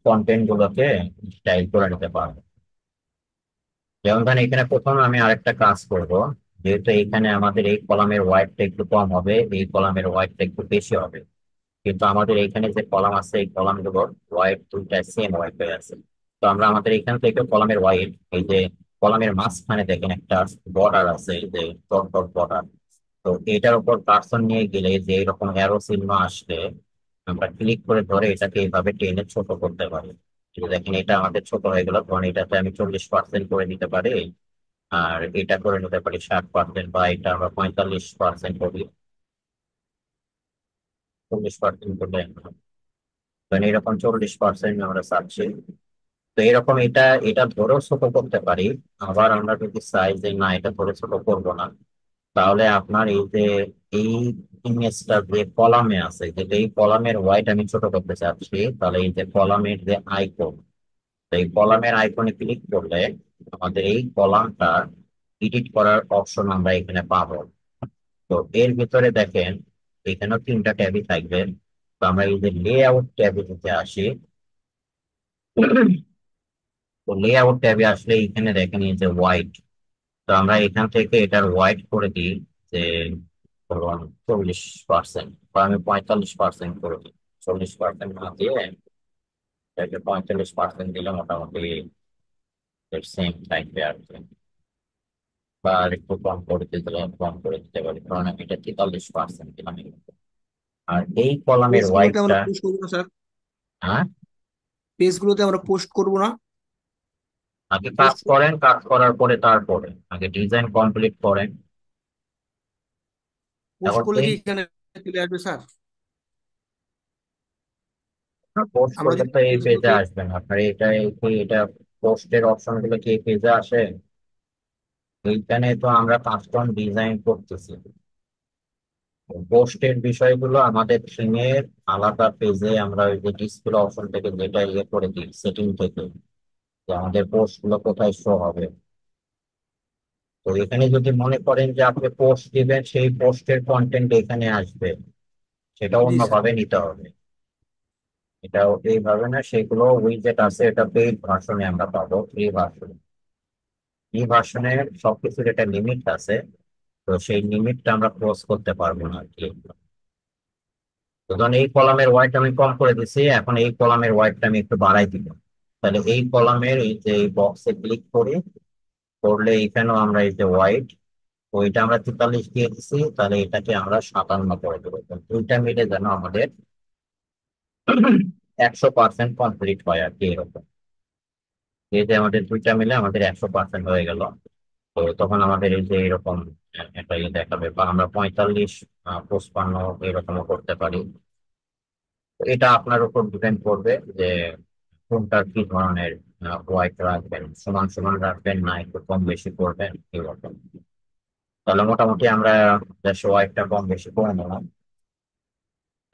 কন্টেন্ট গুলোকে স্টাইল করে নিতে পারবো যেমন ধরেন এখানে প্রথম আমি আরেকটা কাজ করব যেহেতু এখানে আমাদের এই কলামের ওয়াইটটা একটু কম হবে এই কলামের ওয়াইটটা একটু বেশি হবে কিন্তু আমাদের এখানে যে কলাম আছে এই কলামগুলোর ওয়াইট দুইটা সেম ওয়াইট হয়ে আছে তো আমরা আমাদের এখান থেকে কলামের ওয়াইট এই যে কলামের মাঝখানে দেখেন একটা বর্ডার আছে এই যে টট বর্ডার তো এটার উপর কার্সন নিয়ে গেলে যে এরকম অ্যারো চিহ্ন আসলে আমরা ক্লিক করে ধরে এটাকে এইভাবে টেনে ছোট করতে পারি দেখেন এটা আমাদের ছোট হয়ে গেল কারণ এটাতে আমি চল্লিশ পার্সেন্ট করে দিতে পারি আর এটা করে নিতে পারি ষাট পার্সেন্ট বা এটা আমরা পঁয়তাল্লিশ পার্সেন্ট করি চল্লিশ পার্সেন্ট করলে মানে এরকম চল্লিশ পার্সেন্ট আমরা চাচ্ছি তো এরকম এটা এটা ধরেও ছোট করতে পারি আবার আমরা যদি সাইজ যে না এটা ধরে ছোট করবো না তাহলে আপনার এই যে এই ইমেজটা যে কলামে আছে যেটা এই কলামের হোয়াইট আমি ছোট করতে চাচ্ছি তাহলে এই যে কলামের যে আইকন তো এই কলামের আইকনে ক্লিক করলে আমাদের এই কলামটা এডিট করার অপশন আমরা এখানে পাবো তো এর ভিতরে দেখেন এখানেও তিনটা ট্যাবই থাকবে তো আমরা এই যে লেআউট ট্যাবে দিতে আসি তো লেআউট ট্যাবে আসলে এখানে দেখেন এই যে হোয়াইট তো আমরা এখান থেকে এটার হোয়াইট করে দিই যে ধরুন চল্লিশ পার্সেন্ট বা আমি পঁয়তাল্লিশ পার্সেন্ট করে দিই চল্লিশ পার্সেন্ট না দিয়ে পঁয়তাল্লিশ পার্সেন্ট দিলে মোটামুটি এর সেম টাইম আর কি বা একটু কম করে দিতে কম করে দিতে পারি কারণ আমি এটা তেতাল্লিশ পার্সেন্ট দিলাম আর এই কলামের ওয়াইডটা হ্যাঁ পেজগুলোতে আমরা পোস্ট করব না আগে কাজ করেন কাজ করার পরে তারপরে আগে ডিজাইন কমপ্লিট করেন পোস্ট করলে কি এখানে চলে আসবে স্যার পোস্ট করলে এই পেজে আসবেন আপনার এটা এটা পোস্টের অপশন গুলো কি পেজে আসে এইখানে তো আমরা কাস্টম ডিজাইন করতেছি পোস্টের বিষয়গুলো আমাদের থিমের আলাদা পেজে আমরা ওই যে ডিসপ্লে অপশন থেকে যেটা ইয়ে করে দিই সেটিং থেকে যে আমাদের পোস্ট গুলো কোথায় শো হবে তো এখানে যদি মনে করেন যে আপনি পোস্ট দিবেন সেই পোস্টের কন্টেন্ট এখানে আসবে সেটা অন্যভাবে নিতে হবে এটাও এইভাবে না সেগুলো উইজেট আছে এটা পেইড আমরা পাবো এই ভাষণে ফ্রি ভাষণের সবকিছুর একটা লিমিট আছে তো সেই লিমিটটা আমরা ক্রস করতে পারবো না আর কি ধরুন এই কলামের ওয়াইট আমি কম করে দিছি এখন এই কলামের ওয়াইটটা আমি একটু বাড়াই দিব তাহলে এই কলামের এই যে এই বক্সে ক্লিক করে করলে এখানেও আমরা এই যে হোয়াইট ওইটা আমরা তেতাল্লিশ দিয়ে দিছি তাহলে এটাকে আমরা সাতান্ন করে দেবো দুইটা মিলে যেন আমাদের একশো পার্সেন্ট কমপ্লিট হয় আর কি এরকম এই যে আমাদের দুইটা মিলে আমাদের একশো পার্সেন্ট হয়ে গেল তো তখন আমাদের এই যে এরকম একটা ইয়ে দেখাবে বা আমরা পঁয়তাল্লিশ পঁচপান্ন এরকম করতে পারি এটা আপনার উপর ডিপেন্ড করবে যে কোনটার কি ধরনের ওয়াইট রাখবেন সমান সমান রাখবেন না একটু কম বেশি করবেন এরকম তাহলে মোটামুটি আমরা ওয়াইটটা কম বেশি করে নিলাম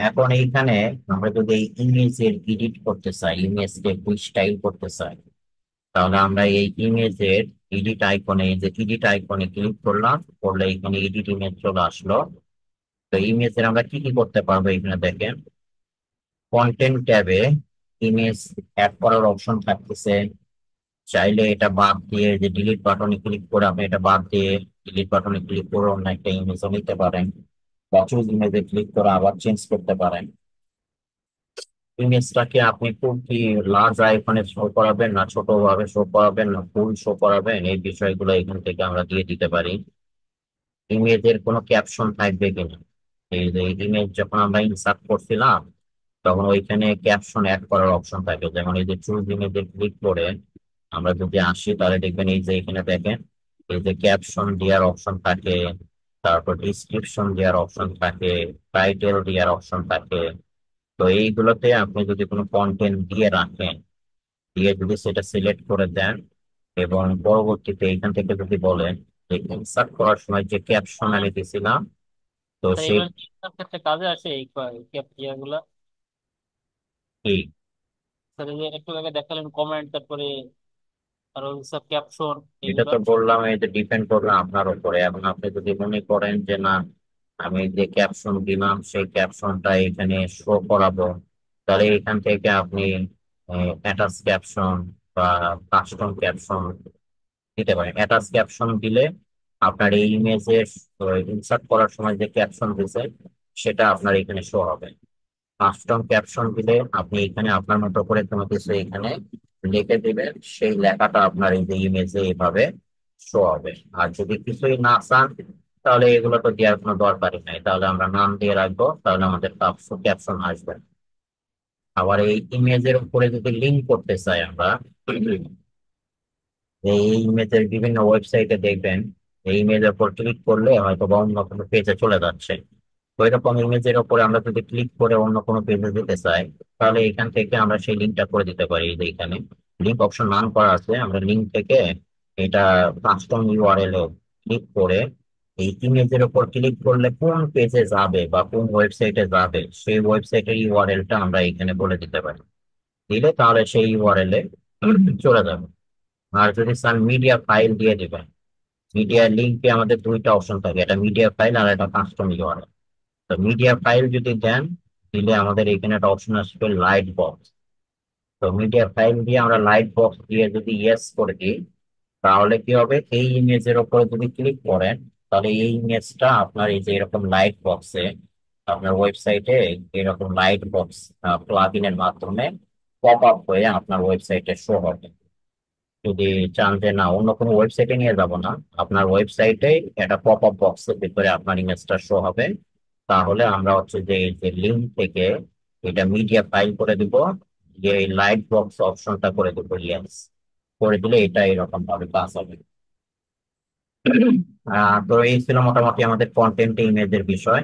এখন এইখানে আমরা যদি এই ইমেজ এর এডিট করতে চাই ইমেজ কে স্টাইল করতে চাই তাহলে আমরা এই ইমেজ এর এডিট আইকনে যে এডিট আইকনে ক্লিক করলাম করলে এখানে এডিট ইমেজ চলে আসলো তো ইমেজ এর আমরা কি কি করতে পারবো এখানে দেখেন কন্টেন্ট ট্যাবে ইমেজ অ্যাড করার অপশন থাকতেছে চাইলে এটা বাদ দিয়ে যে ডিলিট বাটনে ক্লিক করে আপনি এটা বাদ দিয়ে ডিলিট বাটনে ক্লিক করে অন্য একটা ইমেজও নিতে পারেন বা চুজ ইমেজে ক্লিক করে আবার চেঞ্জ করতে পারেন ইমেজটাকে আপনি খুব কি লার্জ আইকনে শো করাবেন না ছোট ভাবে শো করাবেন না ফুল শো করাবেন এই বিষয়গুলো এখান থেকে আমরা দিয়ে দিতে পারি ইমেজের কোনো ক্যাপশন থাকবে কিনা এই যে ইমেজ যখন আমরা ইনসার্ট করছিলাম তখন ওইখানে ক্যাপশন অ্যাড করার অপশন থাকে যেমন এই যে চুজ ইমেজে ক্লিক করে আমরা যদি আসি তাহলে দেখবেন এই যে এখানে দেখেন এই যে ক্যাপশন দেওয়ার অপশন থাকে তারপর ডিসক্রিপশন দেওয়ার অপশন থাকে টাইটেল দেওয়ার অপশন থাকে তো এইগুলোতে আপনি যদি কোনো কন্টেন্ট দিয়ে রাখেন দিয়ে যদি সেটা সিলেক্ট করে দেন এবং পরবর্তীতে এখান থেকে যদি বলেন যে ইনসার্ট করার সময় যে ক্যাপশন আমি দিয়েছিলাম তো সেই ক্ষেত্রে কাজে আসে এই গুলা কি একটু আগে দেখালেন কমেন্ট তারপরে কারণ সব ক্যাপশন এটা এগুলো তো বললাম এই এটা ডিপেন্ড করবে আপনার উপরে এবং আপনি যদি মনে করেন যে না আমি যে ক্যাপশন দিলাম সেই ক্যাপশনটা এখানে শো করাবো তাহলে এখান থেকে আপনি অ্যাটাচ ক্যাপশন বা কাস্টম ক্যাপশন দিতে পারেন অ্যাটাচ ক্যাপশন দিলে আপনার এই ইমেজে ইনসার্ট করার সময় যে ক্যাপশন দিয়েছে সেটা আপনার এখানে শো হবে কাস্টম ক্যাপশন দিলে আপনি এখানে আপনার মতো করে কোনো কিছু এখানে লিখে দিবেন সেই লেখাটা আপনার এই যে ইমেজে এইভাবে শো হবে আর যদি কিছুই না চান তাহলে এগুলো তো দেওয়ার কোনো দরকারই নাই তাহলে আমরা নাম দিয়ে রাখবো তাহলে আমাদের ক্যাপশন আসবে আবার এই ইমেজের উপরে যদি লিঙ্ক করতে চাই আমরা এই ইমেজের বিভিন্ন ওয়েবসাইটে দেখবেন এই ইমেজের উপর ক্লিক করলে হয়তো বা অন্য কোনো পেজে চলে যাচ্ছে ওইরকম ইমেজের ওপরে আমরা যদি ক্লিক করে অন্য কোনো পেজে যেতে চাই তাহলে এখান থেকে আমরা সেই লিঙ্কটা করে দিতে পারি যে এখানে লিঙ্ক অপশন নান করা আছে আমরা লিঙ্ক থেকে এটা কাস্টম ইউআরএল এ ক্লিক করে এই ইমেজের ওপর ক্লিক করলে কোন পেজে যাবে বা কোন ওয়েবসাইটে যাবে সেই ওয়েবসাইটের ইউআরএলটা আমরা এখানে বলে দিতে পারি দিলে তাহলে সেই ইউআরএল এ চলে যাবে আর যদি চান মিডিয়া ফাইল দিয়ে দেবেন মিডিয়া লিঙ্কে আমাদের দুইটা অপশন থাকে এটা মিডিয়া ফাইল আর এটা কাস্টম ইউআরএল তো মিডিয়া ফাইল যদি দেন দিলে আমাদের এখানে একটা অপশন আসবে লাইট বক্স তো মিডিয়া ফাইল দিয়ে আমরা লাইট বক্স দিয়ে যদি ইয়েস করে দিই তাহলে কি হবে এই ইমেজের ওপরে যদি ক্লিক করেন তাহলে এই ইমেজটা আপনার এই যে এরকম লাইট বক্সে আপনার ওয়েবসাইটে এরকম লাইট বক্স এর মাধ্যমে পপ আপ হয়ে আপনার ওয়েবসাইটে শো হবে যদি চান যে না অন্য কোনো ওয়েবসাইটে নিয়ে যাব না আপনার ওয়েবসাইটে একটা পপ আপ বক্সের ভিতরে আপনার ইমেজটা শো হবে তাহলে আমরা হচ্ছে যে এই যে লিঙ্ক থেকে এটা মিডিয়া ফাইল করে দিব যে এই লাইট বক্স অপশনটা করে দিব ইয়েস করে দিলে এটা এরকম ভাবে কাজ হবে তো এই ছিল মোটামুটি আমাদের কন্টেন্ট ইমেজের বিষয়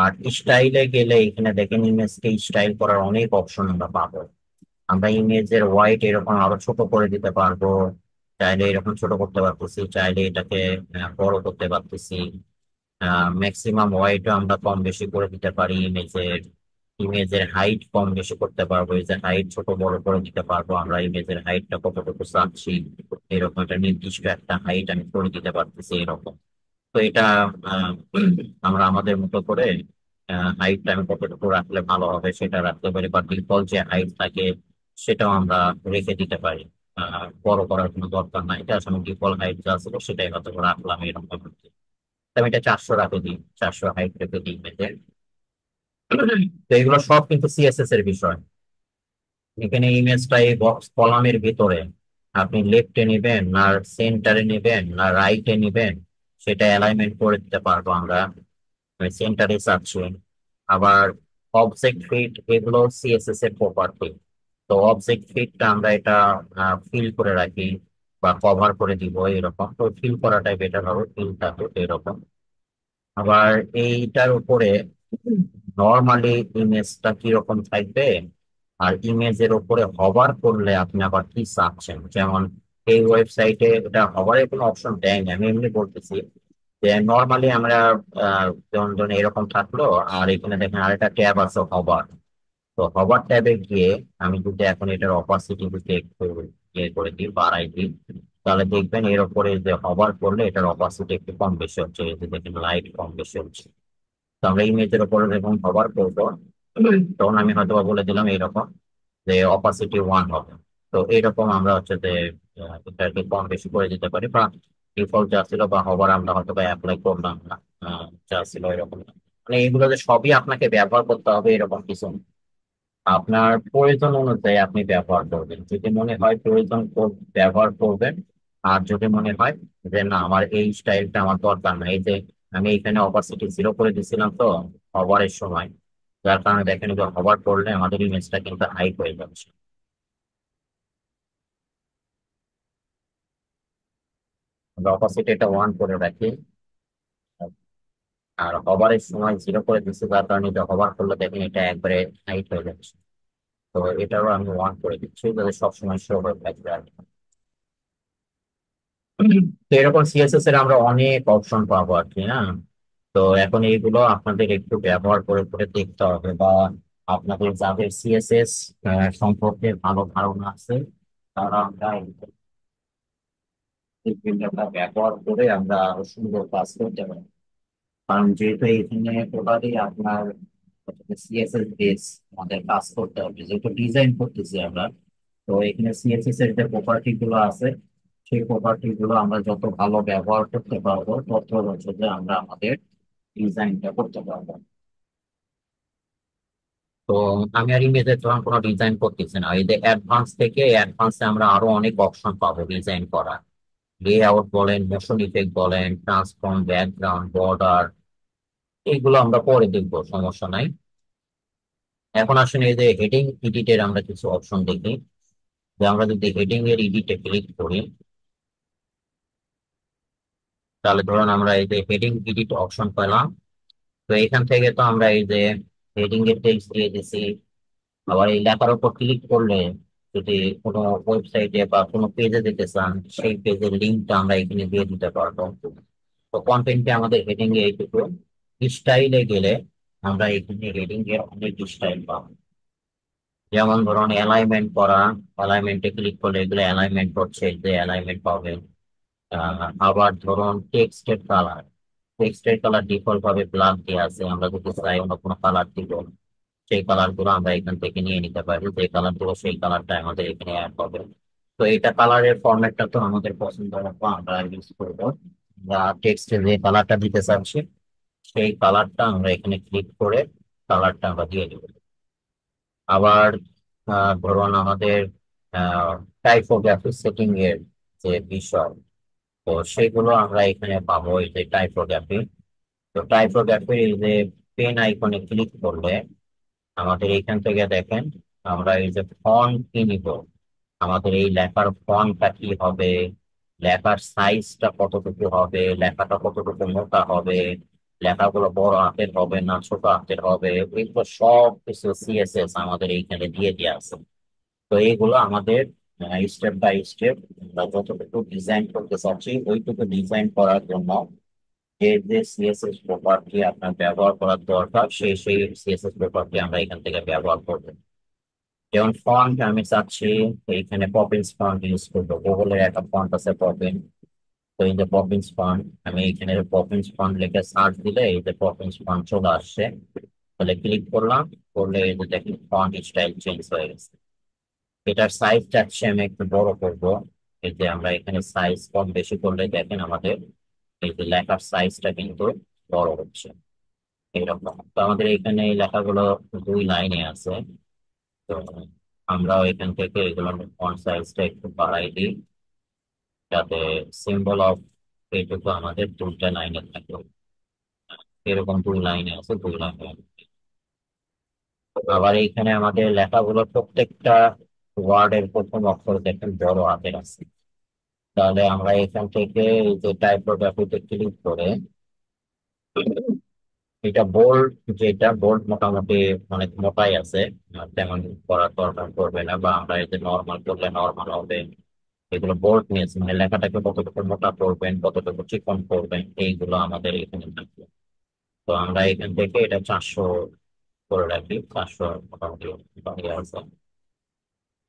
আর স্টাইলে গেলে এখানে দেখেন ইমেজকে স্টাইল করার অনেক অপশন আমরা পাবো আমরা ইমেজের হোয়াইট এরকম আরো ছোট করে দিতে পারবো চাইলে এরকম ছোট করতে পারতেছি চাইলে এটাকে বড় করতে পারতেছি ম্যাক্সিমাম ওয়াইটও আমরা কম বেশি করে দিতে পারি ইমেজের ইমেজের হাইট কম বেশি করতে পারবো এই যে হাইট ছোট বড় করে দিতে পারবো আমরা ইমেজের হাইটটা কতটুকু চাচ্ছি এরকম একটা নির্দিষ্ট একটা হাইট আমি করে দিতে পারতেছি এরকম তো এটা আমরা আমাদের মতো করে হাইটটা আমি কতটুকু রাখলে ভালো হবে সেটা রাখতে পারি বা ডিফল্ট যে হাইট থাকে সেটাও আমরা রেখে দিতে পারি বড় করার কোনো দরকার নাই এটা আসলে ডিফল্ট হাইট যা ছিল সেটাই হয়তো রাখলাম এরকম আমি এটা চারশো রাখে দিই চারশো হাইট রেখে দিই ইমেজের তো এগুলো সব কিন্তু সিএসএস এর বিষয় এখানে ইমেজটা এই বক্স কলামের ভিতরে আপনি লেফটে নেবেন না সেন্টারে নেবেন না রাইটে নেবেন সেটা অ্যালাইনমেন্ট করে দিতে পারবো আমরা সেন্টারে চাচ্ছি আবার অবজেক্ট ফিট এগুলো সিএসএস এর প্রপার্টি তো অবজেক্ট ফিটটা আমরা এটা ফিল করে রাখি বা কভার করে দিব এরকম তো ফিল করাটাই বেটার হবে ফিল থাকুক এরকম আবার এইটার উপরে নর্মালি ইমেজটা কিরকম থাকবে আর ইমেজের উপরে হবার করলে আপনি আবার কি চাচ্ছেন যেমন এই ওয়েবসাইটে এটা হবারের কোনো অপশন না আমি এমনি বলতেছি যে নর্মালি আমরা যেমন ধরুন এরকম থাকলো আর এখানে দেখেন আরেকটা ট্যাব আছে হবার তো হবার ট্যাবে গিয়ে আমি যদি এখন এটার অপাসিটি দেখতে ইয়ে করে দিই বাড়াই দিই তাহলে দেখবেন এর ওপরে যে হবার করলে এটার অপাসিটি একটু কম বেশি হচ্ছে যদি দেখেন লাইট কম বেশি হচ্ছে তো আমরা ইমেজের ওপরে যখন হবার করবো তখন আমি হয়তো বলে দিলাম এইরকম যে অপাসিটি ওয়ান হবে তো এরকম আমরা হচ্ছে যে এটাকে কম বেশি করে দিতে পারি বা ডিফল্ট যা ছিল বা হবার আমরা হয়তো বা অ্যাপ্লাই করলাম না যা ছিল এরকম মানে এইগুলো যে সবই আপনাকে ব্যবহার করতে হবে এরকম কিছু আপনার প্রয়োজন অনুযায়ী আপনি ব্যবহার করবেন যদি মনে হয় প্রয়োজন ব্যবহার করবেন আর যদি মনে হয় যে না আমার এই স্টাইলটা আমার দরকার না এই যে আমি এখানে অপারসিটি জিরো করে দিয়েছিলাম তো হবারের সময় যার কারণে দেখেন যে হবার পড়লে আমাদের ইমেজটা কিন্তু হাই হয়ে যাচ্ছে অপারসিটি এটা ওয়ান করে রাখি আর হবারের সময় জিরো করে দিচ্ছি তার কারণে এটা হবার করলে দেখেন এটা একবারে হাইট হয়ে যাচ্ছে তো এটাও আমি ওয়ান করে দিচ্ছি যাতে সবসময় শো হয়ে থাকবে আর তো এরকম সিএসএস এর আমরা অনেক অপশন পাবো আর কি না হ্যাঁ? তো এখন এইগুলো আপনাদের একটু ব্যবহার করে করে দেখতে হবে বা আপনাদের যাদের সিএসএস সম্পর্কে ভালো ধারণা আছে তারা আমরা ব্যবহার করে আমরা সুন্দর কাজ করতে পারি কারণ যেহেতু এখানে টোটালি আপনার সিএসএস বেস আমাদের কাজ করতে হবে যেহেতু ডিজাইন করতেছি আমরা তো এখানে সিএসএস এর যে প্রপার্টি গুলো আছে সেই প্রপার্টি গুলো আমরা যত ভালো ব্যবহার করতে পারবো তত হচ্ছে আমরা আমাদের ডিজাইনটা করতে পারবো তো আমি আর ইমেজে ধরুন কোনো ডিজাইন করতেছি না এই যে অ্যাডভান্স থেকে অ্যাডভান্সে আমরা আরো অনেক অপশন পাবো ডিজাইন করা আউট বলেন মোশন ইফেক্ট বলেন ট্রান্সফর্ম ব্যাকগ্রাউন্ড বর্ডার এইগুলো আমরা পরে দেখব সমস্যা নাই এখন আসলে এই যে হেডিং এডিটের আমরা কিছু অপশন দেখি যে আমরা যদি হেডিং এর এডিটে ক্লিক করি তাহলে ধরুন আমরা এই যে হেডিং এডিট অপশন পেলাম তো এখান থেকে তো আমরা এই যে হেডিং এর টেক্সট দিয়ে দিছি আবার এই লেখার উপর ক্লিক করলে যদি কোনো ওয়েবসাইটে বা কোনো পেজে দিতে চান সেই পেজের লিঙ্কটা আমরা এখানে দিয়ে দিতে পারবো তো কন্টেন্টে আমাদের হেডিং এ এইটুকু স্টাইলে গেলে আমরা এখানে রেডিং এর অনেক স্টাইল পাবো যেমন ধরুন অ্যালাইনমেন্ট করা অ্যালাইনমেন্টে ক্লিক করলে এগুলো অ্যালাইনমেন্ট করছে যে অ্যালাইনমেন্ট পাবেন আবার ধরুন টেক্সটের কালার টেক্সটের কালার ডিফল্ট ভাবে ব্ল্যাক দিয়ে আছে আমরা যদি চাই অন্য কোনো কালার দিব সেই কালার গুলো আমরা এখান থেকে নিয়ে নিতে পারি যে কালার গুলো সেই কালারটা আমাদের এখানে অ্যাড হবে তো এটা কালারের ফর্মেটটা তো আমাদের পছন্দ মতো আমরা ইউজ করবো বা টেক্সটে যে কালারটা দিতে চাচ্ছি সেই কালারটা আমরা এখানে ক্লিক করে কালারটা আমরা দিয়ে দেব আবার ধরুন আমাদের টাইপোগ্রাফি সেটিং এর যে বিষয় তো সেগুলো আমরা এখানে পাবো এই যে টাইপোগ্রাফি তো টাইপোগ্রাফির এই যে পেন আইকনে ক্লিক করলে আমাদের এখান থেকে দেখেন আমরা এই যে ফন্ট কিনিব আমাদের এই লেখার ফন্টটা কি হবে লেখার সাইজটা কতটুকু হবে লেখাটা কতটুকু মোটা হবে লেখাগুলো বড় হাতের হবে না ছোট হাতের হবে এগুলো সব কিছু সিএসএস আমাদের এইখানে দিয়ে দেওয়া আছে তো এইগুলো আমাদের স্টেপ বাই স্টেপ আমরা যতটুকু ডিজাইন করতে চাচ্ছি ওইটুকু ডিজাইন করার জন্য যে যে সিএসএস প্রপার্টি আপনার ব্যবহার করার দরকার সেই সেই সিএসএস প্রপার্টি আমরা এখান থেকে ব্যবহার করব যেমন ফন্ট আমি চাচ্ছি এইখানে পপিন্স ফন্ট ইউজ করবো গুগলের একটা ফন্ট আছে পপিন তো এই যে প্রভিন্স ফান্ড আমি এখানে প্রভিন্স ফান্ড লিখে সার্চ দিলে এই যে প্রভিন্স ফান্ড চলে আসছে তাহলে ক্লিক করলাম করলে এই যে দেখেন ফন্ট স্টাইল চেঞ্জ হয়ে গেছে এটার সাইজ হচ্ছে আমি একটু বড় করব এই যে আমরা এখানে সাইজ কম বেশি করলে দেখেন আমাদের এই যে লেখার সাইজটা কিন্তু বড় হচ্ছে এইরকম তো আমাদের এখানে এই লেখাগুলো দুই লাইনে আছে তো আমরাও এখান থেকে এগুলো ফন্ট সাইজটা একটু বাড়াই দিই যাতে সিম্বল অফ এইটুকু আমাদের দুটা লাইনে থাকে এরকম দুই লাইনে আছে দুই লাইনে আবার এইখানে আমাদের লেখাগুলো প্রত্যেকটা ওয়ার্ডের প্রথম অক্ষর দেখেন বড় হাতের আছে তাহলে আমরা এখান থেকে এই যে টাইপোগ্রাফিতে ক্লিক করে এটা বোল্ড যেটা বোল্ড মোটামুটি অনেক মোটাই আছে তেমন করার দরকার পড়বে না বা আমরা এতে নর্মাল করলে নর্মাল হবে এগুলো বোর্ড নিয়েছে মানে লেখাটাকে কতটুকু মোটা করবেন কতটুকু চিকন করবেন এইগুলো আমাদের এখানে থাকবে তো আমরা এখান থেকে এটা চারশো করে রাখি চারশো মোটামুটি আছে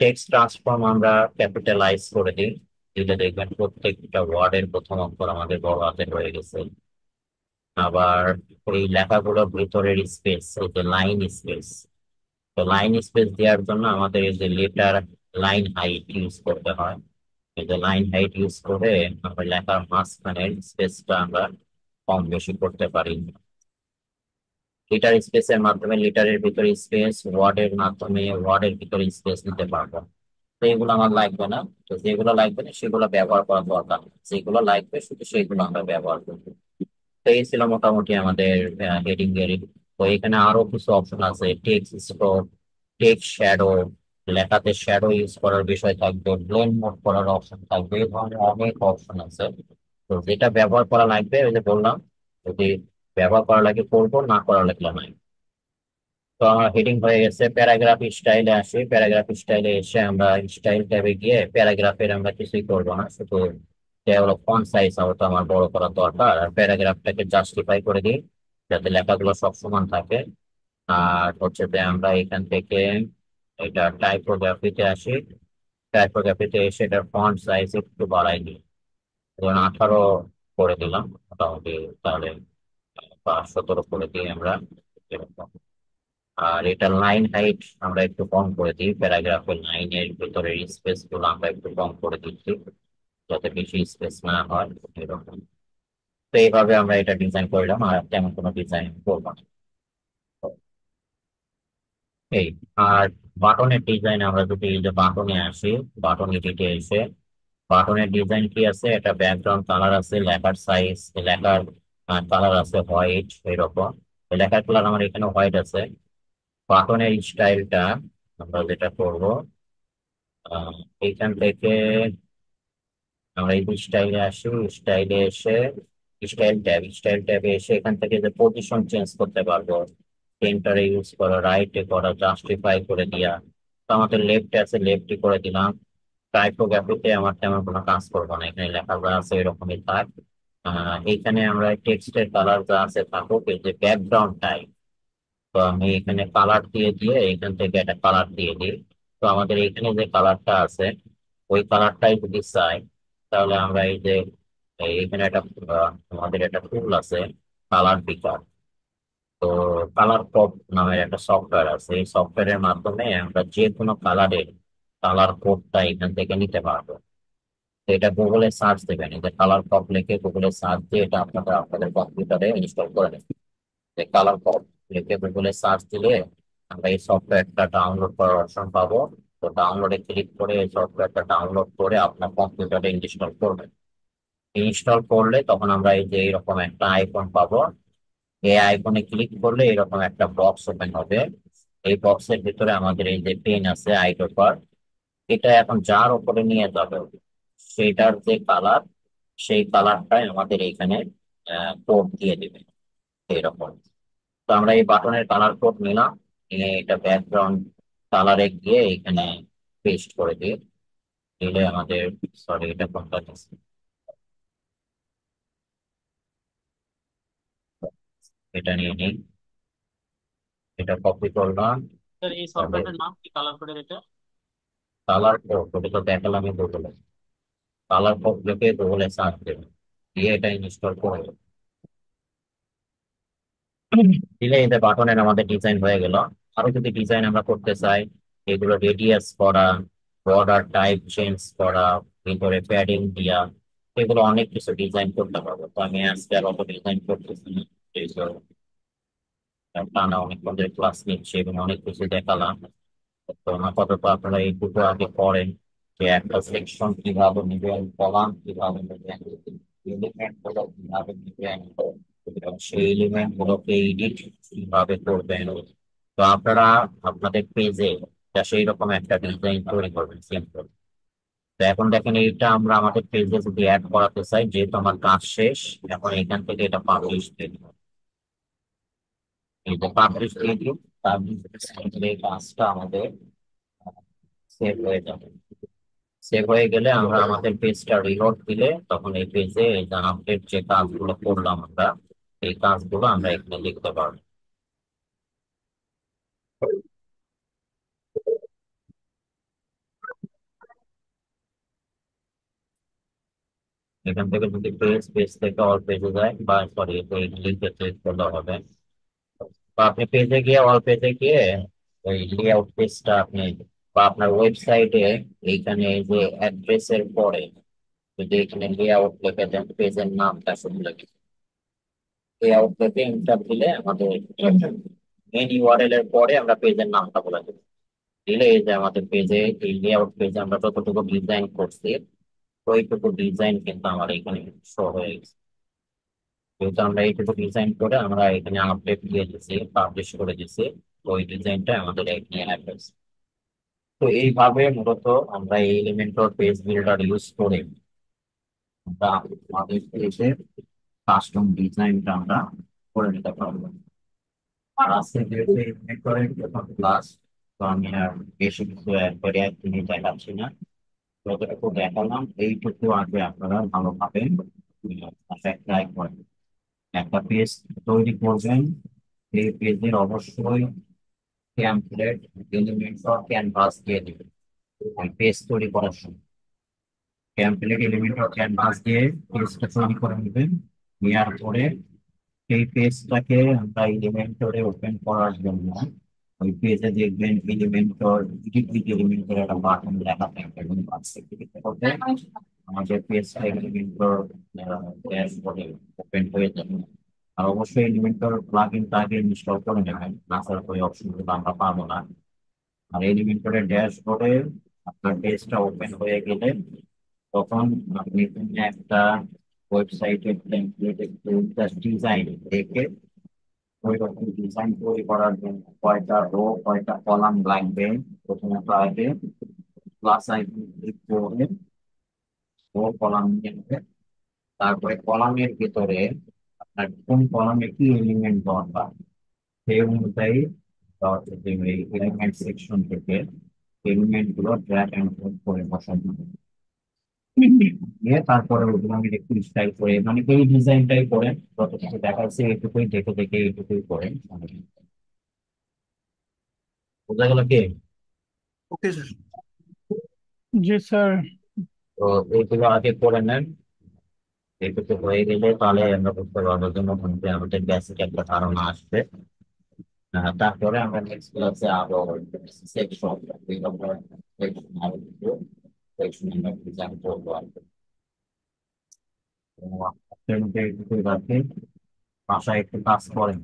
টেক্সট ট্রান্সফর্ম আমরা ক্যাপিটালাইজ করে দিই দিলে দেখবেন প্রত্যেকটা ওয়ার্ডের প্রথম অক্ষর আমাদের বড় হাতে রয়ে গেছে আবার এই লেখাগুলো ভিতরের স্পেস এই যে লাইন স্পেস তো লাইন স্পেস দেওয়ার জন্য আমাদের এই যে লেটার লাইন হাইট ইউজ করতে হয় যে লাইন হাইট ইউজ করে আমরা লেখার মাঝখানের স্পেসটা আমরা কম বেশি করতে পারি লিটার স্পেসের মাধ্যমে লিটারের ভিতরে স্পেস ওয়ার্ডের মাধ্যমে ওয়ার্ডের ভিতরে স্পেস নিতে পারবো তো এগুলো আমার লাগবে না তো যেগুলো লাগবে না সেগুলো ব্যবহার করা দরকার যেগুলো লাগবে শুধু সেগুলো আমরা ব্যবহার করবো তো এই ছিল মোটামুটি আমাদের হেডিং এর তো এখানে আরো কিছু অপশন আছে টেক্সট স্ট্রোক টেক্সট শ্যাডো লেখাতে শ্যাডো ইউজ করার বিষয় থাকবে ব্লেন মোড করার অপশন থাকবে ধরনের অনেক অপশন আছে তো যেটা ব্যবহার করা লাগবে ওই যে বললাম যদি ব্যবহার করা লাগে করবো না করা লাগলে নাই তো আমার হেডিং হয়ে গেছে প্যারাগ্রাফ স্টাইলে আসি প্যারাগ্রাফ স্টাইলে এসে আমরা স্টাইল ট্যাবে গিয়ে প্যারাগ্রাফের আমরা কিছুই করবো না শুধু হলো ফন সাইজ তো আমার বড় করার দরকার আর প্যারাগ্রাফটাকে জাস্টিফাই করে দিই যাতে লেখাগুলো সব সমান থাকে আর হচ্ছে যে আমরা এখান থেকে এটা টাইপোগ্রাফিতে আসে টাইপোগ্রাফিতে এসে এটা ফন্ট সাইজ একটু বাড়াই দিই ধরুন আঠারো করে দিলাম মোটামুটি তাহলে বা সতেরো করে দিই আমরা এরকম আর এটা লাইন হাইট আমরা একটু কম করে দিই প্যারাগ্রাফের লাইনের ভেতরের স্পেস গুলো আমরা একটু কম করে দিচ্ছি যাতে বেশি স্পেস না হয় এরকম তো এইভাবে আমরা এটা ডিজাইন করলাম আর তেমন কোনো ডিজাইন করবো না এই আর বাটনের ডিজাইন আমরা যদি যে বাটনে আসি বাটন এটিতে এসে বাটনের ডিজাইন কি আছে একটা ব্যাকগ্রাউন্ড কালার আছে লেখার সাইজ লেখার কালার আছে হোয়াইট এরকম লেখার কালার আমার এখানে হোয়াইট আছে বাটনের স্টাইলটা আমরা যেটা করব এইখান থেকে আমরা এই স্টাইলে আসি স্টাইলে এসে স্টাইল ট্যাব স্টাইল ট্যাবে এসে এখান থেকে যে পজিশন চেঞ্জ করতে পারবো পেনটারে ইউজ করা রাইটে করা জাস্টিফাই করে দিয়া তো আমাদের লেফটে আছে লেফটে করে দিলাম টাইপোগ্রাফিতে আমার তেমন কোনো কাজ করবো না এখানে লেখা যা আছে এরকমই থাক এইখানে আমরা টেক্সটের কালার যা আছে থাকুক এই যে ব্যাকগ্রাউন্ড টাইপ তো আমি এখানে কালার দিয়ে দিয়ে এখান থেকে একটা কালার দিয়ে দিই তো আমাদের এখানে যে কালারটা আছে ওই কালারটাই যদি চাই তাহলে আমরা এই যে এখানে একটা আমাদের একটা ফুল আছে কালার বিকার তো কালার পপ নামের একটা সফটওয়্যার আছে এই সফটওয়্যারের মাধ্যমে আমরা যে কোনো কালারের কালার কোডটা এখান থেকে নিতে পারবো তো এটা গুগলে সার্চ দেবেন এটা কালার পপ লিখে গুগলে সার্চ দিয়ে এটা আপনারা আপনাদের কম্পিউটারে ইনস্টল করে নেবেন কালার পপ লিখে গুগলে সার্চ দিলে আমরা এই সফটওয়্যারটা ডাউনলোড করার অপশন পাবো তো ডাউনলোডে ক্লিক করে এই সফটওয়্যারটা ডাউনলোড করে আপনার কম্পিউটারে ইনস্টল করবেন ইনস্টল করলে তখন আমরা এই যে এইরকম একটা আইকন পাবো এই আইকনে ক্লিক করলে এরকম একটা বক্স ওপেন হবে এই বক্সের ভিতরে আমাদের এই যে পেন আছে আইটোপার এটা এখন যার উপরে নিয়ে যাবে সেটার যে কালার সেই কালারটাই আমাদের এখানে কোড দিয়ে দেবে এরকম তো আমরা এই বাটনের কালার কোড নিলাম নিয়ে এটা ব্যাকগ্রাউন্ড কালারে গিয়ে এখানে পেস্ট করে দিয়ে দিলে আমাদের সরি এটা কোনটা এটা নিয়ে নিই এটা কপি করলাম স্যার এই সফটওয়্যারটার নাম কি কালার কোডের এটা কালার কোড তো দেখালাম আমি কালার কোড লিখে সার্চ দিয়ে এটা ইনস্টল করে দিলে এতে বাটনের আমাদের ডিজাইন হয়ে গেল আরো যদি ডিজাইন আমরা করতে চাই এগুলো রেডিয়াস করা বর্ডার টাইপ চেঞ্জ করা ভিতরে প্যাডিং দিয়া এগুলো অনেক কিছু ডিজাইন করতে পারবো তো আমি আজকে আর অত ডিজাইন করতেছি না এই তো টানা অনেক পর্যায়ে ক্লাস নিচ্ছে এবং অনেক কিছু দেখালাম তো আপাতত আপনারা এই দুটো আগে পড়েন যে একটা সেকশন কিভাবে নিবেন কলাম কিভাবে নেবেন এলিমেন্ট গুলো কিভাবে নিবেন সেই এলিমেন্ট গুলোকে এডিট কিভাবে করবেন তো আপনারা আপনাদের পেজে সেই রকম একটা ডিজাইন তৈরি করবেন সিম্পল তো এখন দেখেন এটা আমরা আমাদের পেজে যদি অ্যাড করাতে চাই যেহেতু আমার কাজ শেষ এখন এখান থেকে এটা পাবলিশ দিতে এবং কাজটা আমাদের হয়ে যাবে সেভ হয়ে গেলে আমরা আমাদের দিলে তখন এই যে করলাম আমরা এই কাজগুলো আমরা এখানে লিখতে পারবো এখান থেকে যদি পেজ পেজ থেকে অল পেজে যায় বা সরি লিঙ্কে করলে হবে বা আপনি পেজে গিয়ে অল পেজে গিয়ে ওই লেআউট পেজটা আপনি বা আপনার ওয়েবসাইটে এইখানে যে অ্যাড্রেসের পরে যদি এখানে লেআউট লিখে দেন পেজের নামটা শুধু লিখে লেআউট লিখে এন্টার দিলে আমাদের মেন ইউআরএল এর পরে আমরা পেজের নামটা বলে দেবো দিলে এই যে আমাদের পেজে এই লেআউট পেজে আমরা যতটুকু ডিজাইন করছি ওইটুকু ডিজাইন কিন্তু আমার এখানে শো হয়ে গেছে যেহেতু আমরা এইটুকু ডিজাইন করে আমরা এখানে আপডেট দিয়ে দিয়েছি পাবলিশ করে দিয়েছি ওই ডিজাইনটা আমাদের এখানে অ্যাড্রেস তো এইভাবে মূলত আমরা এই এলিমেন্টর পেজ বিল্ডার ইউজ করে আমরা আমাদের পেজের কাস্টম ডিজাইনটা আমরা করে নিতে পারবো আর আজকে যেহেতু এলিমেন্টরের প্রথম ক্লাস তো আমি আর বেশি কিছু একবারে একদিনে দেখাচ্ছি না যতটুকু দেখালাম এইটুকু আগে আপনারা ভালোভাবে ট্রাই করেন একটা পেজ তৈরি করবেন এই পেজের অবশ্যই ট্যাম্পলেট এলিমেন্টর ক্যানভাস দিয়ে দেবেন পেজ তৈরি করার সময় ট্যাম্পলেট এলিমেন্টর ক্যানভাস দিয়ে পেজটা তৈরি করে নেবেন নেওয়ার পরে সেই পেজটাকে আমরা এলিমেন্টরে ওপেন করার জন্য ওই পেজে দেখবেন এলিমেন্টর এলিমেন্টর একটা বাটন লেখা থাকবে এবং আমাদের পেজটা এলিমেন্টর ড্যাশবোর্ডে ওপেন হয়ে যাবে আর অবশ্যই এলিমেন্টর প্লাগ ইনটা আগে ইনস্টল করে নেবেন নাসার ওই অপশনগুলো আমরা পাবো না আর এলিমেন্টরের ড্যাশবোর্ডে আপনার পেজটা ওপেন হয়ে গেলে তখন আপনি একটা ওয়েবসাইটের টেমপ্লেট একটু ডিজাইন দেখে ওই রকম ডিজাইন তৈরি করার জন্য কয়টা রো কয়টা কলাম লাগবে প্রথমে তো আগে প্লাস আইকন ক্লিক করে কলাম নিয়ে নেবেন তারপরে কলামের ভিতরে আপনার কোন কলামে কি এলিমেন্ট দরকার সেই অনুযায়ী এলিমেন্ট সেকশন থেকে এলিমেন্ট গুলো ড্র্যাগ অ্যান্ড ড্রপ করে বসানো তারপরে ওগুলো আমি একটু স্টাইল করে মানে এই ডিজাইনটাই করেন যত দেখাচ্ছে এইটুকুই দেখে দেখে এইটুকুই করেন বোঝা গেল কে ওকে স্যার জি স্যার তো এইগুলো আগে করে নেন এটুকু হয়ে গেলে তাহলে আমরা বুঝতে পারবো যে মোটামুটি আমাদের বেসিক একটা ধারণা আসবে তারপরে আমরা নেক্সট ক্লাসে আরো সেকশন ডিজাইন করবো আর কি বাসায় একটু কাজ করেন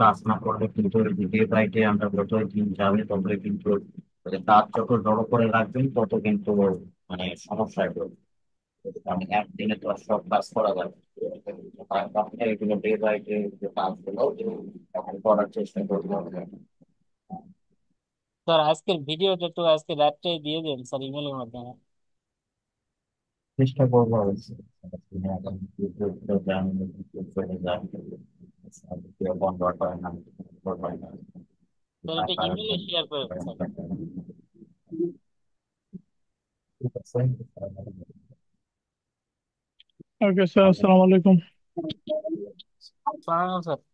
কাজ না করলে কিন্তু দ্বিতীয় বাইটে আমরা যত দিন যাবে ততই কিন্তু তার যত জড়ো করে রাখবেন তত কিন্তু মানে সমস্যা কারণ একদিনে তো সব কাজ করা যাবে আপনি এগুলো ডে বাই ডে যে কাজগুলো এখন করার চেষ্টা করতে হবে স্যার আজকের ভিডিওটা তো আজকে রাত্রে দিয়ে দেন স্যার ইমেলের মাধ্যমে চেষ্টা করবো বন্ধ করে না ইমেলে শেয়ার করে স্যার ওকে স্যার আসসালামু আলাইকুম